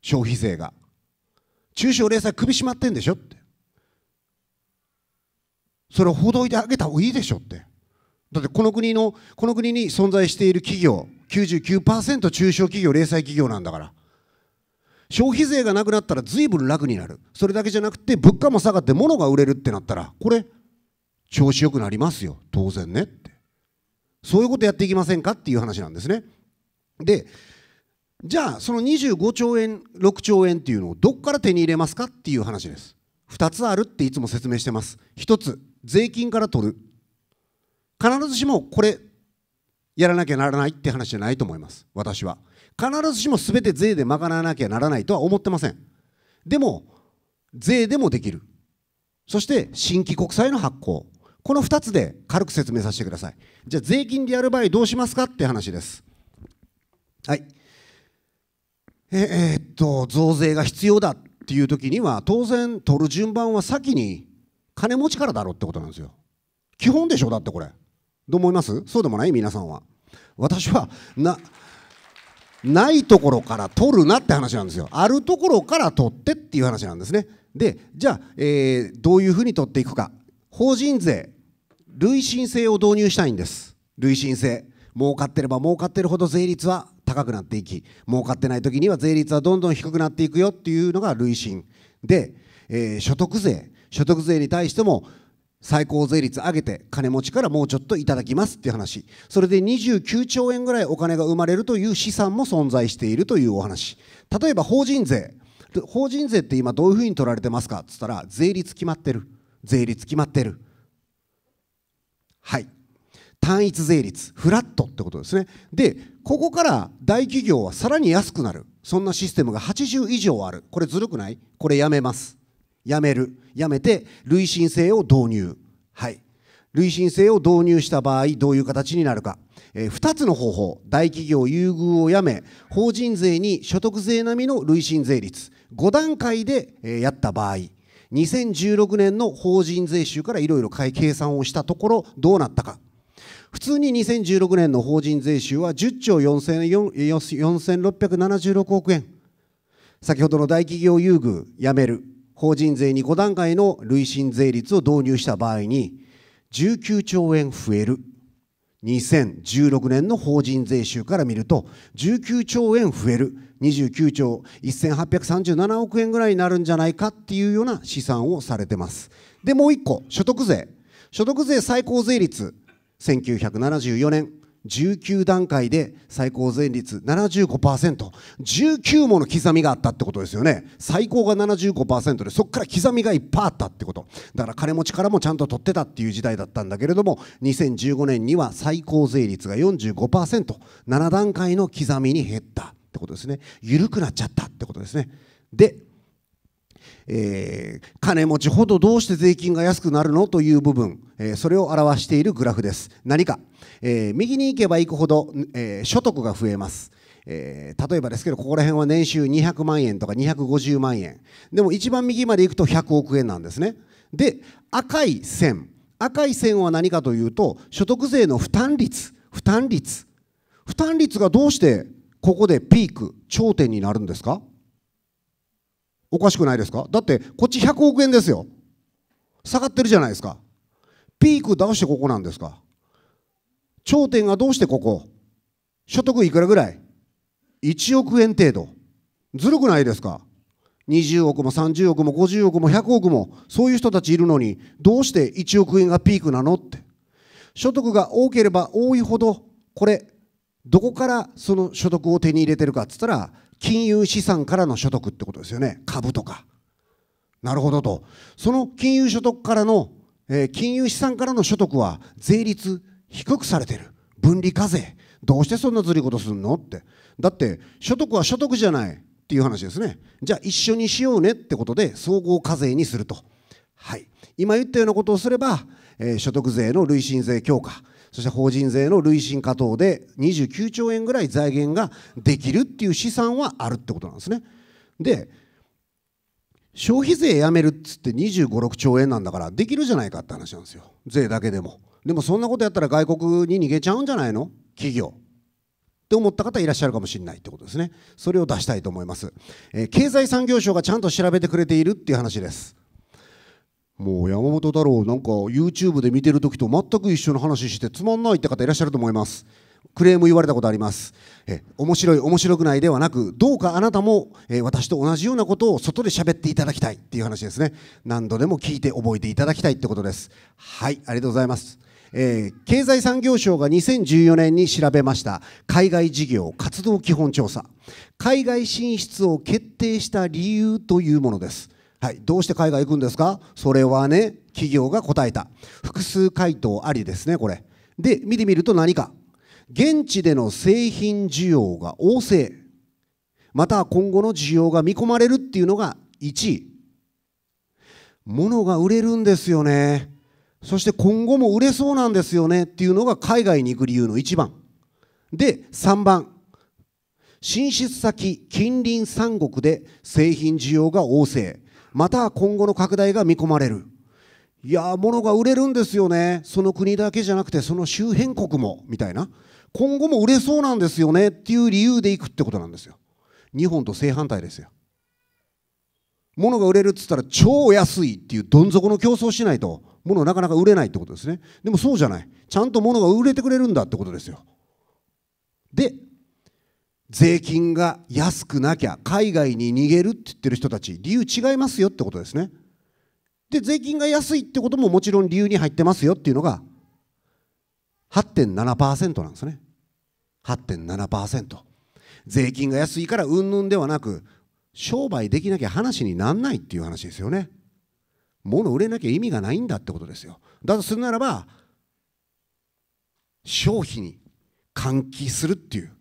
消費税が。中小零細首しまってんでしょって。それをほどいてあげた方がいいでしょってだってこの国のこの国に存在している企業99%中小企業零細企業なんだから消費税がなくなったらずいぶん楽になるそれだけじゃなくて物価も下がって物が売れるってなったらこれ調子よくなりますよ当然ねってそういうことやっていきませんかっていう話なんですねでじゃあその25兆円6兆円っていうのをどっから手に入れますかっていう話です2つあるっていつも説明してます1つ税金から取る必ずしもこれやらなきゃならないって話じゃないと思います私は必ずしも全て税で賄わなきゃならないとは思ってませんでも税でもできるそして新規国債の発行この2つで軽く説明させてくださいじゃあ税金でやる場合どうしますかって話ですはいええー、っと増税が必要だっていう時には当然取る順番は先に金持ちからだろってことなんですよ基本でしょだってこれどう思いますそうでもない皆さんは私はなないところから取るなって話なんですよあるところから取ってっていう話なんですねでじゃあ、えー、どういうふうに取っていくか法人税累進性を導入したいんです累進性儲かってれば儲かってるほど税率は高くなっていき儲かってない時には税率はどんどん低くなっていくよっていうのが累進で、えー、所得税所得税に対しても最高税率上げて金持ちからもうちょっといただきますっていう話それで29兆円ぐらいお金が生まれるという資産も存在しているというお話例えば法人税法人税って今どういうふうに取られてますかっつったら税率決まってる税率決まってるはい単一税率フラットってことですねでここから大企業はさらに安くなるそんなシステムが80以上あるこれずるくないこれやめますやめる、やめて、累進性を導入。はい。累進性を導入した場合、どういう形になるか。えー、つの方法、大企業優遇をやめ、法人税に所得税並みの累進税率、5段階で、えー、やった場合、2016年の法人税収からいろいろ計算をしたところ、どうなったか。普通に2016年の法人税収は10兆4676億円。先ほどの大企業優遇、やめる、法人税に5段階の累進税率を導入した場合に19兆円増える2016年の法人税収から見ると19兆円増える29兆1837億円ぐらいになるんじゃないかっていうような試算をされてますでもう一個所得税所得税最高税率1974年19段階で最高前率75%、19もの刻みがあったってことですよね。最高が75%で、そこから刻みがいっぱいあったってこと。だから金持ちからもちゃんと取ってたっていう時代だったんだけれども、2015年には最高税率が45%、7段階の刻みに減ったってことですね。緩くなっちゃったってことですね。で、えー、金持ちほどどうして税金が安くなるのという部分、えー、それを表しているグラフです。何か、えー、右に行けば行くほど、え所得が増えます。え例えばですけど、ここら辺は年収200万円とか250万円。でも一番右まで行くと100億円なんですね。で、赤い線。赤い線は何かというと、所得税の負担率。負担率。負担率がどうしてここでピーク、頂点になるんですかおかしくないですかだってこっち100億円ですよ下がってるじゃないですかピークどうしてここなんですか頂点がどうしてここ所得いくらぐらい1億円程度ずるくないですか20億も30億も50億も100億もそういう人たちいるのにどうして1億円がピークなのって所得が多ければ多いほどこれどこからその所得を手に入れてるかっつったら金融資産からの所得ってことですよね株とかなるほどとその金融所得からの、えー、金融資産からの所得は税率低くされてる分離課税どうしてそんなずりことすんのってだって所得は所得じゃないっていう話ですねじゃあ一緒にしようねってことで総合課税にするとはい今言ったようなことをすれば、えー、所得税の累進税強化そして法人税の累進化等で29兆円ぐらい財源ができるっていう試算はあるってことなんですね。で消費税やめるっつって2 5 6兆円なんだからできるじゃないかって話なんですよ税だけでもでもそんなことやったら外国に逃げちゃうんじゃないの企業って思った方いらっしゃるかもしれないってことですねそれを出したいと思います、えー、経済産業省がちゃんと調べてくれているっていう話ですもう山本太郎なんか YouTube で見てる時と全く一緒の話してつまんないって方いらっしゃると思いますクレーム言われたことありますえ面白い面白くないではなくどうかあなたも、え私と同じようなことを外で喋っていただきたいっていう話ですね何度でも聞いて覚えていただきたいってことですはいありがとうございますえー、経済産業省が2014年に調べました海外事業活動基本調査海外進出を決定した理由というものですはい、どうして海外行くんですかそれはね企業が答えた複数回答ありですねこれで見てみると何か現地での製品需要が旺盛また今後の需要が見込まれるっていうのが1位物が売れるんですよねそして今後も売れそうなんですよねっていうのが海外に行く理由の1番で3番進出先近隣3国で製品需要が旺盛また今後の拡大が見込まれる。いや物が売れるんですよね。その国だけじゃなくて、その周辺国も、みたいな。今後も売れそうなんですよねっていう理由でいくってことなんですよ。日本と正反対ですよ。物が売れるって言ったら超安いっていうどん底の競争しないと、物なかなか売れないってことですね。でもそうじゃない。ちゃんと物が売れてくれるんだってことですよ。で、税金が安くなきゃ海外に逃げるって言ってる人たち理由違いますよってことですねで税金が安いってことももちろん理由に入ってますよっていうのが8.7%なんですね8.7%税金が安いからうんぬんではなく商売できなきゃ話になんないっていう話ですよね物売れなきゃ意味がないんだってことですよだとするならば消費に換気するっていう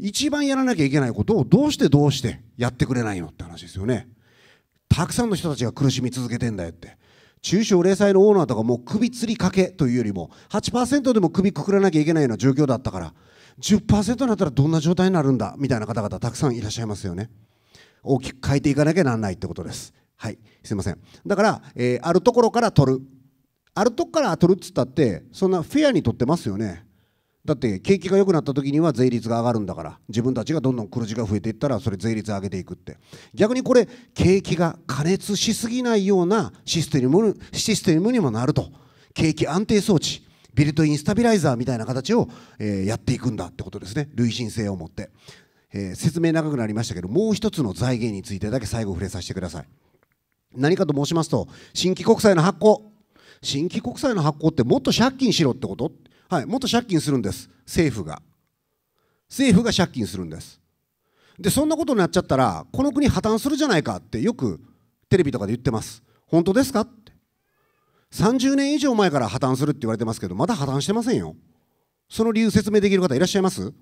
一番やらなきゃいけないことをどうしてどうしてやってくれないのって話ですよねたくさんの人たちが苦しみ続けてんだよって中小零細のオーナーとかもう首吊りかけというよりも8%でも首くくらなきゃいけないような状況だったから10%になったらどんな状態になるんだみたいな方々たくさんいらっしゃいますよね大きく変えていかなきゃなんないってことですはいすいませんだから、えー、あるところから取るあるとこから取るっつったってそんなフェアに取ってますよねだって景気が良くなった時には税率が上がるんだから自分たちがどんどん黒字が増えていったらそれ税率上げていくって逆にこれ景気が過熱しすぎないようなシステムステムにもなると景気安定装置ビルトインスタビライザーみたいな形を、えー、やっていくんだってことですね累進性を持って、えー、説明長くなりましたけどもう一つの財源についてだけ最後触れさせてください何かと申しますと新規国債の発行新規国債の発行ってもっと借金しろってことはい、もっと借金するんです、政府が。政府が借金するんです。で、そんなことになっちゃったら、この国破綻するじゃないかってよくテレビとかで言ってます。本当ですかって。30年以上前から破綻するって言われてますけど、まだ破綻してませんよ。その理由説明できる方いらっしゃいます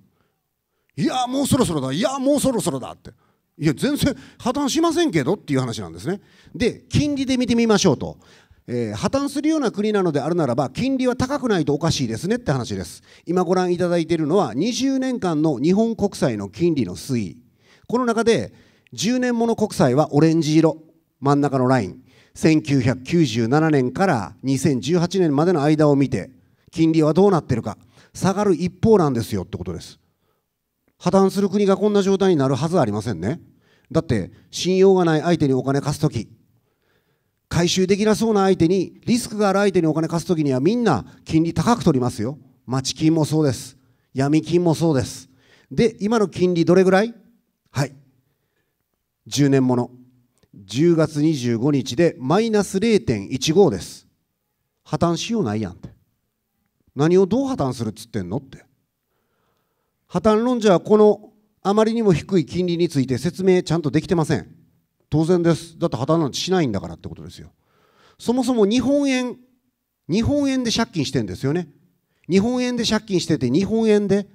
いや、もうそろそろだ。いや、もうそろそろだって。いや、全然破綻しませんけどっていう話なんですね。で、金利で見てみましょうと。えー、破綻するような国なのであるならば金利は高くないとおかしいですねって話です今ご覧いただいているのは20年間の日本国債の金利の推移この中で10年もの国債はオレンジ色真ん中のライン1997年から2018年までの間を見て金利はどうなってるか下がる一方なんですよってことです破綻する国がこんな状態になるはずありませんねだって信用がない相手にお金貸す時回収できなそうな相手に、リスクがある相手にお金貸すときにはみんな金利高く取りますよ。町金もそうです。闇金もそうです。で、今の金利どれぐらいはい。10年もの。10月25日でマイナス0.15です。破綻しようないやんって。何をどう破綻するっつってんのって。破綻論者はこのあまりにも低い金利について説明ちゃんとできてません。当然です。だって破綻なんてしないんだからってことですよ。そもそも日本円、日本円で借金してんですよね。日本円で借金してて、日本円で、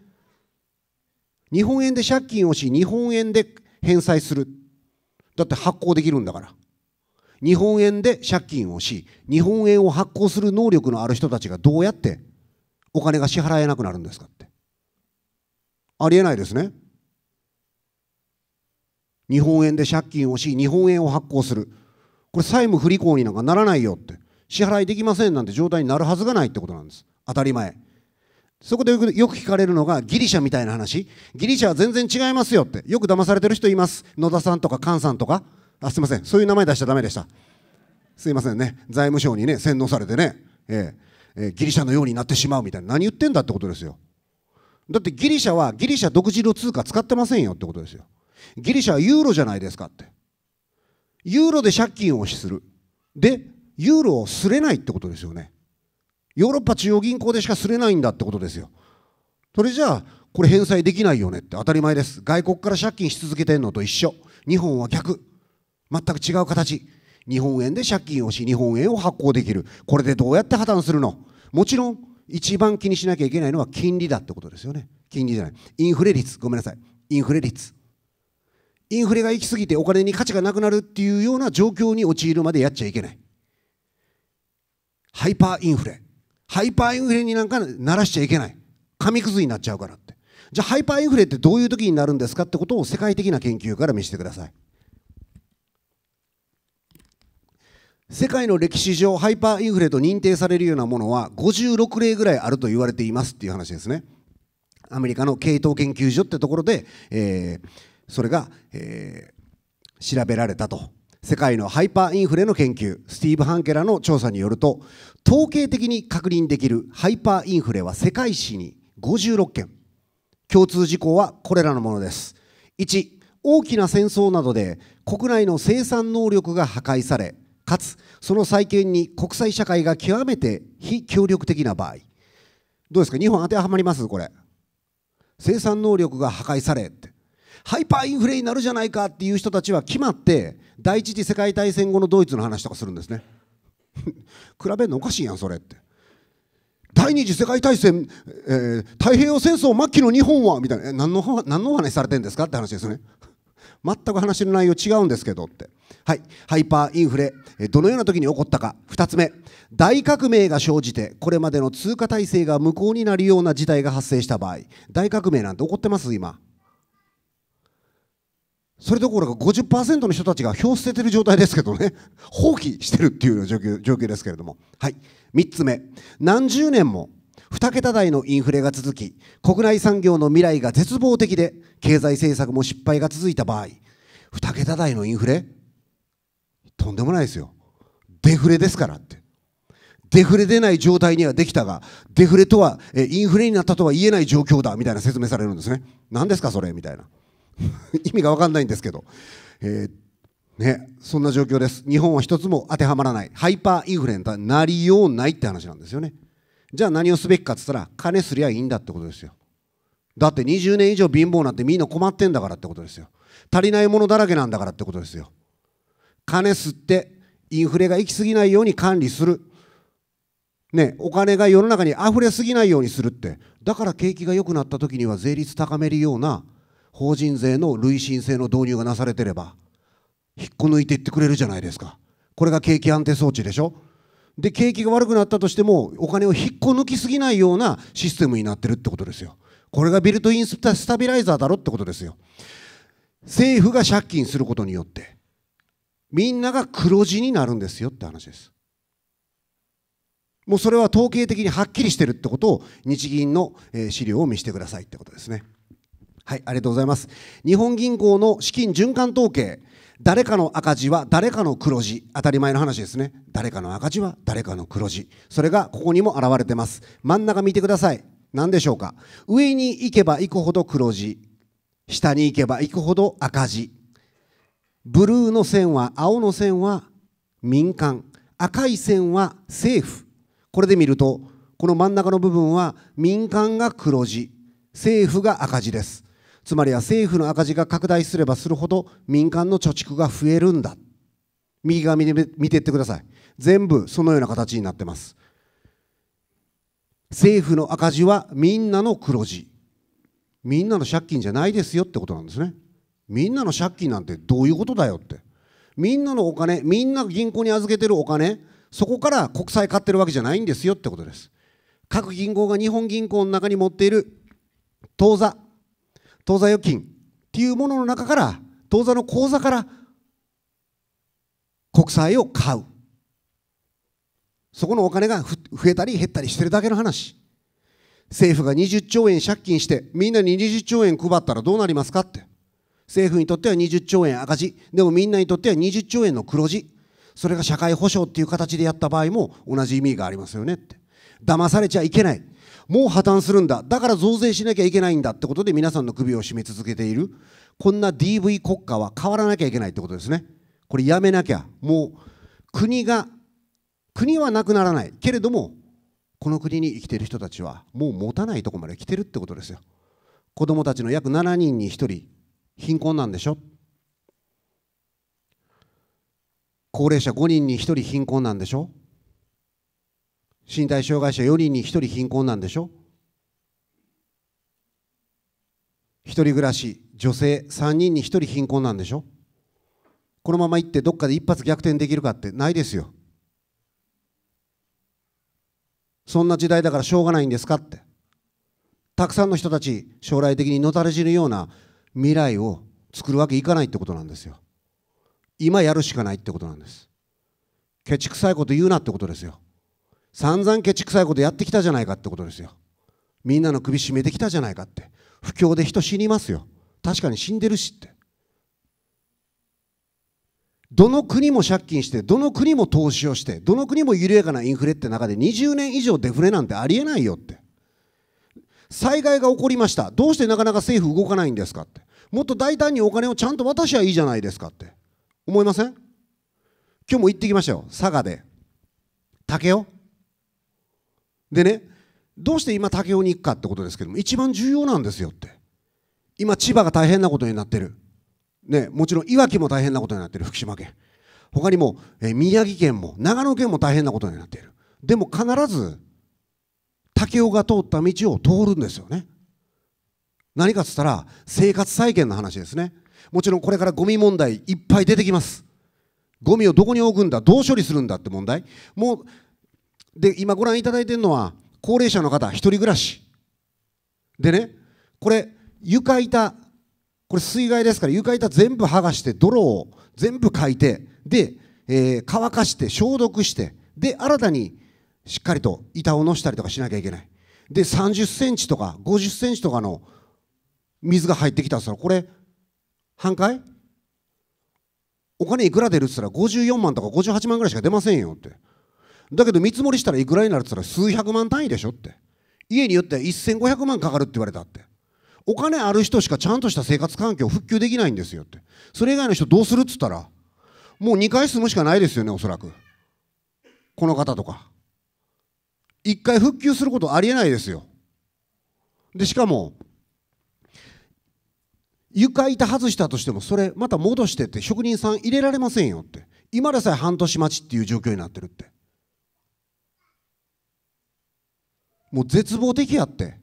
日本円で借金をし、日本円で返済する。だって発行できるんだから。日本円で借金をし、日本円を発行する能力のある人たちがどうやってお金が支払えなくなるんですかって。ありえないですね。日本円で借金をし、日本円を発行する。これ債務不履行になんかならないよって。支払いできませんなんて状態になるはずがないってことなんです。当たり前。そこでよく聞かれるのがギリシャみたいな話。ギリシャは全然違いますよって。よく騙されてる人います。野田さんとか菅さんとか。あ、すいません。そういう名前出しちゃダメでした。すいませんね。財務省にね、洗脳されてね。えー、えー、ギリシャのようになってしまうみたいな。何言ってんだってことですよ。だってギリシャはギリシャ独自の通貨使ってませんよってことですよ。ギリシャはユーロじゃないですかって。ユーロで借金をする。で、ユーロをすれないってことですよね。ヨーロッパ中央銀行でしかすれないんだってことですよ。それじゃあ、これ返済できないよねって当たり前です。外国から借金し続けてんのと一緒。日本は逆。全く違う形。日本円で借金をし、日本円を発行できる。これでどうやって破綻するのもちろん、一番気にしなきゃいけないのは金利だってことですよね。金利じゃない。インフレ率。ごめんなさい。インフレ率。インフレが行き過ぎてお金に価値がなくなるっていうような状況に陥るまでやっちゃいけない。ハイパーインフレ。ハイパーインフレになんかならしちゃいけない。紙くずになっちゃうからって。じゃあハイパーインフレってどういう時になるんですかってことを世界的な研究から見せてください。世界の歴史上ハイパーインフレと認定されるようなものは56例ぐらいあると言われていますっていう話ですね。アメリカの系統研究所ってところで、えーそれが、えー、調べられたと世界のハイパーインフレの研究スティーブ・ハンケラの調査によると統計的に確認できるハイパーインフレは世界史に56件共通事項はこれらのものです1大きな戦争などで国内の生産能力が破壊されかつその再建に国際社会が極めて非協力的な場合どうですか日本当てはまりますこれ生産能力が破壊されってハイパーインフレになるじゃないかっていう人たちは決まって第一次世界大戦後のドイツの話とかするんですね 比べるのおかしいやんそれって第二次世界大戦、えー、太平洋戦争末期の日本はみたいな何の何の話されてんですかって話ですね 全く話の内容違うんですけどってはいハイパーインフレどのような時に起こったか2つ目大革命が生じてこれまでの通貨体制が無効になるような事態が発生した場合大革命なんて起こってます今それどころか50%の人たちが票を捨ててる状態ですけどね、放棄してるっていう状況状況ですけれども、はい、3つ目、何十年も2桁台のインフレが続き、国内産業の未来が絶望的で、経済政策も失敗が続いた場合、2桁台のインフレ、とんでもないですよ、デフレですからって。デフレでない状態にはできたが、デフレとは、インフレになったとは言えない状況だみたいな説明されるんですね。何ですか、それみたいな。意味が分かんないんですけど、えー、ね、そんな状況です。日本は一つも当てはまらない、ハイパーインフレになりようないって話なんですよね。じゃあ何をすべきかって言ったら、金すりゃいいんだってことですよ。だって20年以上貧乏なんてみんな困ってんだからってことですよ。足りないものだらけなんだからってことですよ。金吸ってインフレが行き過ぎないように管理する。ね、お金が世の中に溢れすぎないようにするって。だから景気が良くなった時には税率高めるような法人税の累進性の導入がなされてれば、引っこ抜いていってくれるじゃないですか。これが景気安定装置でしょ。で、景気が悪くなったとしても、お金を引っこ抜きすぎないようなシステムになってるってことですよ。これがビルトインスタビライザーだろってことですよ。政府が借金することによって、みんなが黒字になるんですよって話です。もうそれは統計的にはっきりしてるってことを日銀の資料を見せてくださいってことですね。はい、ありがとうございます。日本銀行の資金循環統計、誰かの赤字は誰かの黒字、当たり前の話ですね。誰かの赤字は誰かの黒字。それがここにも表れてます。真ん中見てください。何でしょうか。上に行けば行くほど黒字、下に行けば行くほど赤字。ブルーの線は、青の線は民間、赤い線は政府。これで見ると、この真ん中の部分は民間が黒字、政府が赤字です。つまりは政府の赤字が拡大すればするほど民間の貯蓄が増えるんだ右側見て見てってください全部そのような形になってます政府の赤字はみんなの黒字みんなの借金じゃないですよってことなんですねみんなの借金なんてどういうことだよってみんなのお金みんな銀行に預けてるお金そこから国債買ってるわけじゃないんですよってことです各銀行が日本銀行の中に持っている当座当座預金っていうものの中から当座の口座から国債を買うそこのお金が増えたり減ったりしてるだけの話政府が20兆円借金してみんなに20兆円配ったらどうなりますかって政府にとっては20兆円赤字でもみんなにとっては20兆円の黒字それが社会保障っていう形でやった場合も同じ意味がありますよねって騙されちゃいけないもう破綻するんだだから増税しなきゃいけないんだってことで皆さんの首を絞め続けているこんな DV 国家は変わらなきゃいけないってことですねこれやめなきゃもう国が国はなくならないけれどもこの国に生きている人たちはもう持たないとこまで来てるってことですよ子どもたちの約7人に1人貧困なんでしょ高齢者5人に1人貧困なんでしょ身体障害者4人に1人貧困なんでしょ一人暮らし女性3人に1人貧困なんでしょこのままいってどっかで一発逆転できるかってないですよそんな時代だからしょうがないんですかってたくさんの人たち将来的にのたれ死ぬような未来を作るわけいかないってことなんですよ今やるしかないってことなんですケチくさいこと言うなってことですよ散々ケチくさいことやってきたじゃないかってことですよみんなの首絞めてきたじゃないかって不況で人死にますよ確かに死んでるしってどの国も借金してどの国も投資をしてどの国も緩やかなインフレって中で20年以上デフレなんてありえないよって災害が起こりましたどうしてなかなか政府動かないんですかってもっと大胆にお金をちゃんと渡しゃいいじゃないですかって思いません今日も行ってきましたよ佐賀で竹雄でねどうして今武雄に行くかってことですけども一番重要なんですよって今千葉が大変なことになってる、ね、もちろんいわきも大変なことになってる福島県他にも、え宮城県も長野県も大変なことになっているでも必ず武雄が通った道を通るんですよね何かっつったら生活再建の話ですねもちろんこれからゴミ問題いっぱい出てきますゴミをどこに置くんだどう処理するんだって問題もうで、今ご覧いただいてるのは、高齢者の方、一人暮らし。でね、これ、床板、これ水害ですから床板全部剥がして泥を全部かいてで、えー、乾かして消毒してで新たにしっかりと板をのしたりとかしなきゃいけないで30センチとか50センチとかの水が入ってきたらこれ半壊お金いくら出るっつったら54万とか58万ぐらいしか出ませんよってだけど見積もりしたらいくらになるって言ったら数百万単位でしょって家によっては1500万かかるって言われたってお金ある人しかちゃんとした生活環境を復旧できないんですよってそれ以外の人どうするっつったらもう2回住むしかないですよねおそらくこの方とか1回復旧することありえないですよでしかも床板外したとしてもそれまた戻してって職人さん入れられませんよって今でさえ半年待ちっていう状況になってるってもう絶望的やって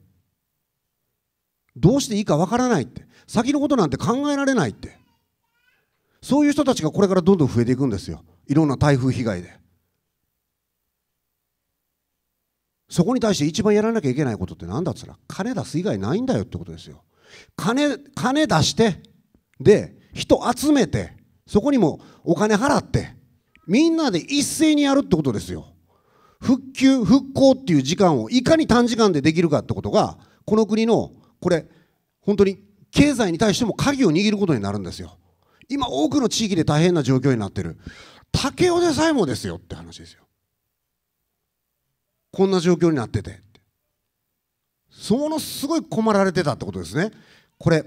どうしていいかわからないって先のことなんて考えられないってそういう人たちがこれからどんどん増えていくんですよいろんな台風被害でそこに対して一番やらなきゃいけないことって何だっつったら金出す以外ないんだよってことですよ金金出してで人集めてそこにもお金払ってみんなで一斉にやるってことですよ復旧復興っていう時間をいかに短時間でできるかってことがこの国のこれ本当に経済に対しても鍵を握ることになるんですよ今多くの地域で大変な状況になってる竹雄でさえもですよって話ですよこんな状況になっててものすごい困られてたってことですねこれ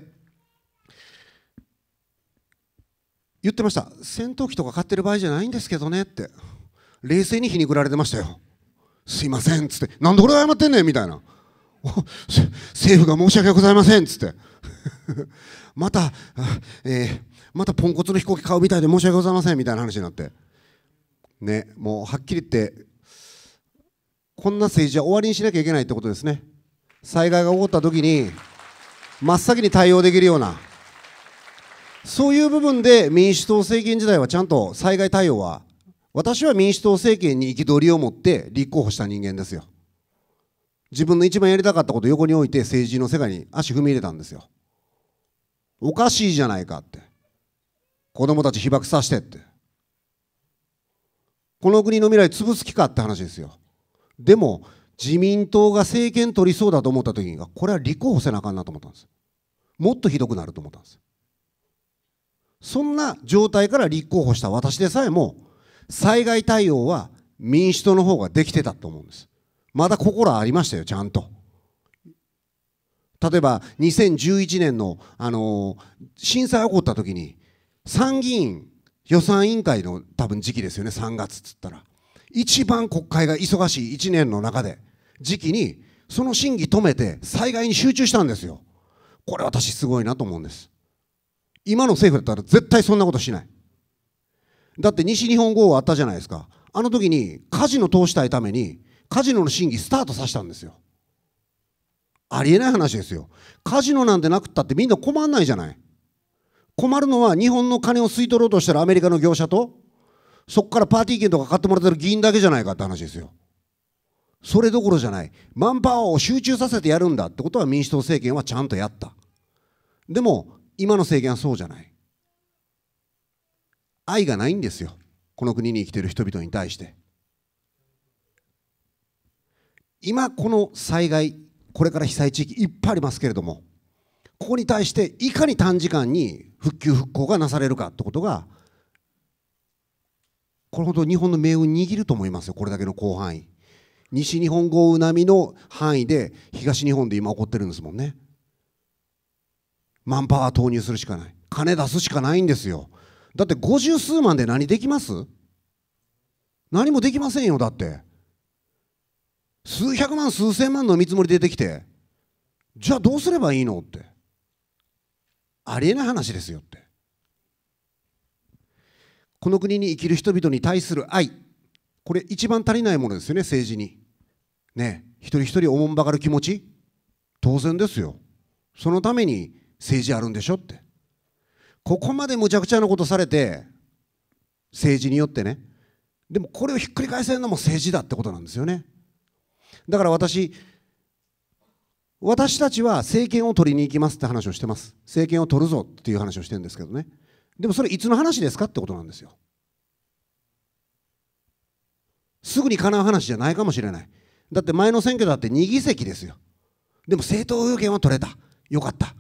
言ってました戦闘機とか買ってる場合じゃないんですけどねって冷静に皮肉られてましたよ。すいませんっつって、なんで俺が謝ってんねんみたいな。政府が申し訳ございませんっつって。また、えー、またポンコツの飛行機買うみたいで申し訳ございませんみたいな話になって。ね、もうはっきり言って、こんな政治は終わりにしなきゃいけないってことですね。災害が起こった時に、真っ先に対応できるような。そういう部分で民主党政権時代はちゃんと災害対応は私は民主党政権に憤りを持って立候補した人間ですよ。自分の一番やりたかったことを横に置いて政治の世界に足踏み入れたんですよ。おかしいじゃないかって。子供たち被爆させてって。この国の未来潰す気かって話ですよ。でも、自民党が政権取りそうだと思った時には、これは立候補せなあかんなと思ったんです。もっとひどくなると思ったんです。そんな状態から立候補した私でさえも、災害対応は民主党の方ができてたと思うんです。まだ心ありましたよ、ちゃんと。例えば2011年の、あのー、震災起こった時に参議院予算委員会の多分時期ですよね3月っつったら一番国会が忙しい1年の中で時期にその審議止めて災害に集中したんですよこれ私すごいなと思うんです今の政府だったら絶対そんなことしないだって西日本豪雨あったじゃないですか。あの時にカジノ通したいためにカジノの審議スタートさせたんですよ。ありえない話ですよ。カジノなんてなくったってみんな困んないじゃない。困るのは日本の金を吸い取ろうとしたらアメリカの業者とそこからパーティー券とか買ってもらってる議員だけじゃないかって話ですよ。それどころじゃない。マンパワーを集中させてやるんだってことは民主党政権はちゃんとやった。でも今の政権はそうじゃない。愛がないんですよこの国に生きている人々に対して今この災害これから被災地域いっぱいありますけれどもここに対していかに短時間に復旧復興がなされるかってことがこれほど日本の命運握ると思いますよこれだけの広範囲西日本豪雨並みの範囲で東日本で今起こってるんですもんねマンパワー投入するしかない金出すしかないんですよだって五十数万で何できます何もできませんよだって数百万数千万の見積もり出てきてじゃあどうすればいいのってありえない話ですよってこの国に生きる人々に対する愛これ一番足りないものですよね政治にね一人一人おもんばかる気持ち当然ですよそのために政治あるんでしょってここまでむちゃくちゃなことされて政治によってねでもこれをひっくり返せるのも政治だってことなんですよねだから私私たちは政権を取りに行きますって話をしてます政権を取るぞっていう話をしてるんですけどねでもそれいつの話ですかってことなんですよすぐにかなう話じゃないかもしれないだって前の選挙だって2議席ですよでも政党要件は取れたよかった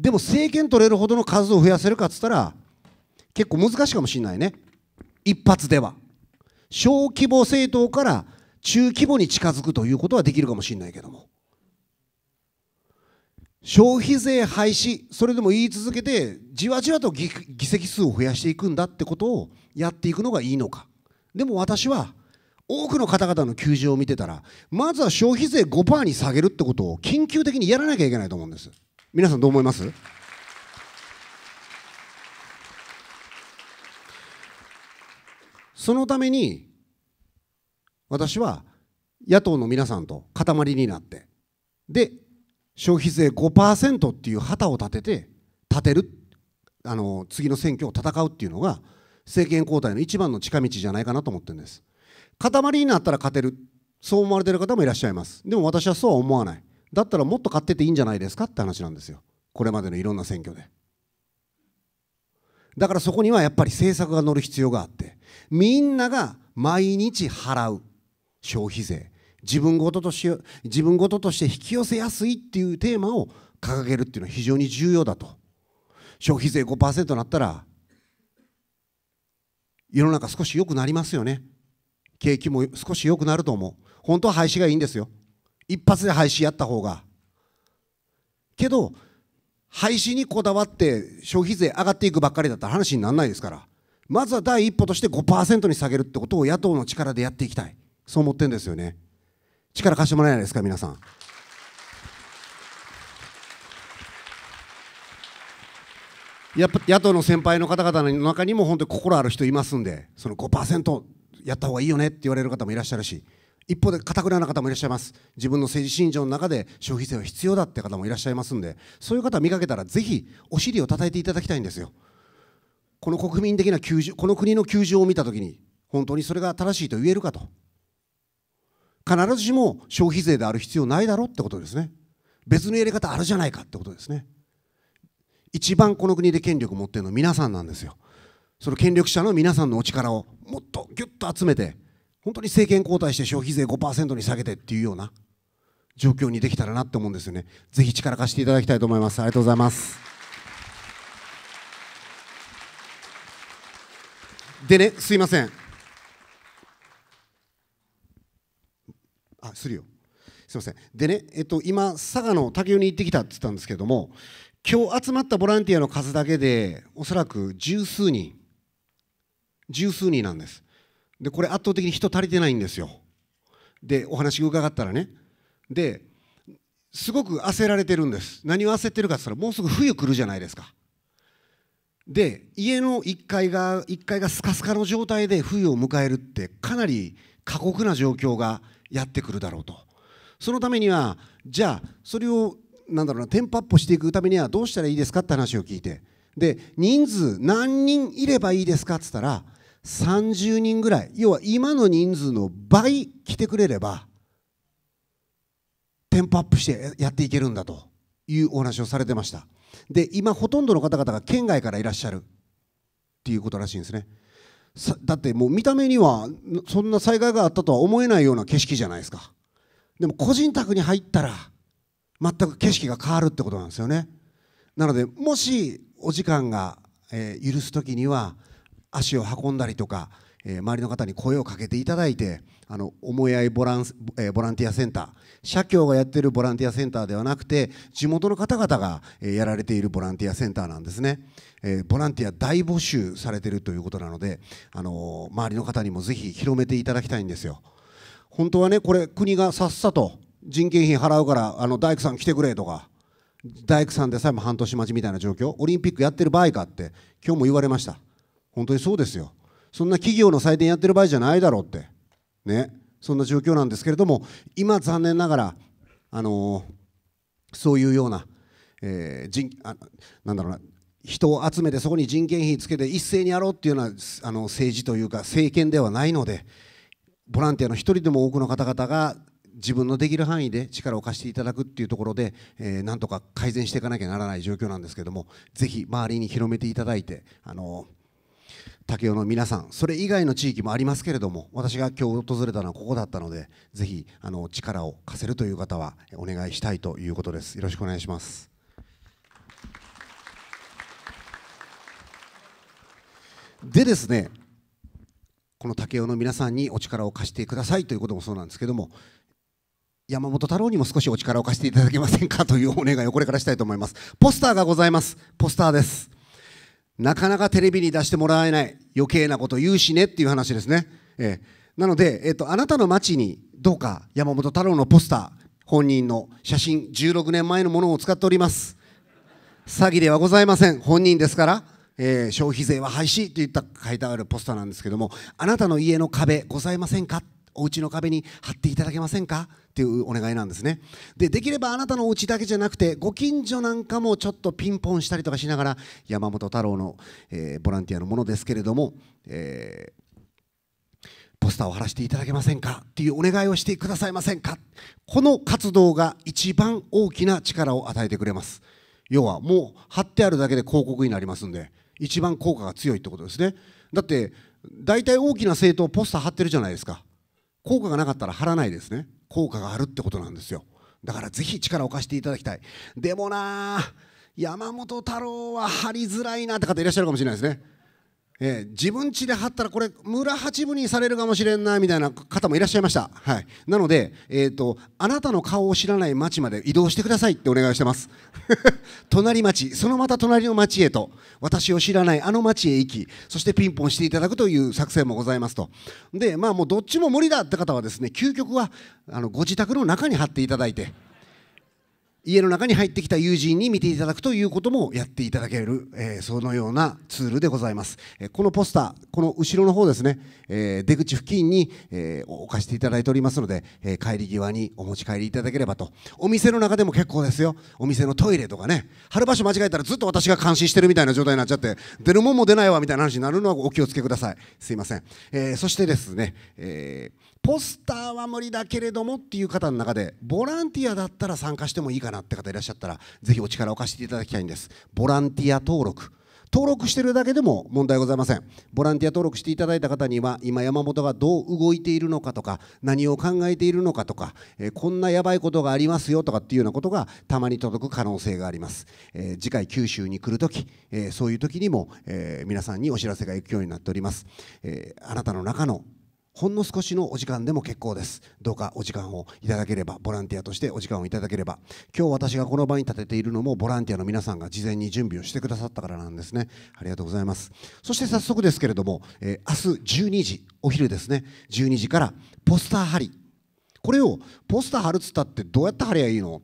でも政権取れるほどの数を増やせるかっつったら結構難しいかもしれないね一発では小規模政党から中規模に近づくということはできるかもしれないけども消費税廃止それでも言い続けてじわじわと議席数を増やしていくんだってことをやっていくのがいいのかでも私は多くの方々の求人を見てたらまずは消費税5%に下げるってことを緊急的にやらなきゃいけないと思うんです。皆さんどう思いますそのために私は野党の皆さんと塊になってで消費税5%っていう旗を立てて立てるあの次の選挙を戦うっていうのが政権交代の一番の近道じゃないかなと思ってるんです塊になったら勝てるそう思われてる方もいらっしゃいますでも私はそうは思わないだったらもっと買ってていいんじゃないですかって話なんですよこれまでのいろんな選挙でだからそこにはやっぱり政策が乗る必要があってみんなが毎日払う消費税自分ごととし自分ごととして引き寄せやすいっていうテーマを掲げるっていうのは非常に重要だと消費税5%になったら世の中少し良くなりますよね景気も少し良くなると思う本当は廃止がいいんですよ一発で廃止やった方が。けど、廃止にこだわって消費税上がっていくばっかりだったら話にならないですから、まずは第一歩として5%に下げるってことを野党の力でやっていきたい。そう思ってるんですよね。力貸してもらえないですか、皆さん。やっぱ野党の先輩の方々の中にも本当に心ある人いますんで、その5%やった方がいいよねって言われる方もいらっしゃるし。一方で、かたくなな方もいらっしゃいます。自分の政治信条の中で消費税は必要だって方もいらっしゃいますんで、そういう方見かけたら、ぜひお尻を叩いていただきたいんですよ。この国民的な窮状、この国の窮状を見たときに、本当にそれが正しいと言えるかと。必ずしも消費税である必要ないだろうってことですね。別のやり方あるじゃないかってことですね。一番この国で権力を持っているのは皆さんなんですよ。その権力者の皆さんのお力をもっとぎゅっと集めて、本当に政権交代して消費税5%に下げてっていうような状況にできたらなって思うんですよね。ぜひ力貸していただきたいと思います。ありがとうございます。でね、すいません。あ、するよ。すいません。でね、えっと、今、佐賀の竹雄に行ってきたって言ったんですけども、今日集まったボランティアの数だけで、おそらく十数人、十数人なんです。でこれ圧倒的に人足りてないんですよでお話伺ったらねですごく焦られてるんです何を焦ってるかって言ったらもうすぐ冬来るじゃないですかで家の1階が1階がスカスカの状態で冬を迎えるってかなり過酷な状況がやってくるだろうとそのためにはじゃあそれをなんだろうなテンポアップしていくためにはどうしたらいいですかって話を聞いてで人数何人いればいいですかって言ったら30人ぐらい要は今の人数の倍来てくれればテンポアップしてやっていけるんだというお話をされてましたで今ほとんどの方々が県外からいらっしゃるっていうことらしいんですねだってもう見た目にはそんな災害があったとは思えないような景色じゃないですかでも個人宅に入ったら全く景色が変わるってことなんですよねなのでもしお時間が、えー、許す時には足を運んだりとか、えー、周りの方に声をかけていただいてあの思い合いボラン、えー、ボランティアセンター社協がやっているボランティアセンターではなくて地元の方々が、えやられているボランティアセンターなんですね、えボランティア大募集されているということなので、あの周りの方にもぜひ広めていただきたいんですよ本当はねこれ国がさっさと人件費払うからあの大工さん来てくれとか大工さんでさえも半年待ちみたいな状況オリンピックやってる場合かって今日も言われました本当にそうですよ。そんな企業の祭典やってる場合じゃないだろうって。ね。そんな状況なんですけれども、今残念ながら、あのー、そういうような、えー、人あなんだろうな、人を集めてそこに人件費つけて一斉にやろうっていうようなあの政治というか政権ではないので、ボランティアの一人でも多くの方々が自分のできる範囲で力を貸していただくっていうところで、えー、なんとか改善していかなきゃならない状況なんですけども、ぜひ周りに広めていただいて、あの武雄の皆さんそれ以外の地域もありますけれども私が今日訪れたのはここだったのでぜひあの力を貸せるという方はお願いしたいということですよろしくお願いしますでですねこの武雄の皆さんにお力を貸してくださいということもそうなんですけども山本太郎にも少しお力を貸していただけませんかというお願いをこれからしたいと思いますポスターがございますポスターですなかなかテレビに出してもらえない余計なこと言うしねっていう話ですね、えー、なので、えーと、あなたの街にどうか山本太郎のポスター本人の写真16年前のものを使っております詐欺ではございません本人ですから、えー、消費税は廃止といった書いてあるポスターなんですけどもあなたの家の壁ございませんかお家の壁に貼っていただけませんかっていうお願いなんですねでできればあなたのお家だけじゃなくてご近所なんかもちょっとピンポンしたりとかしながら山本太郎の、えー、ボランティアのものですけれども、えーポスターを貼らせていただけませんかっていうお願いをしてくださいませんかこの活動が一番大きな力を与えてくれます要はもう貼ってあるだけで広告になりますんで一番効果が強いってことですねだって大体大きな政党ポスター貼ってるじゃないですか効果がなかったら貼らないですね効果があるってことなんですよだからぜひ力を貸していただきたいでもな山本太郎は貼りづらいなって方いらっしゃるかもしれないですねえー、自分家で貼ったらこれ村八分にされるかもしれんなみたいな方もいらっしゃいました、はい、なので、えーと、あなたの顔を知らない町まで移動してくださいってお願いしてます 隣町そのまた隣の町へと私を知らないあの町へ行きそしてピンポンしていただくという作戦もございますとでまあもうどっちも無理だって方はですね究極はあのご自宅の中に貼っていただいて家の中に入ってきた友人に見ていただくということもやっていただける、えー、そのようなツールでございます、えー、このポスターこの後ろの方ですね、えー、出口付近に、え置かせていただいておりますので、え帰り際にお持ち帰りいただければとお店の中でも結構ですよお店のトイレとかね春場所間違えたらずっと私が監視してるみたいな状態になっちゃって出るもんも出ないわみたいな話になるのはお気をつけくださいすいません、えそしてですね、えポスターは無理だけれどもっていう方の中でボランティアだったら参加してもいいかなって方いらっしゃったらぜひお力を貸していただきたいんですボランティア登録登録してるだけでも問題ございませんボランティア登録していただいた方には今山本がどう動いているのかとか何を考えているのかとか、えー、こんなやばいことがありますよとかっていうようなことがたまに届く可能性があります、えー、次回九州に来るとき、えー、そういう時にも、え皆さんにお知らせが行くようになっております、えあなたの中のほんの少しのお時間でも結構ですどうかお時間をいただければボランティアとしてお時間をいただければ今日私がこの場に立てているのもボランティアの皆さんが事前に準備をしてくださったからなんですねありがとうございますそして早速ですけれども、えー、明日12時お昼ですね12時からポスター貼りこれをポスター貼るっつったってどうやって貼りゃいいの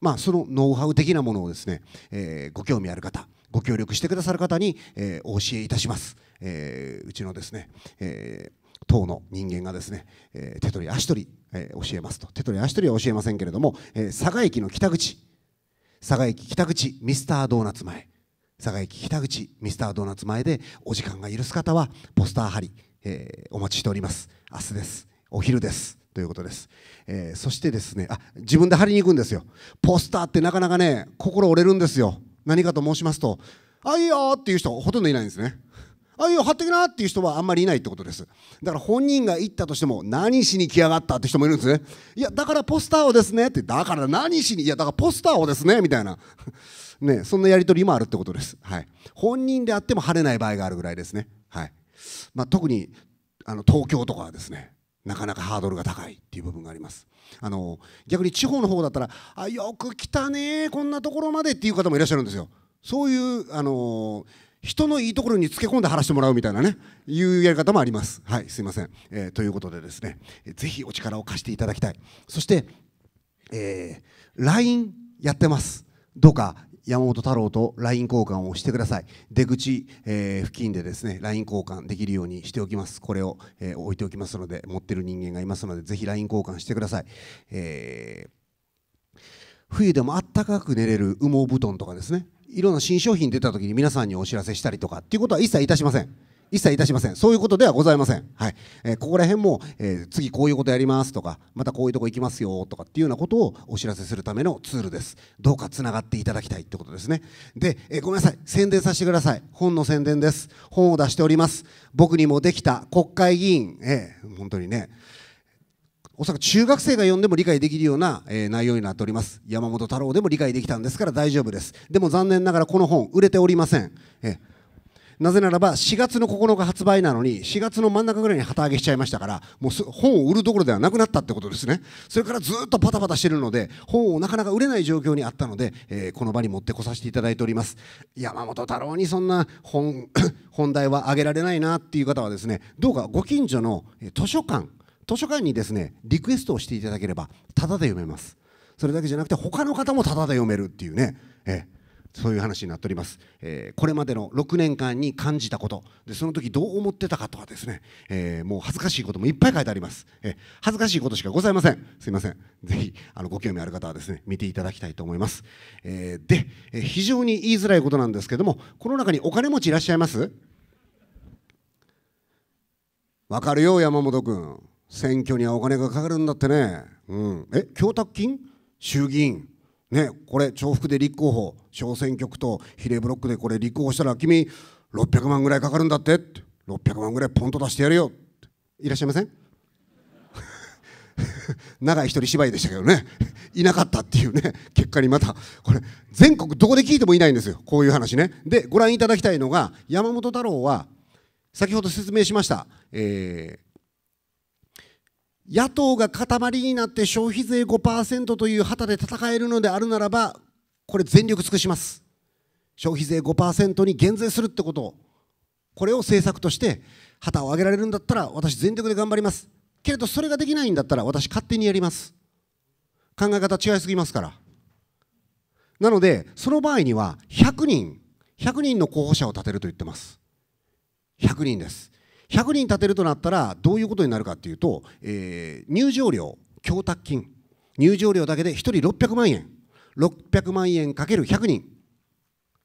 まあそのノウハウ的なものをですね、えー、ご興味ある方ご協力してくださる方に、えー、お教えいたします、えー、うちのですね、えー党の人間がですね、えー、手取り足取り、えー、教えますと手取り足取りは教えませんけれども、えー、佐賀駅の北口佐賀駅北口ミスタードーナツ前佐賀駅北口ミスタードーナツ前でお時間が許す方はポスター貼り、えー、お待ちしております明日ですお昼ですということです、えー、そしてですねあ自分で貼りに行くんですよポスターってなかなかね心折れるんですよ何かと申しますとあいいよっていう人ほとんどいないんですねあいや、貼ってきなっていう人はあんまりいないってことです。だから本人が行ったとしても、何しに来やがったって人もいるんですね。いや、だからポスターをですねって、だから何しに、いや、だからポスターをですねみたいな。ね、そんなやり取りもあるってことです。はい。本人であっても貼れない場合があるぐらいですね。はい。まあ、特に、あの、東京とかはですね、なかなかハードルが高いっていう部分があります。あの、逆に地方の方だったら、あ、よく来たねこんなところまでっていう方もいらっしゃるんですよ。そういう、あのー人のいいところにつけ込んで話してもらうみたいなねいうやり方もあります。はいすいません、えー、ということでですねぜひお力を貸していただきたいそして、えー、LINE やってますどうか山本太郎と LINE 交換をしてください出口、えー、付近でですね LINE 交換できるようにしておきますこれを、えー、置いておきますので持ってる人間がいますのでぜひ LINE 交換してください、えー、冬でもあったかく寝れる羽毛布団とかですねいろんな新商品出た時に皆さんにお知らせしたりとかっていうことは一切いたしません。一切いたしません。そういうことではございません。はい。えー、ここら辺も、えー、次こういうことやりますとか、またこういうとこ行きますよとかっていうようなことをお知らせするためのツールです。どうか繋がっていただきたいってことですね。で、えー、ごめんなさい。宣伝させてください。本の宣伝です。本を出しております。僕にもできた国会議員、えー、本当にね、おそらく中学生が読んでも理解できるような、えー、内容になっております山本太郎でも理解できたんですから大丈夫ですでも残念ながらこの本売れておりません、えなぜならば4月の9日発売なのに4月の真ん中ぐらいに旗揚げしちゃいましたからもう本を売るどころではなくなったってことですねそれからずっとパタパタしてるので本をなかなか売れない状況にあったので、えー、この場に持ってこさせていただいております山本太郎にそんな本 本題はあげられないなっていう方はですねどうかご近所の図書館図書館にですねリクエストをしていただければタダで読めますそれだけじゃなくて他の方もタダで読めるっていうね、えそういう話になっております、えこれまでの6年間に感じたことでその時どう思ってたかとはですね、えもう恥ずかしいこともいっぱい書いてあります、え恥ずかしいことしかございませんすいません是非あのご興味ある方はですね見ていただきたいと思います、えで、え非常に言いづらいことなんですけどもこの中にお金持ちいらっしゃいますわかるよ山本君選挙にはお金がかかるんだってね、うん、え供託金衆議院ねこれ重複で立候補小選挙区と比例ブロックでこれ立候補したら君600万ぐらいかかるんだってって600万ぐらいポンと出してやるよいらっしゃいません 長い一人芝居でしたけどねいなかったっていうね結果にまたこれ全国どこで聞いてもいないんですよこういう話ねでご覧いただきたいのが山本太郎は先ほど説明しました、えー、野党が塊になって消費税5%という旗で戦えるのであるならば、これ全力尽くします。消費税5%に減税するってことを、これを政策として旗を上げられるんだったら、私全力で頑張ります。けれど、それができないんだったら、私勝手にやります。考え方違いすぎますから。なので、その場合には100人、100人の候補者を立てると言ってます。100人です。100人立てるとなったらどういうことになるかっていうと、えー、入場料供託金入場料だけで1人600万円600万円かける100人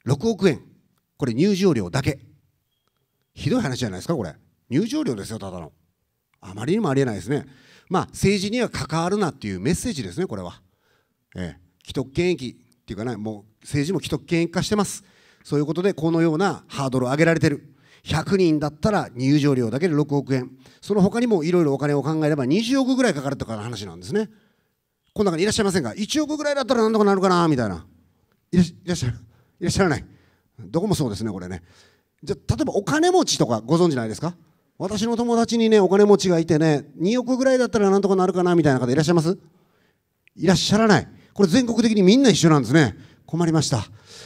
6億円これ入場料だけひどい話じゃないですかこれ入場料ですよただのあまりにもありえないですねまあ政治には関わるなっていうメッセージですねこれは、えー、既得権益っていうかねもう政治も既得権益化してますそういうことでこのようなハードルを上げられてる100人だったら入場料だけで6億円その他にもいろいろお金を考えれば20億ぐらいかかるとかの話なんですねこの中にいらっしゃいませんか1億ぐらいだったらなんとかなるかなみたいないらっしゃるいらっしゃらないどこもそうですねこれねじゃ例えばお金持ちとかご存知ないですか私の友達にねお金持ちがいてね2億ぐらいだったらなんとかなるかなみたいな方いらっしゃいますいらっしゃらないこれ全国的にみんな一緒なんですね困りました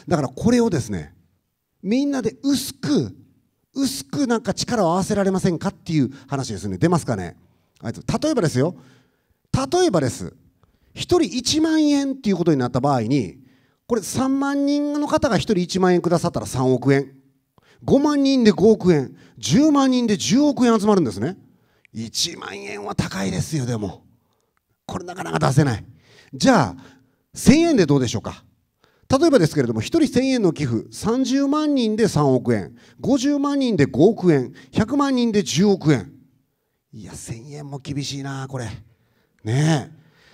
だからこれをですねみんなで薄く薄くなんか力を合わせられませんかっていう話ですね出ますかねあいつ例えばですよ例えばです1人1万円っていうことになった場合にこれ3万人の方が1人1万円くださったら3億円5万人で5億円10万人で10億円集まるんですね1万円は高いですよでもこれなかなか出せないじゃあ1000円でどうでしょうか例えばですけれども、1人1000円の寄付、30万人で3億円、50万人で5億円、100万人で10億円。いや、1000円も厳しいな、これ。ねえ。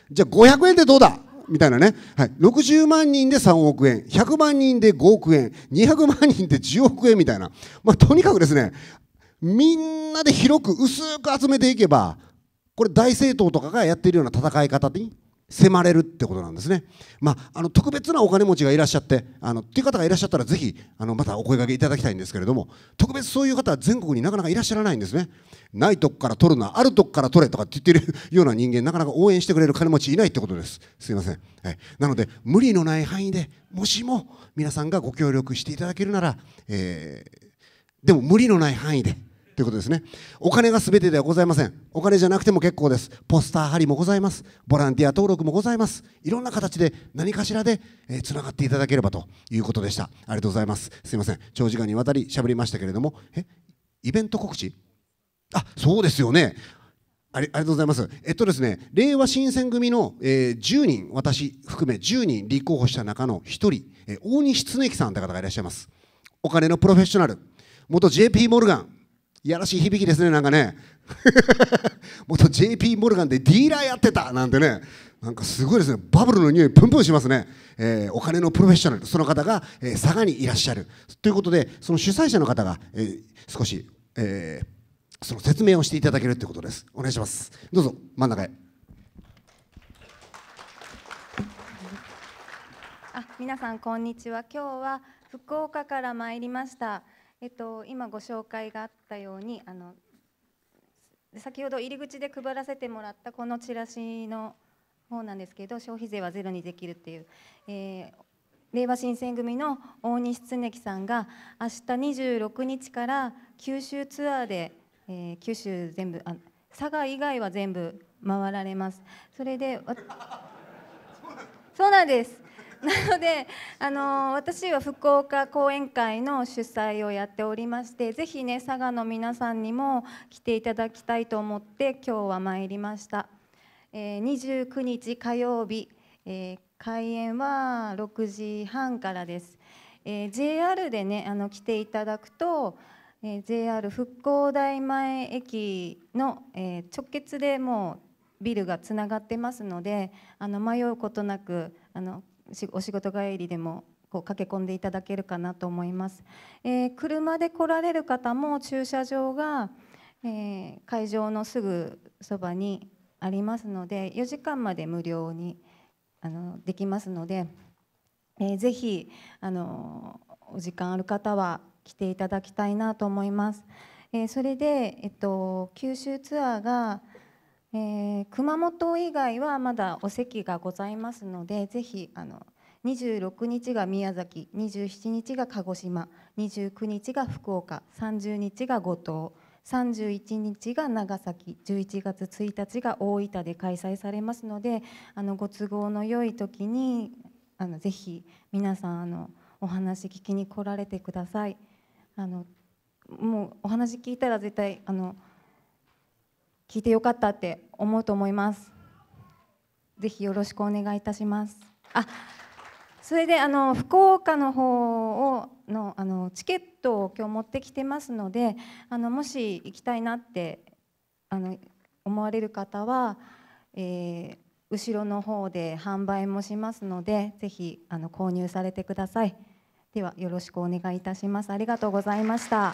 じゃあ500円でどうだみたいなね、はい、60万人で3億円、100万人で5億円、200万人で10億円みたいな、まあ、とにかくですね、みんなで広く薄く集めていけば、これ、大政党とかがやっているような戦い方に迫れるってことなんですね、まあ、あの特別なお金持ちがいらっしゃってあのっていう方がいらっしゃったらぜひあのまたお声がけいただきたいんですけれども特別そういう方は全国になかなかいらっしゃらないんですねないとこから取るなあるとこから取れとかって言ってるような人間なかなか応援してくれる金持ちいないってことですすいません、はい、なので無理のない範囲でもしも皆さんがご協力していただけるなら、えー、でも無理のない範囲でということですね。お金が全てではございません。お金じゃなくても結構です。ポスター貼りもございます。ボランティア登録もございます。いろんな形で何かしらでつな、えー、がっていただければということでした。ありがとうございます。すいません。長時間にわたり喋りましたけれども、えイベント告知あそうですよね。ありありがとうございます。えっとですね、令和新選組の、えー、10人、私含め10人立候補した中の1人、えー、大西恒樹さんという方がいらっしゃいます。お金のプロフェッショナル、元 JP モルガン、いやらしい響きですね、なんかね。元 JP モルガンでディーラーやってたなんてね。なんかすごいですね、バブルの匂いプンプンしますね、えー、お金のプロフェッショナル、その方が、えー、佐賀にいらっしゃる。ということで、その主催者の方が、えー、少し、えー、その説明をしていただけるということです。お願いします。どうぞ、真ん中へ。あ皆さん、こんにちは。今日は福岡から参りました。えっと、今ご紹介があったようにあの先ほど入り口で配らせてもらったこのチラシの方なんですけど消費税はゼロにできるっていう、えー、令和新選組の大西恒樹さんが明日26日から九州ツアーで、えー、九州全部あ佐賀以外は全部回られますそれでそうなんですなのであの私は福岡講演会の主催をやっておりましてぜひね佐賀の皆さんにも来ていただきたいと思って今日は参りました、えー、29日火曜日、えー、開演は6時半からです、えー、JR でねあの来ていただくとえー、JR 復興大前駅の、えー、直結でもうビルがつながってますのであの迷うことなくあのお仕事帰りでもこう駆け込んでいただけるかなと思います、えー、車で来られる方も駐車場が、えー、会場のすぐそばにありますので4時間まで無料にあのできますので、えー、ぜひあのお時間ある方は来ていただきたいなと思います、えー、それで、えっと、九州ツアーがえー、熊本以外はまだお席がございますのでぜひあの26日が宮崎27日が鹿児島29日が福岡30日が五島31日が長崎11月1日が大分で開催されますのであのご都合の良い時にあのぜひ皆さんあのお話聞きに来られてください。あのもうお話聞いたら絶対あの聞いてよかったって思うと思いますぜひよろしくお願いいたしますあそれであの福岡の方をのあのチケットを今日持ってきてますのであのもし行きたいなってあの思われる方は、えー、後ろの方で販売もしますのでぜひあの購入されてくださいではよろしくお願いいたしますありがとうございました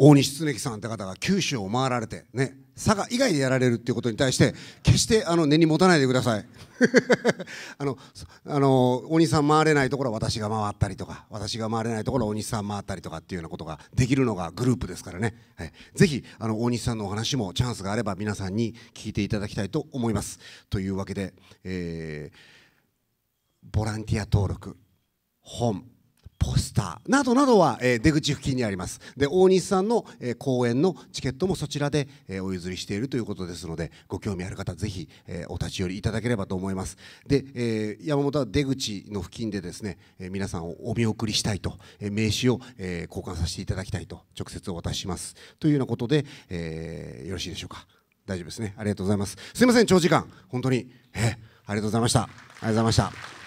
大西恒樹さんって方が九州を回られて、ね、佐賀以外でやられるっていうことに対して決してあの根に持たないでください あのあの大西さん回れないところは私が回ったりとか私が回れないところは大西さん回ったりとかっていうようなことができるのがグループですからね、はい、ぜひあの大西さんのお話もチャンスがあれば皆さんに聞いていただきたいと思います。というわけで、えー、ボランティア登録本ポスターなどなどは、え出口付近にありますで大西さんの、え講演のチケットもそちらで、えお譲りしているということですのでご興味ある方ぜひ、えお立ち寄りいただければと思いますで、え山本は出口の付近でですね、え皆さんをお見送りしたいと、え名刺を、え交換させていただきたいと直接お渡ししますというようなことで、えよろしいでしょうか大丈夫ですねありがとうございますすいません長時間本当に、えありがとうございましたありがとうございました